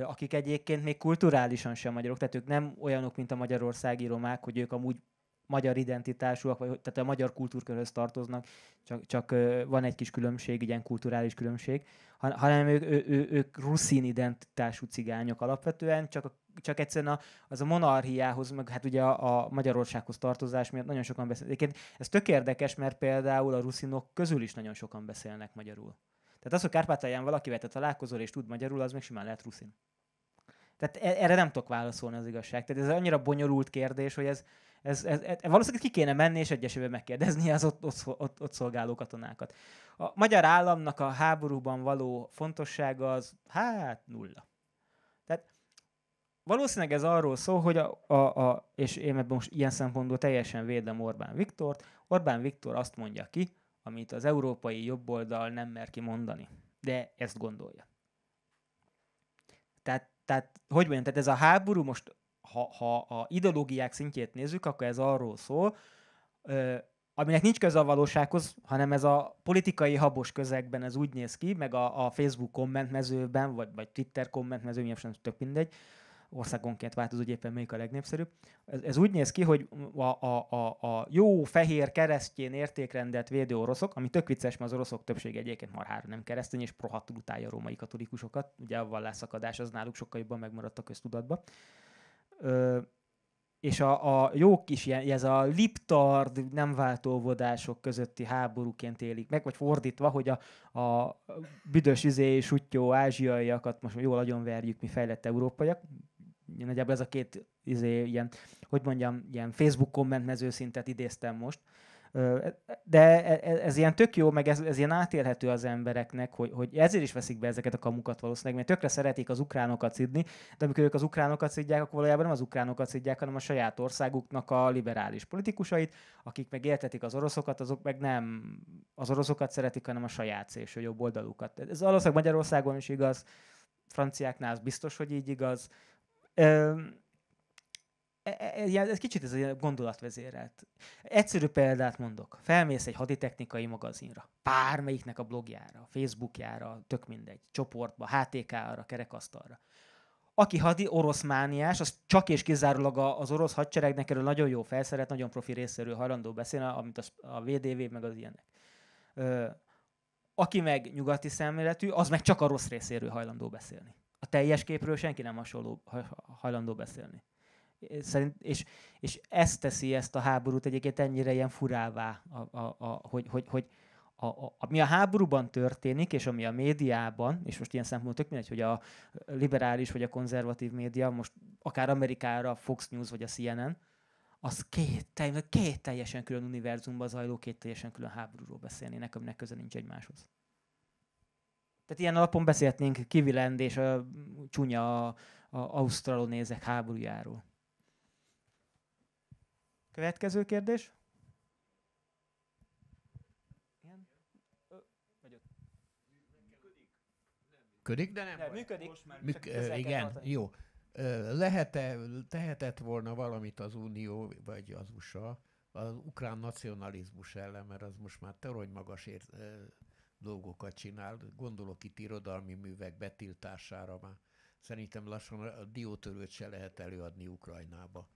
Akik egyébként még kulturálisan sem magyarok, tehát ők nem olyanok, mint a magyarországi romák, hogy ők amúgy magyar identitásúak, vagy tehát a magyar kultúrkörhöz tartoznak, csak, csak van egy kis különbség, ilyen kulturális különbség, Han, hanem ők, ő, ő, ők ruszin identitású cigányok alapvetően, csak, csak egyszerűen a, az a monarchiához, meg hát ugye a, a Magyarországhoz tartozás miatt nagyon sokan beszélnek. ez tök érdekes, mert például a ruszinok közül is nagyon sokan beszélnek magyarul. Tehát az, hogy Kárpátalján valakivel te találkozol és tud magyarul, az még simán lehet ruszin. Tehát e-, erre nem tudok válaszolni az igazság. Tehát ez annyira bonyolult kérdés, hogy ez, ez, ez, ez, valószínűleg ki kéne menni és egyesével megkérdezni az ott, ott, ott, ott szolgáló katonákat. A magyar államnak a háborúban való fontossága az hát nulla. Tehát valószínűleg ez arról szól, hogy a, a, a és én ebben most ilyen szempontból teljesen védem Orbán Viktort, Orbán Viktor azt mondja ki, amit az európai jobboldal nem mer kimondani. De ezt gondolja. Tehát, tehát hogy mondjam, tehát ez a háború most ha, ha a ideológiák szintjét nézzük, akkor ez arról szól, ö, aminek nincs köze a valósághoz, hanem ez a politikai habos közegben ez úgy néz ki, meg a, a Facebook kommentmezőben, vagy, vagy Twitter kommentmezőben, sem tök mindegy, országonként változó, hogy éppen melyik a legnépszerűbb. Ez, ez úgy néz ki, hogy a, a, a, a jó fehér keresztjén értékrendet védő oroszok, ami tök vicces, mert az oroszok többsége egyébként marhára nem keresztény, és prohatul utálja a római katolikusokat, ugye a vallásszakadás az náluk sokkal jobban megmaradt a köztudatban. Ö, és a, a jó kis, ilyen, ez a liptard nem váltóvodások közötti háborúként élik meg, vagy fordítva, hogy a, a büdös üzé útjó ázsiaiakat most jól agyonverjük mi fejlett európaiak, nagyjából ez a két izé, ilyen, hogy mondjam, ilyen Facebook kommentmezőszintet idéztem most, E, de e, e, ez ilyen tök jó, meg ez, ez ilyen átélhető az embereknek, hogy, hogy ezért is veszik be ezeket a kamukat valószínűleg, mert tökre szeretik az ukránokat szidni, de amikor ők az ukránokat szidják, akkor valójában nem az ukránokat szidják, hanem a saját országuknak a liberális politikusait, akik meg értetik az oroszokat, azok meg nem az oroszokat szeretik, hanem a saját szélső jobb oldalukat. Ez valószínűleg Magyarországon is igaz, franciáknál az biztos, hogy így igaz. Ö- E, e, e, ez kicsit ez a gondolatvezérelt. Egyszerű példát mondok. Felmész egy haditechnikai magazinra, bármelyiknek a blogjára, Facebookjára, tök mindegy, csoportba, HTK-ra, kerekasztalra. Aki hadi oroszmániás, az csak és kizárólag az orosz hadseregnek erről nagyon jó felszerelt, nagyon profi részéről hajlandó beszélni, amit a, a VDV meg az ilyenek. Ö, aki meg nyugati szemléletű, az meg csak a rossz részéről hajlandó beszélni. A teljes képről senki nem hasonló, hajlandó beszélni szerint, és, és ez teszi ezt a háborút egyébként ennyire ilyen furává, a, a, a, hogy, hogy, hogy a, a, ami a háborúban történik, és ami a médiában, és most ilyen szempontból tök mindegy, hogy a liberális vagy a konzervatív média, most akár Amerikára a Fox News vagy a CNN, az két, tel- két teljesen külön univerzumban zajló, két teljesen külön háborúról beszélnének, aminek köze nincs egymáshoz. Tehát ilyen alapon beszélhetnénk Kivilend és a csúnya a, a ausztralonézek háborújáról. Következő kérdés. Működik, de nem. De, működik. Most már Műk, ö, igen, tartani. jó. Lehet-e, tehetett volna valamit az Unió vagy az USA az ukrán nacionalizmus ellen, mert az most már torony magas ér, dolgokat csinál. Gondolok itt irodalmi művek betiltására már. Szerintem lassan a diótörőt se lehet előadni Ukrajnába.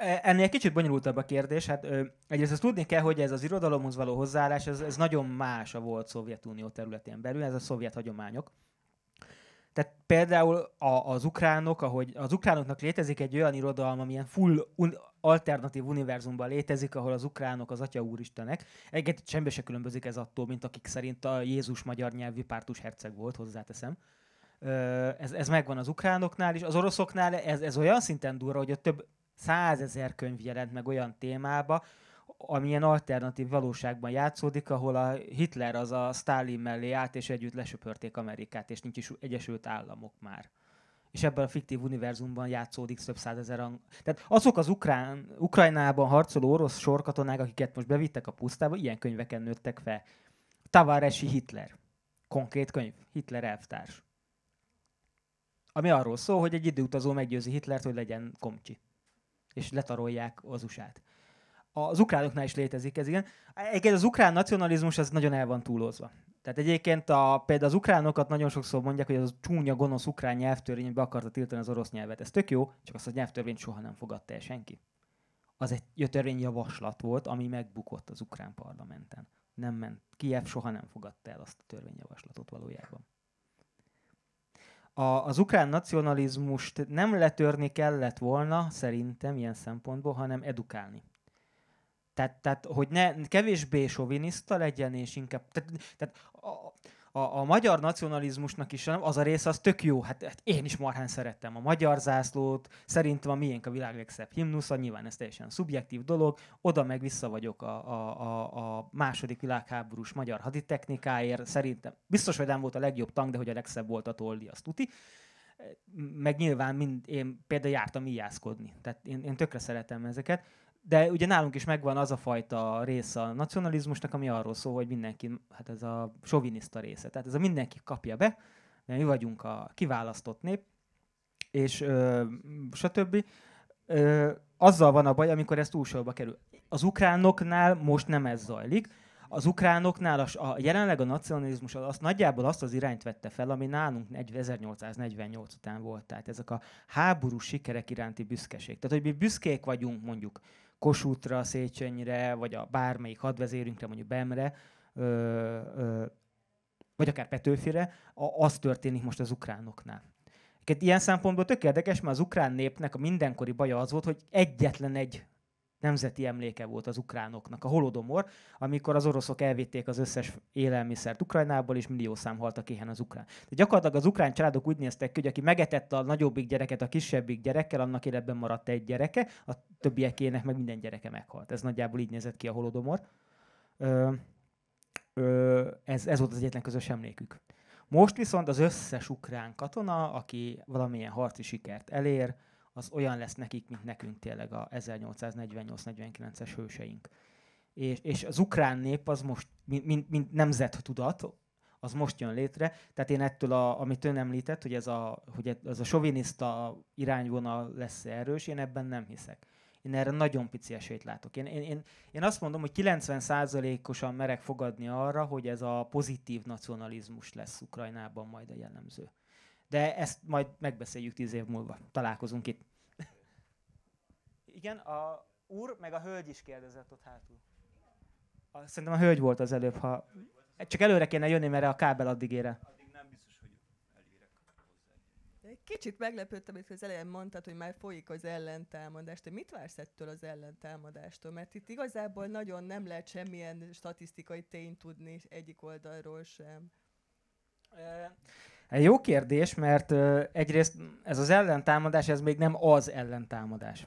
E, ennél kicsit bonyolultabb a kérdés. Hát ö, egyrészt azt tudni kell, hogy ez az irodalomhoz való hozzáállás, ez, ez nagyon más a volt Szovjetunió területén belül, ez a szovjet hagyományok. Tehát például a, az ukránok, ahogy az ukránoknak létezik egy olyan irodalma, amilyen full un, alternatív univerzumban létezik, ahol az ukránok az atya úristenek. Egyet semmi se különbözik ez attól, mint akik szerint a Jézus magyar nyelvű pártus herceg volt, hozzáteszem. Ez, ez megvan az ukránoknál is. Az oroszoknál ez, ez olyan szinten durva, hogy ott több százezer könyv jelent meg olyan témába, amilyen alternatív valóságban játszódik, ahol a Hitler az a Stalin mellé állt, és együtt lesöpörték Amerikát, és nincs is Egyesült Államok már. És ebben a fiktív univerzumban játszódik több százezer ang... Tehát azok az Ukrán, Ukrajnában harcoló orosz sorkatonák, akiket most bevittek a pusztába, ilyen könyveken nőttek fel. Tavaresi Hitler. Konkrét könyv. Hitler elvtárs. Ami arról szól, hogy egy időutazó meggyőzi Hitlert, hogy legyen komcsi és letarolják az USA-t. Az ukránoknál is létezik ez, igen. Egyébként az ukrán nacionalizmus az nagyon el van túlozva. Tehát egyébként a, például az ukránokat nagyon sokszor mondják, hogy az csúnya, gonosz ukrán nyelvtörvény be akarta tiltani az orosz nyelvet. Ez tök jó, csak azt a nyelvtörvényt soha nem fogadta el senki. Az egy törvényjavaslat volt, ami megbukott az ukrán parlamenten. Nem ment. Kiev soha nem fogadta el azt a törvényjavaslatot valójában a, az ukrán nacionalizmust nem letörni kellett volna, szerintem ilyen szempontból, hanem edukálni. Tehát, tehát hogy ne kevésbé soviniszta legyen, és inkább... Tehát, tehát a, a, a magyar nacionalizmusnak is az a része az tök jó. Hát, hát én is marhán szerettem a magyar zászlót, szerintem a miénk a világ legszebb himnusza, nyilván ez teljesen szubjektív dolog, oda meg vissza vagyok a, a, a, a második világháborús magyar haditechnikáért, szerintem biztos, hogy nem volt a legjobb tank, de hogy a legszebb volt a tolli, azt tuti meg nyilván mind, én például jártam ijászkodni, tehát én, én tökre szeretem ezeket, de ugye nálunk is megvan az a fajta része a nacionalizmusnak, ami arról szól, hogy mindenki, hát ez a soviniszta része. Tehát ez a mindenki kapja be, mert mi vagyunk a kiválasztott nép, és ö, stb. Ö, azzal van a baj, amikor ez túlsorba kerül. Az ukránoknál most nem ez zajlik. Az ukránoknál a, a jelenleg a nacionalizmus az, az nagyjából azt az irányt vette fel, ami nálunk 1848 után volt. Tehát ezek a háborús sikerek iránti büszkeség. Tehát, hogy mi büszkék vagyunk mondjuk Kossuthra, Széchenyre, vagy a bármelyik hadvezérünkre, mondjuk Bemre, ö, ö, vagy akár Petőfire, a, az történik most az ukránoknál. Ilyen szempontból tök érdekes, mert az ukrán népnek a mindenkori baja az volt, hogy egyetlen egy nemzeti emléke volt az ukránoknak, a holodomor, amikor az oroszok elvitték az összes élelmiszert Ukrajnából, és millió szám a éhen az ukrán. De gyakorlatilag az ukrán családok úgy néztek ki, hogy aki megetette a nagyobbik gyereket a kisebbik gyerekkel, annak életben maradt egy gyereke, a többiekének meg minden gyereke meghalt. Ez nagyjából így nézett ki a holodomor. Ö, ö, ez, ez volt az egyetlen közös emlékük. Most viszont az összes ukrán katona, aki valamilyen harci sikert elér, az olyan lesz nekik, mint nekünk tényleg a 1848-49-es hőseink. És, és az ukrán nép az most, mint, mint, mint nemzet tudat, az most jön létre. Tehát én ettől, a, amit ön említett, hogy ez a, hogy ez a soviniszta irányvonal lesz erős, én ebben nem hiszek. Én erre nagyon pici esélyt látok. Én, én, én, én azt mondom, hogy 90%-osan merek fogadni arra, hogy ez a pozitív nacionalizmus lesz Ukrajnában majd a jellemző. De ezt majd megbeszéljük tíz év múlva. Találkozunk itt. Igen, a úr meg a hölgy is kérdezett ott hátul. A, szerintem a hölgy volt az előbb, ha... Csak előre kéne jönni, mert a kábel addig ére. Addig nem biztos, hogy Kicsit meglepődtem, hogy az elején mondtad, hogy már folyik az ellentámadás. Te mit vársz ettől az ellentámadástól? Mert itt igazából nagyon nem lehet semmilyen statisztikai tényt tudni egyik oldalról sem. E- jó kérdés, mert egyrészt ez az ellentámadás, ez még nem az ellentámadás.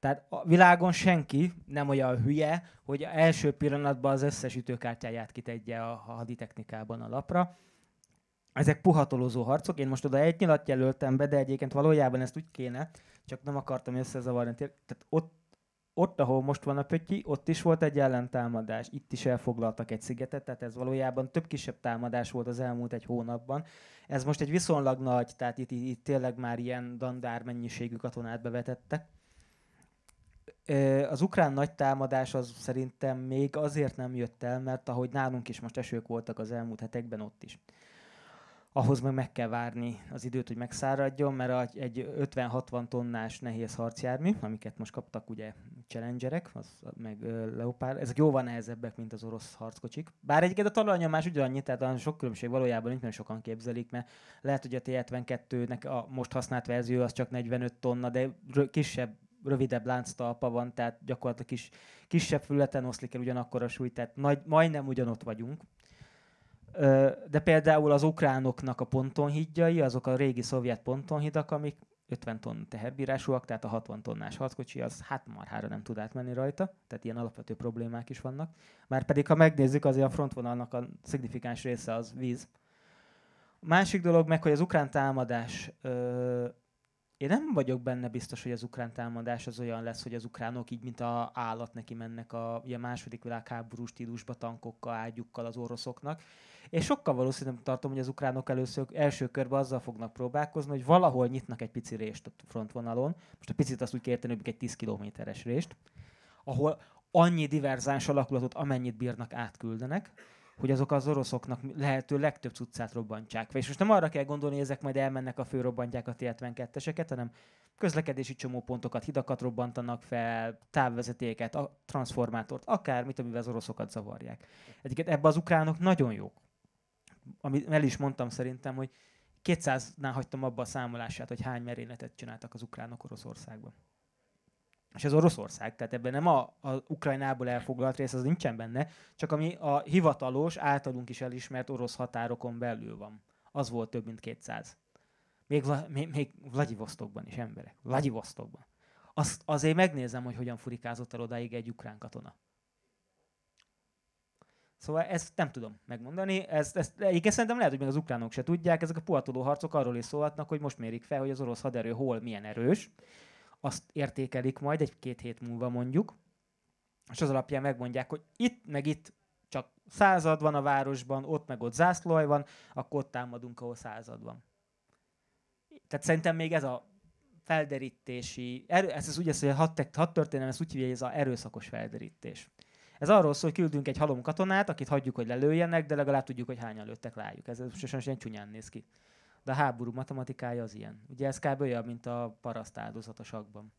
Tehát a világon senki nem olyan hülye, hogy első pillanatban az összes ütőkártyáját kitegye a, haditechnikában a lapra. Ezek puhatolózó harcok. Én most oda egy nyilat jelöltem be, de egyébként valójában ezt úgy kéne, csak nem akartam összezavarni. Tehát ott, ott, ahol most van a pötyi, ott is volt egy ellentámadás. Itt is elfoglaltak egy szigetet, tehát ez valójában több kisebb támadás volt az elmúlt egy hónapban. Ez most egy viszonylag nagy, tehát itt, itt, itt tényleg már ilyen dandár mennyiségű katonát bevetettek az ukrán nagy támadás az szerintem még azért nem jött el, mert ahogy nálunk is most esők voltak az elmúlt hetekben ott is. Ahhoz meg meg kell várni az időt, hogy megszáradjon, mert egy 50-60 tonnás nehéz harcjármű, amiket most kaptak ugye Challengerek, az, meg Leopard, ezek jóval nehezebbek, mint az orosz harckocsik. Bár egyébként a talajnyomás ugyanannyi, tehát sok különbség valójában nincs, mert sokan képzelik, mert lehet, hogy a T-72-nek a most használt verzió az csak 45 tonna, de kisebb rövidebb lánctalpa van, tehát gyakorlatilag kis, kisebb fületen oszlik el ugyanakkor a súly, tehát nagy, majdnem ugyanott vagyunk. De például az ukránoknak a pontonhídjai, azok a régi szovjet pontonhidak, amik 50 tonn teherbírásúak, tehát a 60 tonnás hatkocsi, az hát marhára nem tud átmenni rajta, tehát ilyen alapvető problémák is vannak. Már pedig, ha megnézzük, azért a frontvonalnak a szignifikáns része az víz. A másik dolog meg, hogy az ukrán támadás ö, én nem vagyok benne biztos, hogy az ukrán támadás az olyan lesz, hogy az ukránok így, mint a állat neki mennek a ugye második világháború stílusba tankokkal, ágyukkal az oroszoknak. És sokkal valószínűbb tartom, hogy az ukránok először, első körben azzal fognak próbálkozni, hogy valahol nyitnak egy pici rést a frontvonalon. Most a picit azt úgy kell érteni, hogy egy 10 kilométeres rést, ahol annyi diverzáns alakulatot, amennyit bírnak, átküldenek hogy azok az oroszoknak lehető legtöbb cuccát robbantják. És most nem arra kell gondolni, hogy ezek majd elmennek a főrobbantják a T-72-eseket, hanem közlekedési csomópontokat, hidakat robbantanak fel, távvezetéket, a transformátort, akármit, amivel az oroszokat zavarják. Egyébként ebbe az ukránok nagyon jók. Amit el is mondtam szerintem, hogy 200-nál hagytam abba a számolását, hogy hány merényletet csináltak az ukránok Oroszországban és ez Oroszország, tehát ebben nem a, a Ukrajnából elfoglalt rész, az nincsen benne, csak ami a hivatalos, általunk is elismert orosz határokon belül van. Az volt több mint 200. Még, még, még Vladivostokban is emberek. Vladivostokban. Azt azért megnézem, hogy hogyan furikázott el odáig egy ukrán katona. Szóval ezt nem tudom megmondani. Ezt, ezt egyébként szerintem lehet, hogy még az ukránok se tudják. Ezek a puhatoló harcok arról is szólhatnak, hogy most mérik fel, hogy az orosz haderő hol milyen erős, azt értékelik majd egy-két hét múlva mondjuk, és az alapján megmondják, hogy itt meg itt csak század van a városban, ott meg ott zászlóaj van, akkor ott támadunk, ahol század van. Tehát szerintem még ez a felderítési, erő, ez az úgy ez, hogy a hat, hat történelem, ez úgy hívja, hogy ez az erőszakos felderítés. Ez arról szól, hogy küldünk egy halom katonát, akit hagyjuk, hogy lelőjenek, de legalább tudjuk, hogy hányan lőttek rájuk. Ez sosem ilyen csúnyán néz ki. De a háború matematikája az ilyen. Ugye ez kb. olyan, mint a paraszt áldozat a sakban.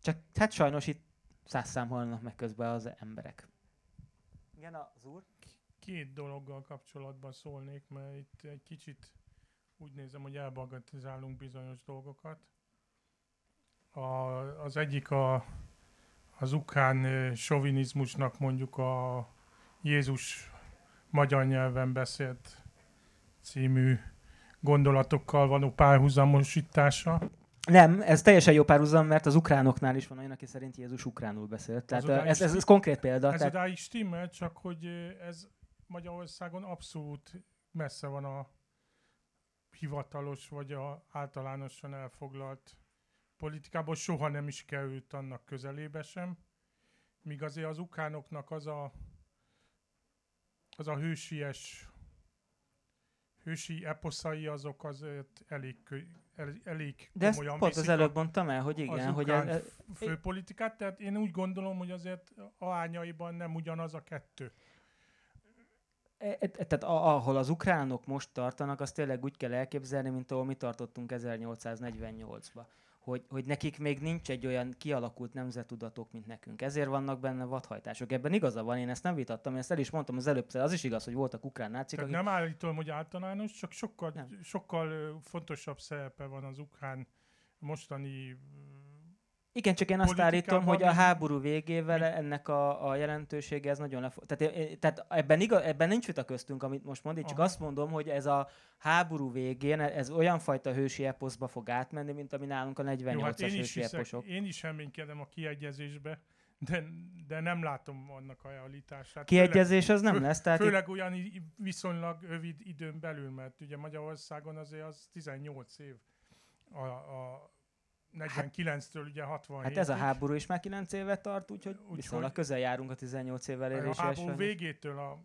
Csak hát sajnos itt százszám halnak meg közben az emberek. Igen, az úr? Két dologgal kapcsolatban szólnék, mert itt egy kicsit úgy nézem, hogy elbagatizálunk bizonyos dolgokat. A, az egyik a, az ukrán sovinizmusnak mondjuk a Jézus magyar nyelven beszélt című gondolatokkal való párhuzamosítása. Nem, ez teljesen jó párhuzam, mert az ukránoknál is van olyan, aki szerint Jézus ukránul beszélt. Tehát eh, ez, ez, ez, ez konkrét példa. Ez tehát... is stimmel, csak hogy eh, ez Magyarországon abszolút messze van a hivatalos vagy a általánosan elfoglalt politikából, soha nem is került annak közelébe sem. Míg azért az ukránoknak az a, az a hősies hősi eposzai azok azért elég, elég De ezt pont az előbb mondtam el, hogy igen. Az hogy el, főpolitikát, tehát én úgy gondolom, hogy azért ányaiban nem ugyanaz a kettő. E, e, e, tehát ahol az ukránok most tartanak, azt tényleg úgy kell elképzelni, mint ahol mi tartottunk 1848-ba hogy, hogy nekik még nincs egy olyan kialakult nemzetudatok, mint nekünk. Ezért vannak benne vadhajtások. Ebben igaza van, én ezt nem vitattam, én ezt el is mondtam az előbb, az is igaz, hogy voltak ukrán nácik. akik... Nem állítom, hogy általános, csak sokkal, sokkal fontosabb szerepe van az ukrán mostani igen, csak én azt állítom, hogy a háború végével mi? ennek a, a jelentősége ez nagyon lefog... Tehát, eh, eh, tehát ebben, igaz, ebben nincs vita köztünk, amit most mond, én csak Aha. azt mondom, hogy ez a háború végén, e- ez olyan fajta hősi eposzba fog átmenni, mint ami nálunk a 48-as hát én hősi is eposok. Én is reménykedem a kiegyezésbe, de, de nem látom annak a realitását. Kiegyezés főleg, az nem lesz. Tehát főleg olyan viszonylag rövid időn belül, mert ugye Magyarországon azért az 18 év a, a, 49-től ugye 67 Hát ez a háború is már 9 évet tart, úgyhogy úgy, viszonylag a közel járunk a 18 évvel eléréséhez. A háború végétől a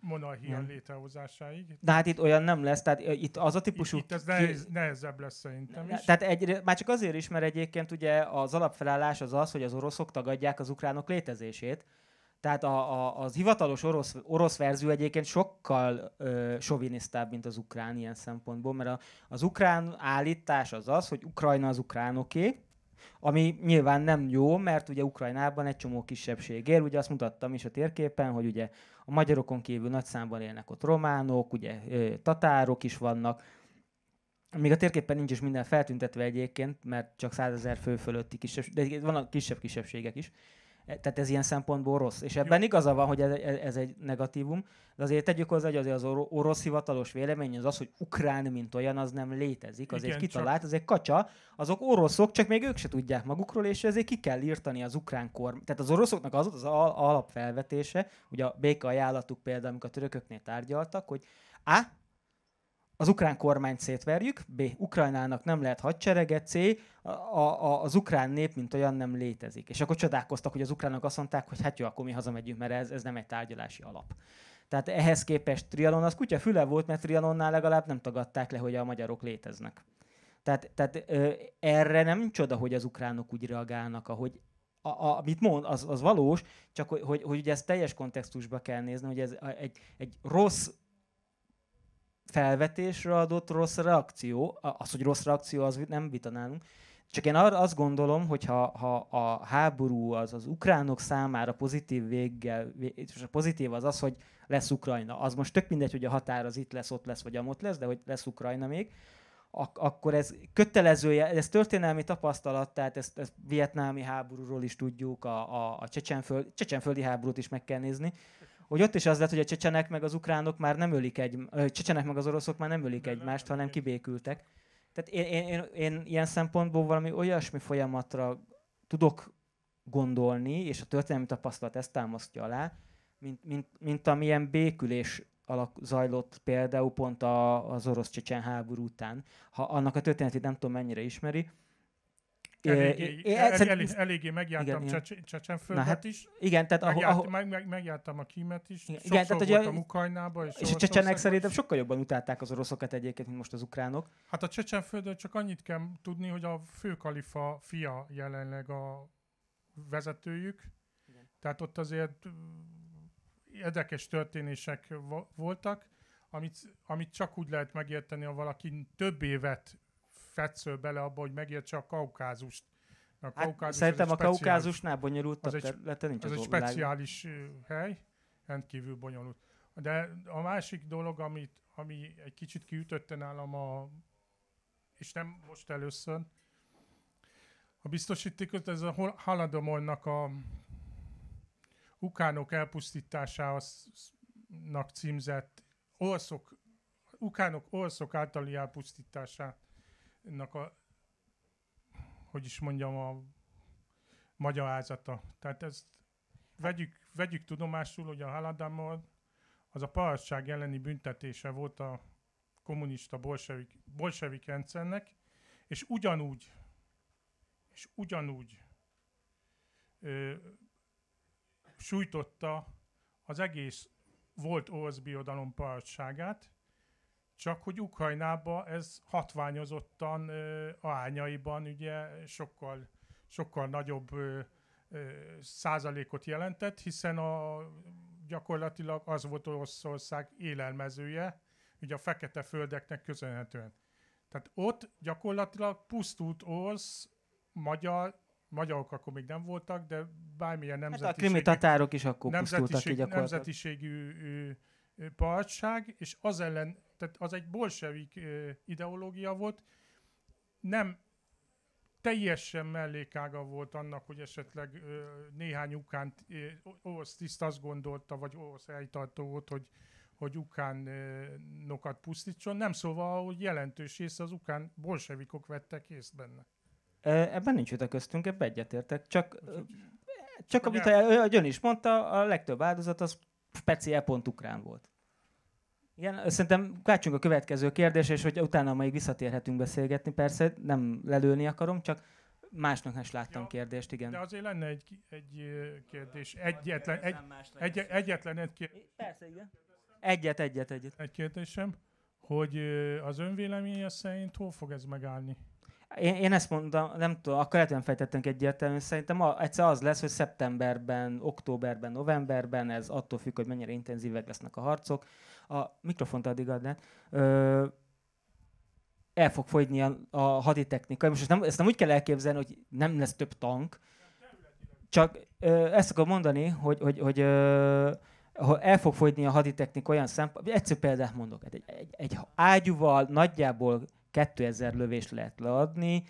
monarchia nem. létrehozásáig. De hát itt olyan nem lesz, tehát itt az a típusú... Itt, itt ez nehez, nehezebb lesz szerintem is. Tehát egyre, már csak azért is, mert egyébként ugye az alapfelállás az az, hogy az oroszok tagadják az ukránok létezését, tehát a, a, az hivatalos orosz, orosz verzió egyébként sokkal ö, sovinisztább, mint az ukrán ilyen szempontból, mert a, az ukrán állítás az az, hogy Ukrajna az ukránoké, ami nyilván nem jó, mert ugye Ukrajnában egy csomó kisebbség él, ugye azt mutattam is a térképen, hogy ugye a magyarokon kívül nagy számban élnek ott románok, ugye ö, tatárok is vannak, még a térképen nincs is minden feltüntetve egyébként, mert csak százezer fő fölötti kisebbség, de van a kisebb kisebbségek is. E, tehát ez ilyen szempontból rossz. És ebben Jó. igaza van, hogy ez, ez egy negatívum, de azért tegyük hozzá, hogy azért az orosz hivatalos vélemény az az, hogy ukrán, mint olyan, az nem létezik, az Igen, egy kitalált, az egy kacsa, azok oroszok, csak még ők se tudják magukról, és ezért ki kell írtani az ukrán korm. Tehát az oroszoknak az az alapfelvetése, ugye a béka ajánlatuk például, amikor a törököknél tárgyaltak, hogy á, az ukrán kormányt szétverjük, B. Ukrajnának nem lehet hadserege, C. A, a, az ukrán nép, mint olyan nem létezik. És akkor csodálkoztak, hogy az ukránok azt mondták, hogy hát jó, akkor mi hazamegyünk, mert ez, ez nem egy tárgyalási alap. Tehát ehhez képest Trianon az kutya füle volt, mert Trianonnál legalább nem tagadták le, hogy a magyarok léteznek. Tehát, tehát ö, erre nem csoda, hogy az ukránok úgy reagálnak, ahogy a, a, amit mond, az, az valós, csak hogy, hogy, hogy ugye ezt teljes kontextusba kell nézni, hogy ez egy, egy rossz felvetésre adott rossz reakció, az, hogy rossz reakció, az nem vitanálunk, csak én arra azt gondolom, hogy ha, ha a háború az az ukránok számára pozitív véggel, és a pozitív az az, hogy lesz Ukrajna, az most tök mindegy, hogy a határ az itt lesz, ott lesz, vagy amott lesz, de hogy lesz Ukrajna még, ak- akkor ez kötelező, ez történelmi tapasztalat, tehát ezt, ezt vietnámi háborúról is tudjuk, a, a, a csecsenföld, csecsenföldi háborút is meg kell nézni, hogy ott is az lett, hogy a csecsenek meg az ukránok már nem ölik egy, a csecsenek meg az oroszok már nem ölik egymást, hanem kibékültek. Tehát én, én, én, én ilyen szempontból valami olyasmi folyamatra tudok gondolni, és a történelmi tapasztalat ezt támasztja alá, mint, mint, mint amilyen békülés alak zajlott például pont a, az orosz-csecsen háború után. Ha annak a történetét nem tudom mennyire ismeri, Eléggé, eléggé, eléggé megjártam igen, Csecsenföldet hát, is. Igen, tehát ahol, megjárt, ahol, meg, meg, megjártam a kímet is. Igen, igen tehát, voltam a, Ukrajnába. És, és a csecsenek szerintem sokkal jobban utálták az oroszokat egyébként, mint most az ukránok. Hát a Csecsenföldön csak annyit kell tudni, hogy a főkalifa fia jelenleg a vezetőjük. Igen. Tehát ott azért érdekes történések voltak, amit, amit csak úgy lehet megérteni, ha valaki több évet fetszöl bele abba, hogy megértse a kaukázust. A hát, kaukázus hát, szerintem a kaukázusnál bonyolultabb területe nincs az, egy speciális világ. hely, rendkívül bonyolult. De a másik dolog, amit, ami egy kicsit kiütötte nálam a, és nem most először, a biztosítékot, ez a Haladomolnak a ukánok elpusztításának címzett orszok, ukánok orszok általi elpusztítása a, hogy is mondjam, a magyarázata. Tehát ezt vegyük, vegyük tudomásul, hogy a Haladamor az a parasság elleni büntetése volt a kommunista bolsevik, bolsevik rendszernek, és ugyanúgy, és ugyanúgy ö, sújtotta az egész volt orosz birodalom parasságát, csak hogy Ukrajnában ez hatványozottan ö, arányaiban ugye sokkal, sokkal nagyobb ö, ö, százalékot jelentett, hiszen a, gyakorlatilag az volt Oroszország élelmezője, ugye a fekete földeknek köszönhetően. Tehát ott gyakorlatilag pusztult orosz, magyar, magyarok akkor még nem voltak, de bármilyen nemzetiségű... Hát a tatárok is akkor nemzetiség, pusztultak ki gyakorlatilag. Nemzetiségű parcság, és az ellen tehát az egy bolsevik ideológia volt, nem teljesen mellékága volt annak, hogy esetleg néhány ukán orosz tiszt azt gondolta, vagy orosz helytartó volt, hogy, hogy ukánokat pusztítson. Nem szóval, hogy jelentős része az ukán bolsevikok vettek részt benne. Ebben nincs vita köztünk, ebben egyetértek. Csak, csak amit ön is mondta, a legtöbb áldozat az speciál e pont ukrán volt. Igen, szerintem kácsunk a következő kérdés, és hogy utána majd visszatérhetünk beszélgetni, persze nem lelőni akarom, csak másnak is láttam ja, kérdést, igen. De azért lenne egy, egy kérdés, egyetlen egy, egy, egyetlen egy kérdés. Persze, igen. Egyet, egyet, egyet. Egy kérdésem, hogy az önvéleménye szerint hol fog ez megállni? Én, én ezt mondtam nem tudom, akkor lehet, nem egyértelműen. Szerintem a, egyszer az lesz, hogy szeptemberben, októberben, novemberben, ez attól függ, hogy mennyire intenzívek lesznek a harcok a mikrofont addig adnád, ö, el fog fogyni a, a haditechnika. Most ezt nem, ezt nem úgy kell elképzelni, hogy nem lesz több tank, csak ö, ezt akarom mondani, hogy, hogy, hogy ö, el fog fogyni a haditechnika olyan szempont, egyszerű példát mondok, egy, egy, egy ágyúval nagyjából 2000 lövést lehet leadni,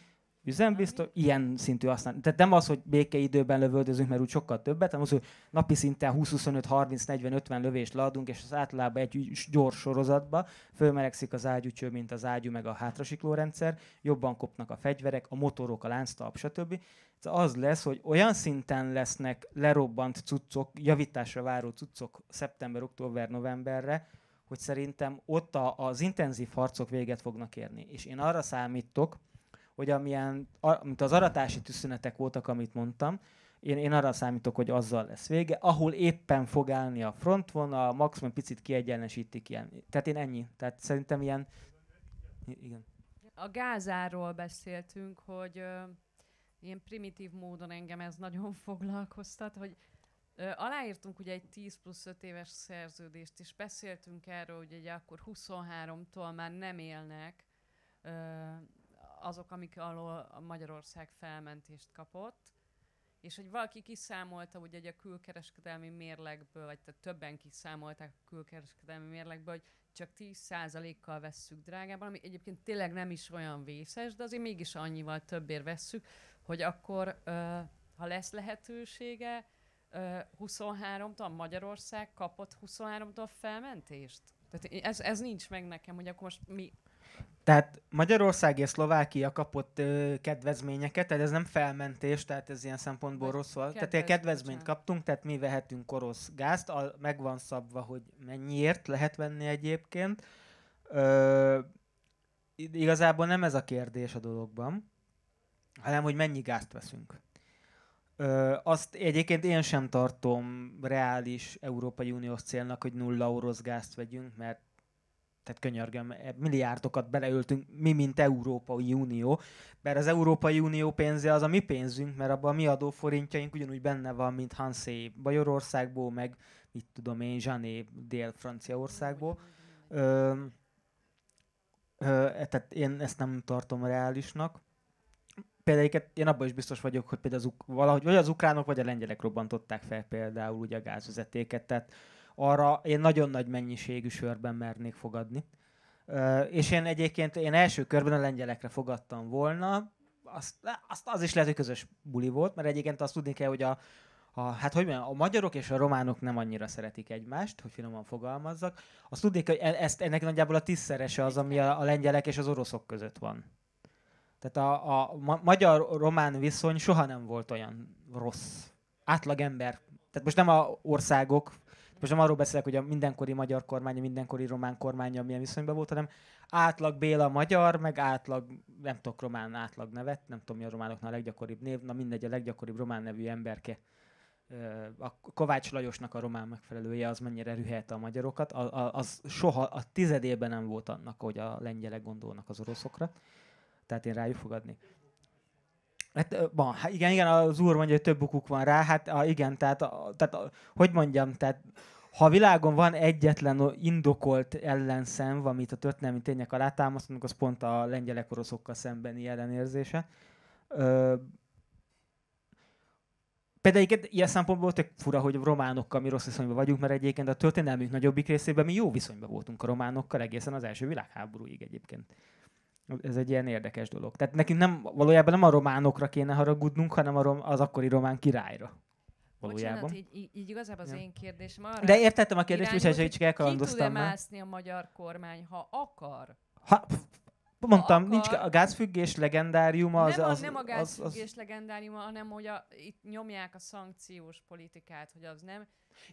üzembiztos, ilyen szintű használat. Tehát nem az, hogy békeidőben lövöldözünk, mert úgy sokkal többet, hanem az, hogy napi szinten 20-25-30-40-50 lövést leadunk, és az általában egy gyors sorozatba fölmelegszik az ágyúcső, mint az ágyú, meg a hátrasikló rendszer, jobban kopnak a fegyverek, a motorok, a lánctalp, stb. ez az lesz, hogy olyan szinten lesznek lerobbant cuccok, javításra váró cuccok szeptember, október, novemberre, hogy szerintem ott az intenzív harcok véget fognak érni. És én arra számítok, hogy amilyen, mint az aratási tűzszünetek voltak, amit mondtam, én, én arra számítok, hogy azzal lesz vége, ahol éppen fog állni a frontvonal, maximum picit kiegyenlesítik ilyen. Tehát én ennyi. Tehát szerintem ilyen... Igen. A gázáról beszéltünk, hogy ö, ilyen primitív módon engem ez nagyon foglalkoztat, hogy ö, aláírtunk ugye egy 10 plusz 5 éves szerződést, és beszéltünk erről, hogy ugye akkor 23-tól már nem élnek ö, azok, amik alól a Magyarország felmentést kapott, és hogy valaki kiszámolta ugye egy a külkereskedelmi mérlegből, vagy tehát többen kiszámolták a külkereskedelmi mérlegből, hogy csak 10%-kal vesszük drágában, ami egyébként tényleg nem is olyan vészes, de azért mégis annyival többért vesszük, hogy akkor, ha lesz lehetősége, 23-tól Magyarország kapott 23-tól felmentést? Tehát ez, ez nincs meg nekem, hogy akkor most mi tehát Magyarország és Szlovákia kapott ö, kedvezményeket, tehát ez nem felmentés, tehát ez ilyen szempontból Vagy rossz volt. Tehát egy kedvezményt kaptunk, tehát mi vehetünk orosz gázt, a, meg van szabva, hogy mennyiért lehet venni egyébként. Ö, igazából nem ez a kérdés a dologban, hanem hogy mennyi gázt veszünk. Ö, azt egyébként én sem tartom reális Európai Uniós célnak, hogy nulla orosz gázt vegyünk, mert tehát könyörgöm, e, milliárdokat beleöltünk, mi, mint Európai Unió, mert az Európai Unió pénze az a mi pénzünk, mert abban a mi adóforintjaink ugyanúgy benne van, mint Hansé Bajorországból, meg mit tudom én, Zsané Dél-Franciaországból. Ö, ö, e, tehát én ezt nem tartom reálisnak. Például én abban is biztos vagyok, hogy például az, valahogy, vagy az ukránok, vagy a lengyelek robbantották fel például ugye a gázvezetéket, tehát arra én nagyon nagy mennyiségű sörben mernék fogadni. és én egyébként én első körben a lengyelekre fogadtam volna, azt, azt az is lehet, hogy közös buli volt, mert egyébként azt tudni kell, hogy a, a, hát hogy mondjam, a magyarok és a románok nem annyira szeretik egymást, hogy finoman fogalmazzak. Azt tudni kell, hogy e, ezt, ennek nagyjából a tízszerese az, ami a, a lengyelek és az oroszok között van. Tehát a, a magyar-román viszony soha nem volt olyan rossz. Átlag ember. Tehát most nem a országok most nem arról beszélek, hogy a mindenkori magyar kormány, a mindenkori román kormány, milyen viszonyban volt, hanem átlag Béla magyar, meg átlag, nem tudok román átlag nevet, nem tudom mi a románoknál a leggyakoribb név, na mindegy, a leggyakoribb román nevű emberke a Kovács Lajosnak a román megfelelője az mennyire rühelte a magyarokat, a, a, az soha a tizedében nem volt annak, hogy a lengyelek gondolnak az oroszokra. Tehát én rájuk fogadni. Hát, van, hát igen, igen, az úr mondja, hogy több bukuk van rá, hát a, igen, tehát, a, tehát a, hogy mondjam, tehát ha a világon van egyetlen indokolt ellenszem, amit a történelmi tények alátámasztanak, az pont a lengyelek oroszokkal szembeni ellenérzése. Ö, Például ilyen szempontból tök fura, hogy a románokkal mi rossz viszonyban vagyunk, mert egyébként a történelmünk nagyobbik részében mi jó viszonyban voltunk a románokkal egészen az első világháborúig egyébként. Ez egy ilyen érdekes dolog. Tehát nekünk nem, valójában nem a románokra kéne haragudnunk, hanem a rom, az akkori román királyra valójában. Bocsánat, így, így igazából az ja. én kérdésem arra... De értettem a kérdést, úgyhogy hogy csak elkalandoztam. Ki tud mászni a magyar kormány, ha akar? Ha, mondtam, akar. nincs a gázfüggés legendáriuma. Az, nem, az, nem a gázfüggés az, az... legendáriuma, hanem hogy a, itt nyomják a szankciós politikát, hogy az nem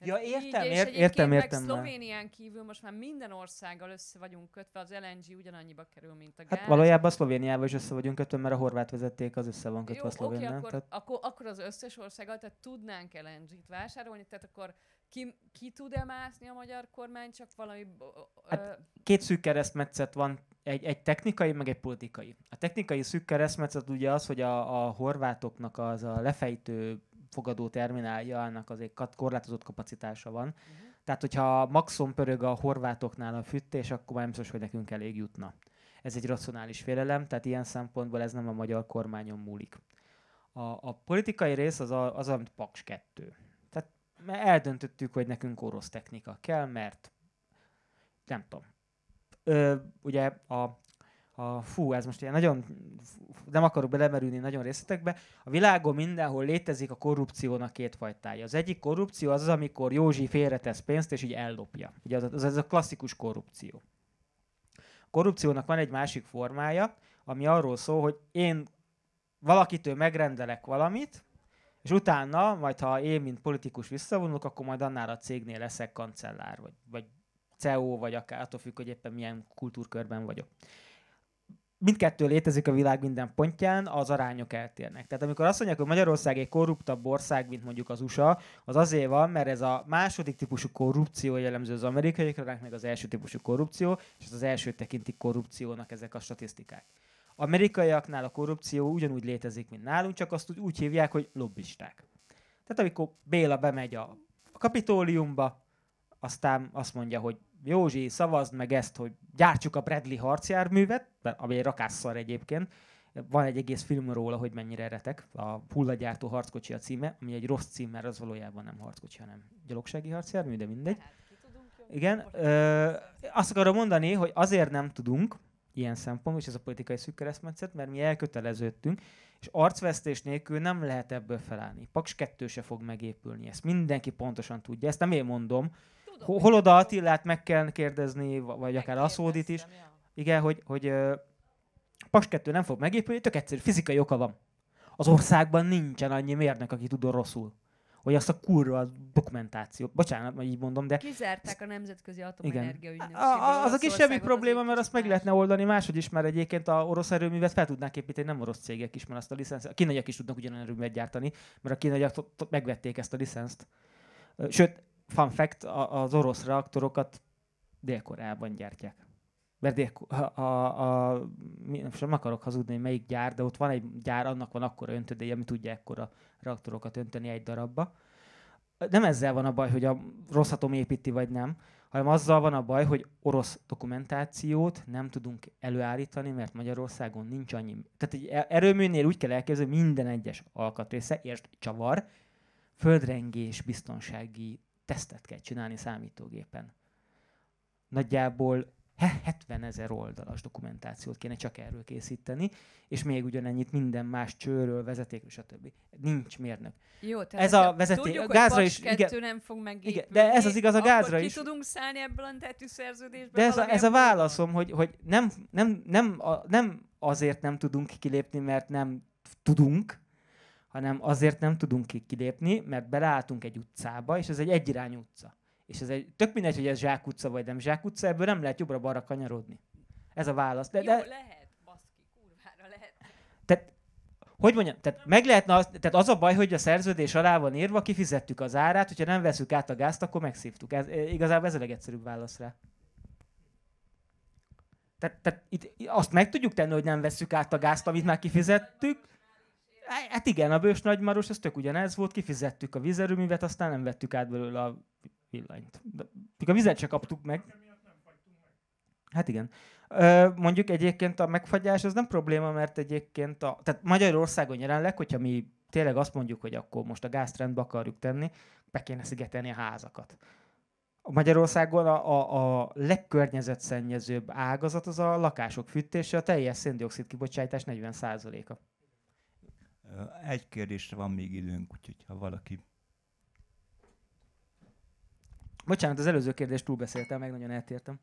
Ja, értem, így, értem, értem, értem. Szlovénián kívül most már minden országgal össze vagyunk kötve, az LNG ugyanannyiba kerül, mint a gáz. Hát valójában Szlovéniával is össze vagyunk kötve, mert a horvát vezeték az össze van kötve Jó, a Szlovénnel. Okay, akkor, tehát... akkor, akkor, az összes országgal, tehát tudnánk LNG-t vásárolni, tehát akkor ki, ki tud-e mászni a magyar kormány, csak valami... Hát, ö... két szűk keresztmetszet van, egy, egy technikai, meg egy politikai. A technikai szűk keresztmetszet ugye az, hogy a, a horvátoknak az a lefejtő fogadó termináljának azért korlátozott kapacitása van. Uh-huh. Tehát, hogyha maxon pörög a horvátoknál a fűtés, akkor már nem biztos, hogy nekünk elég jutna. Ez egy racionális félelem, tehát ilyen szempontból ez nem a magyar kormányon múlik. A, a politikai rész az, a, az amit Paks 2. Tehát eldöntöttük, hogy nekünk orosz technika kell, mert nem tudom. Ö, ugye a a fú, ez most ilyen nagyon, nem akarok belemerülni nagyon részletekbe, a világon mindenhol létezik a korrupciónak két fajtája. Az egyik korrupció az az, amikor Józsi félretesz pénzt, és így ellopja. Ugye az, az, az a klasszikus korrupció. A korrupciónak van egy másik formája, ami arról szól, hogy én valakitől megrendelek valamit, és utána, majd ha én, mint politikus visszavonulok, akkor majd annál a cégnél leszek kancellár, vagy, vagy CEO, vagy akár attól függ, hogy éppen milyen kultúrkörben vagyok mindkettő létezik a világ minden pontján, az arányok eltérnek. Tehát amikor azt mondják, hogy Magyarország egy korruptabb ország, mint mondjuk az USA, az azért van, mert ez a második típusú korrupció jellemző az amerikaiakra, meg az első típusú korrupció, és az első tekintik korrupciónak ezek a statisztikák. Amerikaiaknál a korrupció ugyanúgy létezik, mint nálunk, csak azt úgy hívják, hogy lobbisták. Tehát amikor Béla bemegy a, a kapitóliumba, aztán azt mondja, hogy Józsi, szavazd meg ezt, hogy gyártsuk a Bradley harcjárművet, ami egy rakásszar egyébként, van egy egész film róla, hogy mennyire retek. A hullagyártó harckocsi a címe, ami egy rossz cím, mert az valójában nem harckocsi, hanem gyalogsági harcjármű, de mindegy. Hát, Igen, ö, azt akarom mondani, hogy azért nem tudunk ilyen szempontból, és ez a politikai szűk keresztmetszet, mert mi elköteleződtünk, és arcvesztés nélkül nem lehet ebből felállni. Paks 2 se fog megépülni, ezt mindenki pontosan tudja, ezt nem én mondom, hol oda Attilát meg kell kérdezni, vagy akár Aszódit is. Igen, hogy, hogy Pas 2 nem fog megépülni, tök egyszerű, fizikai oka van. Az országban nincsen annyi mérnök, aki tudod rosszul hogy azt a kurva a dokumentáció, bocsánat, majd így mondom, de... Kizárták a Nemzetközi Atomenergia Ügynökségből. Az a kisebbi probléma, mert azt meg lehetne oldani máshogy is, mert egyébként a orosz erőművet fel tudnák építeni, nem orosz cégek is, mert azt a licenszt... a kínaiak is tudnak ugyanen erőművet gyártani, mert a kínaiak megvették ezt a licenszt. Sőt, fun fact, az orosz reaktorokat Dél-Koreában gyártják. Mert dél a, a, a, nem akarok hazudni, hogy melyik gyár, de ott van egy gyár, annak van akkora öntödéje, ami tudja ekkora reaktorokat önteni egy darabba. Nem ezzel van a baj, hogy a Rosszatom építi, vagy nem, hanem azzal van a baj, hogy orosz dokumentációt nem tudunk előállítani, mert Magyarországon nincs annyi. Tehát egy e- erőműnél úgy kell elképzelni, hogy minden egyes alkatrésze, és csavar, földrengés biztonsági tesztet kell csinálni számítógépen. Nagyjából 70 ezer oldalas dokumentációt kéne csak erről készíteni, és még ugyanennyit minden más csőről, vezetékről, stb. Nincs mérnök. Jó, tehát ez a vezeték, tudjuk, a gázra is, igen, nem fog megépülni, igen, de ez az igaz a gázra is. tudunk szállni ebből a tetű szerződésből. De ez a, ez a válaszom, hogy, hogy nem, nem, nem, a, nem azért nem tudunk kilépni, mert nem tudunk, hanem azért nem tudunk ki kilépni, mert beleálltunk egy utcába, és ez egy egyirányú utca. És ez egy, tök mindegy, hogy ez zsákutca vagy nem zsákutca, ebből nem lehet jobbra-balra kanyarodni. Ez a válasz. De, Jó, de... lehet, baszki, kurvára lehet. Tehát, hogy mondjam, tehát, meg lehetne az, tehát az a baj, hogy a szerződés alá van írva, kifizettük az árát, hogyha nem veszük át a gázt, akkor megszívtuk. Ez, e- igazából ez a legegyszerűbb válasz rá. Tehát, tehát itt azt meg tudjuk tenni, hogy nem veszük át a gázt, amit már kifizettük, Hát igen, a Bős Nagymaros, ez tök ugyanez volt, kifizettük a vízerőművet, aztán nem vettük át belőle a villanyt. De, még a vizet se kaptuk meg. Hát igen. mondjuk egyébként a megfagyás az nem probléma, mert egyébként a... Tehát Magyarországon jelenleg, hogyha mi tényleg azt mondjuk, hogy akkor most a gáztrendbe akarjuk tenni, be kéne szigetelni a házakat. Magyarországon a, a, a legkörnyezetszennyezőbb ágazat az a lakások fűtése, a teljes széndiokszid kibocsátás 40%-a. Egy kérdésre van még időnk, úgyhogy ha valaki... Bocsánat, az előző kérdést túlbeszéltem, meg nagyon eltértem.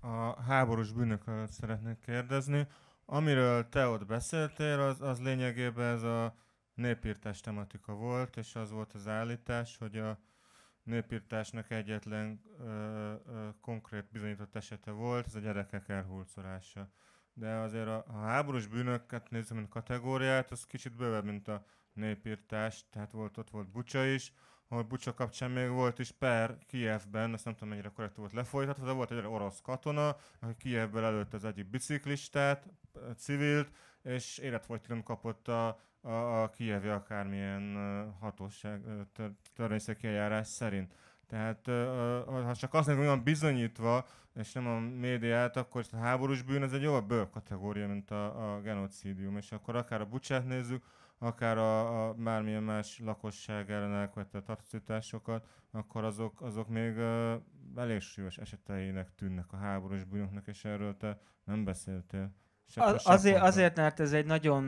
A háborús bűnökről szeretnék kérdezni. Amiről te ott beszéltél, az, az lényegében ez a népírtás tematika volt, és az volt az állítás, hogy a népírtásnak egyetlen ö, ö, konkrét bizonyított esete volt, ez a gyerekek elhurcolása de azért a, a háborús bűnöket nézem, mint kategóriát, az kicsit bővebb, mint a népírtás, tehát volt ott volt Bucsa is, ahol Bucsa kapcsán még volt is per Kijevben, azt nem tudom mennyire korrekt volt lefolytatva, de volt egy orosz katona, aki Kijevből előtt az egyik biciklistát, civilt, és életfogytiglan kapott a, a, a kijevi akármilyen hatóság, törvényszeki eljárás szerint. Tehát ha csak azt mondjuk, olyan bizonyítva, és nem a médiát, akkor a háborús bűn ez egy jobb kategória, mint a, a genocidium, és akkor akár a bucsát nézzük, akár a, a bármilyen más lakosság ellen elkövetett atrocitásokat, akkor azok, azok még uh, elég súlyos eseteinek tűnnek a háborús bűnöknek, és erről te nem beszéltél. Se, az, azért, azért, mert ez egy nagyon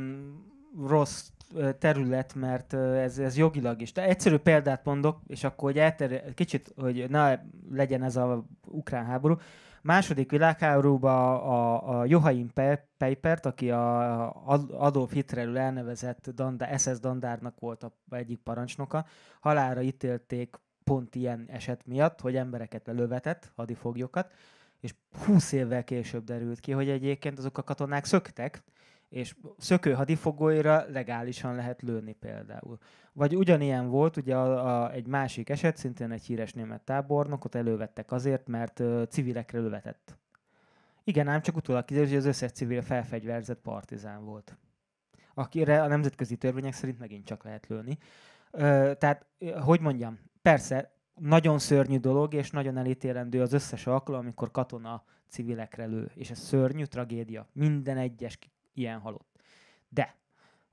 rossz terület, mert ez, ez jogilag is. De egyszerű példát mondok, és akkor hogy elter, kicsit, hogy ne legyen ez a ukrán háború. Második világháborúban a, a Johain Peipert, aki a Adolf Hitlerül elnevezett Danda, SS dandárnak volt a egyik parancsnoka, halára ítélték pont ilyen eset miatt, hogy embereket lövetett, hadifoglyokat, és 20 évvel később derült ki, hogy egyébként azok a katonák szöktek, és szökő hadifogolyra legálisan lehet lőni például. Vagy ugyanilyen volt ugye a, a, egy másik eset, szintén egy híres német tábornokot elővettek azért, mert ö, civilekre lövetett. Igen, ám csak utólag kiderült, hogy az összes civil felfegyverzett partizán volt, akire a nemzetközi törvények szerint megint csak lehet lőni. Ö, tehát, hogy mondjam, persze, nagyon szörnyű dolog, és nagyon elítélendő az összes alkalom, amikor katona civilekre lő, és ez szörnyű tragédia. Minden egyes ilyen halott. De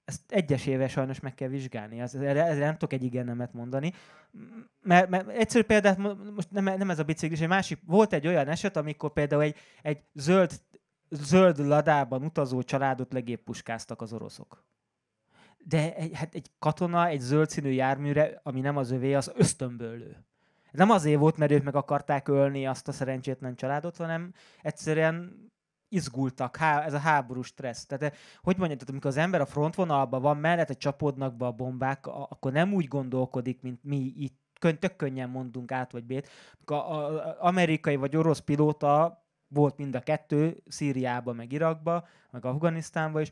ezt egyesével sajnos meg kell vizsgálni, ez, nem tudok egy igen nemet mondani. Mert, mert egyszerű példát, most nem, nem ez a biciklis, egy másik, volt egy olyan eset, amikor például egy, egy zöld, zöld ladában utazó családot legéppuskáztak az oroszok. De egy, hát egy katona egy zöld színű járműre, ami nem az övé, az ösztönből lő. Nem azért volt, mert ők meg akarták ölni azt a szerencsétlen családot, hanem egyszerűen izgultak, há, ez a háború stressz. Tehát, eh, hogy mondjam, tehát amikor az ember a frontvonalban van, mellette csapódnak be a bombák, akkor nem úgy gondolkodik, mint mi itt kön tök könnyen mondunk át vagy bét. A, a, a amerikai vagy orosz pilóta volt mind a kettő, Szíriába, meg Irakba, meg Afganisztánba is,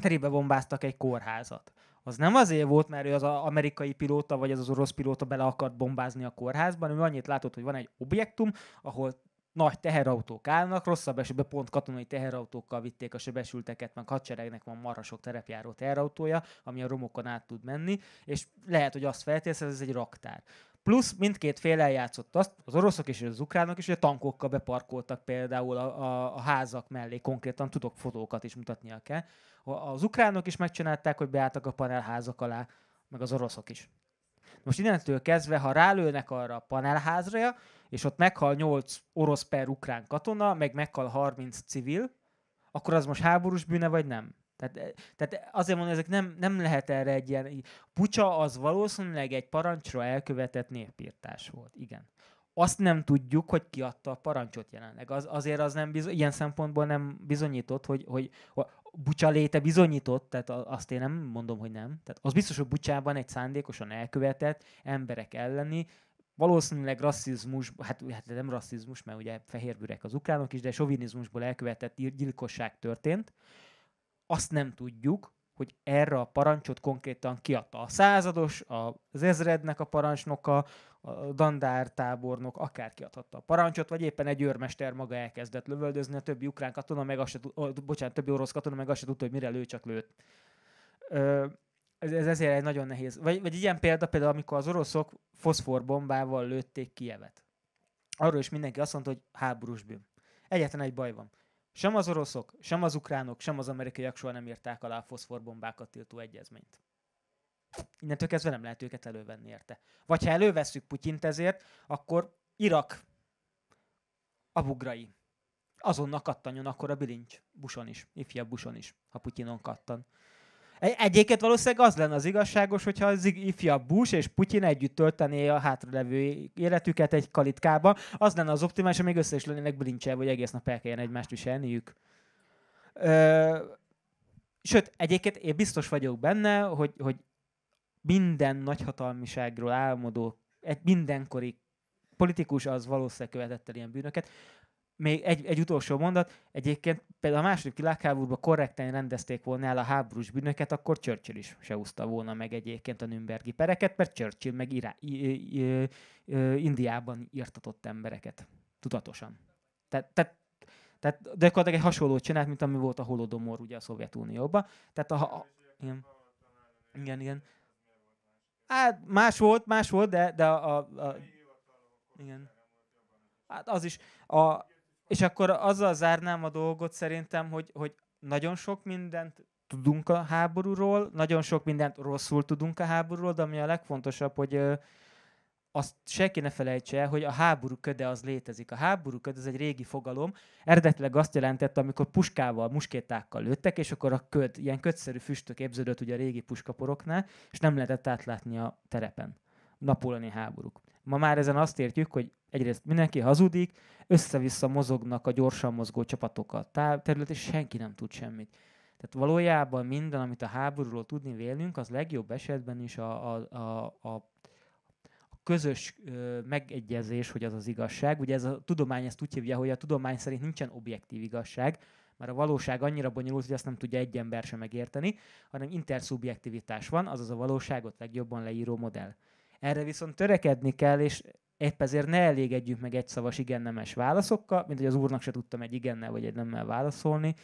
terébe bombáztak egy kórházat. Az nem azért volt, mert ő az amerikai pilóta, vagy az az orosz pilóta bele akart bombázni a kórházban, ő annyit látott, hogy van egy objektum, ahol nagy teherautók állnak, rosszabb esetben pont katonai teherautókkal vitték a sebesülteket, meg hadseregnek van marasok terepjáró teherautója, ami a romokon át tud menni, és lehet, hogy azt feltételez, ez egy raktár. Plusz mindkét fél eljátszott azt, az oroszok és az ukránok is, hogy a tankokkal beparkoltak például a, a, a házak mellé, konkrétan tudok fotókat is mutatnia kell. Az ukránok is megcsinálták, hogy beálltak a panelházak alá, meg az oroszok is. Most innentől kezdve, ha rálőnek arra a panelházra, és ott meghal 8 orosz per ukrán katona, meg meghal 30 civil, akkor az most háborús bűne, vagy nem? Tehát, e, tehát azért mondom, ezek nem, nem lehet erre egy ilyen... Pucsa az valószínűleg egy parancsra elkövetett népírtás volt, igen. Azt nem tudjuk, hogy ki adta a parancsot jelenleg. Az, azért az nem bizony, ilyen szempontból nem bizonyított, hogy, hogy Bucsa léte bizonyított, tehát azt én nem mondom, hogy nem. Tehát az biztos, hogy Bucsában egy szándékosan elkövetett emberek elleni, valószínűleg rasszizmus, hát, hát nem rasszizmus, mert ugye fehérbürek az ukránok is, de sovinizmusból elkövetett gyilkosság történt. Azt nem tudjuk, hogy erre a parancsot konkrétan kiadta a százados, az ezrednek a parancsnoka, a dandár tábornok akárki adhatta a parancsot, vagy éppen egy őrmester maga elkezdett lövöldözni, a többi ukrán katona, meg azt se, oh, bocsánat, többi orosz katona meg azt se tudta, hogy mire lő, csak lőtt. Ö, ez, ez ezért egy nagyon nehéz. Vagy, vagy ilyen példa például, amikor az oroszok foszforbombával lőtték Kievet. Arról is mindenki azt mondta, hogy háborús bűn. Egyetlen egy baj van. Sem az oroszok, sem az ukránok, sem az amerikaiak soha nem írták alá a foszforbombákat tiltó egyezményt innentől kezdve nem lehet őket elővenni érte. Vagy ha elővesszük Putyint ezért, akkor Irak a bugrai. Azonnal kattanjon akkor a bilincs. Buson is, ifjabb Buson is, ha Putyinon kattan. Egyébként valószínűleg az lenne az igazságos, hogyha az ifjabb Bush és Putyin együtt töltené a hátralevő életüket egy kalitkába. Az lenne az optimális, ha még össze is lennének blincsel, hogy egész nap el kelljen egymást viselniük. Ö... Sőt, egyébként én biztos vagyok benne, hogy, hogy minden nagyhatalmiságról álmodó, egy mindenkori politikus az valószínűleg követett el ilyen bűnöket. Még egy, egy utolsó mondat, egyébként például a második világháborúban korrekten rendezték volna el a háborús bűnöket, akkor Churchill is se úszta volna meg egyébként a Nürnbergi pereket, mert Churchill meg Irá- I- I- I- Indiában írtatott embereket tudatosan. Tehát, tehát de gyakorlatilag egy hasonló csinált, mint ami volt a holodomor ugye a Szovjetunióban. Tehát a, a, a igen, igen, igen. Hát más volt, más volt, de, de a, a, a igen. Hát az is. A, és akkor azzal zárnám a dolgot szerintem, hogy, hogy nagyon sok mindent tudunk a háborúról, nagyon sok mindent rosszul tudunk a háborúról, de ami a legfontosabb, hogy azt senki ne felejtse el, hogy a háború köde az létezik. A háború köde az egy régi fogalom, eredetileg azt jelentette, amikor puskával, muskétákkal lőttek, és akkor a köd, ilyen ködszerű füstök képződött ugye a régi puskaporoknál, és nem lehetett átlátni a terepen. Napóleoni háborúk. Ma már ezen azt értjük, hogy egyrészt mindenki hazudik, össze-vissza mozognak a gyorsan mozgó csapatok a terület, és senki nem tud semmit. Tehát valójában minden, amit a háborúról tudni vélünk, az legjobb esetben is a, a, a, a közös ö, megegyezés, hogy az az igazság. Ugye ez a tudomány ezt úgy hívja, hogy a tudomány szerint nincsen objektív igazság, mert a valóság annyira bonyolult, hogy azt nem tudja egy ember sem megérteni, hanem interszubjektivitás van, azaz a valóságot legjobban leíró modell. Erre viszont törekedni kell, és épp ezért ne elégedjünk meg egy szavas igen-nemes válaszokkal, mint hogy az úrnak se tudtam egy igennel vagy egy nemmel válaszolni,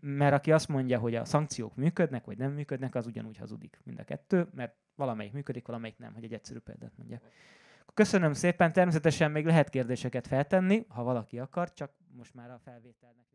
mert aki azt mondja, hogy a szankciók működnek, vagy nem működnek, az ugyanúgy hazudik mind a kettő, mert valamelyik működik, valamelyik nem, hogy egy egyszerű példát mondjak. Köszönöm szépen, természetesen még lehet kérdéseket feltenni, ha valaki akar, csak most már a felvételnek.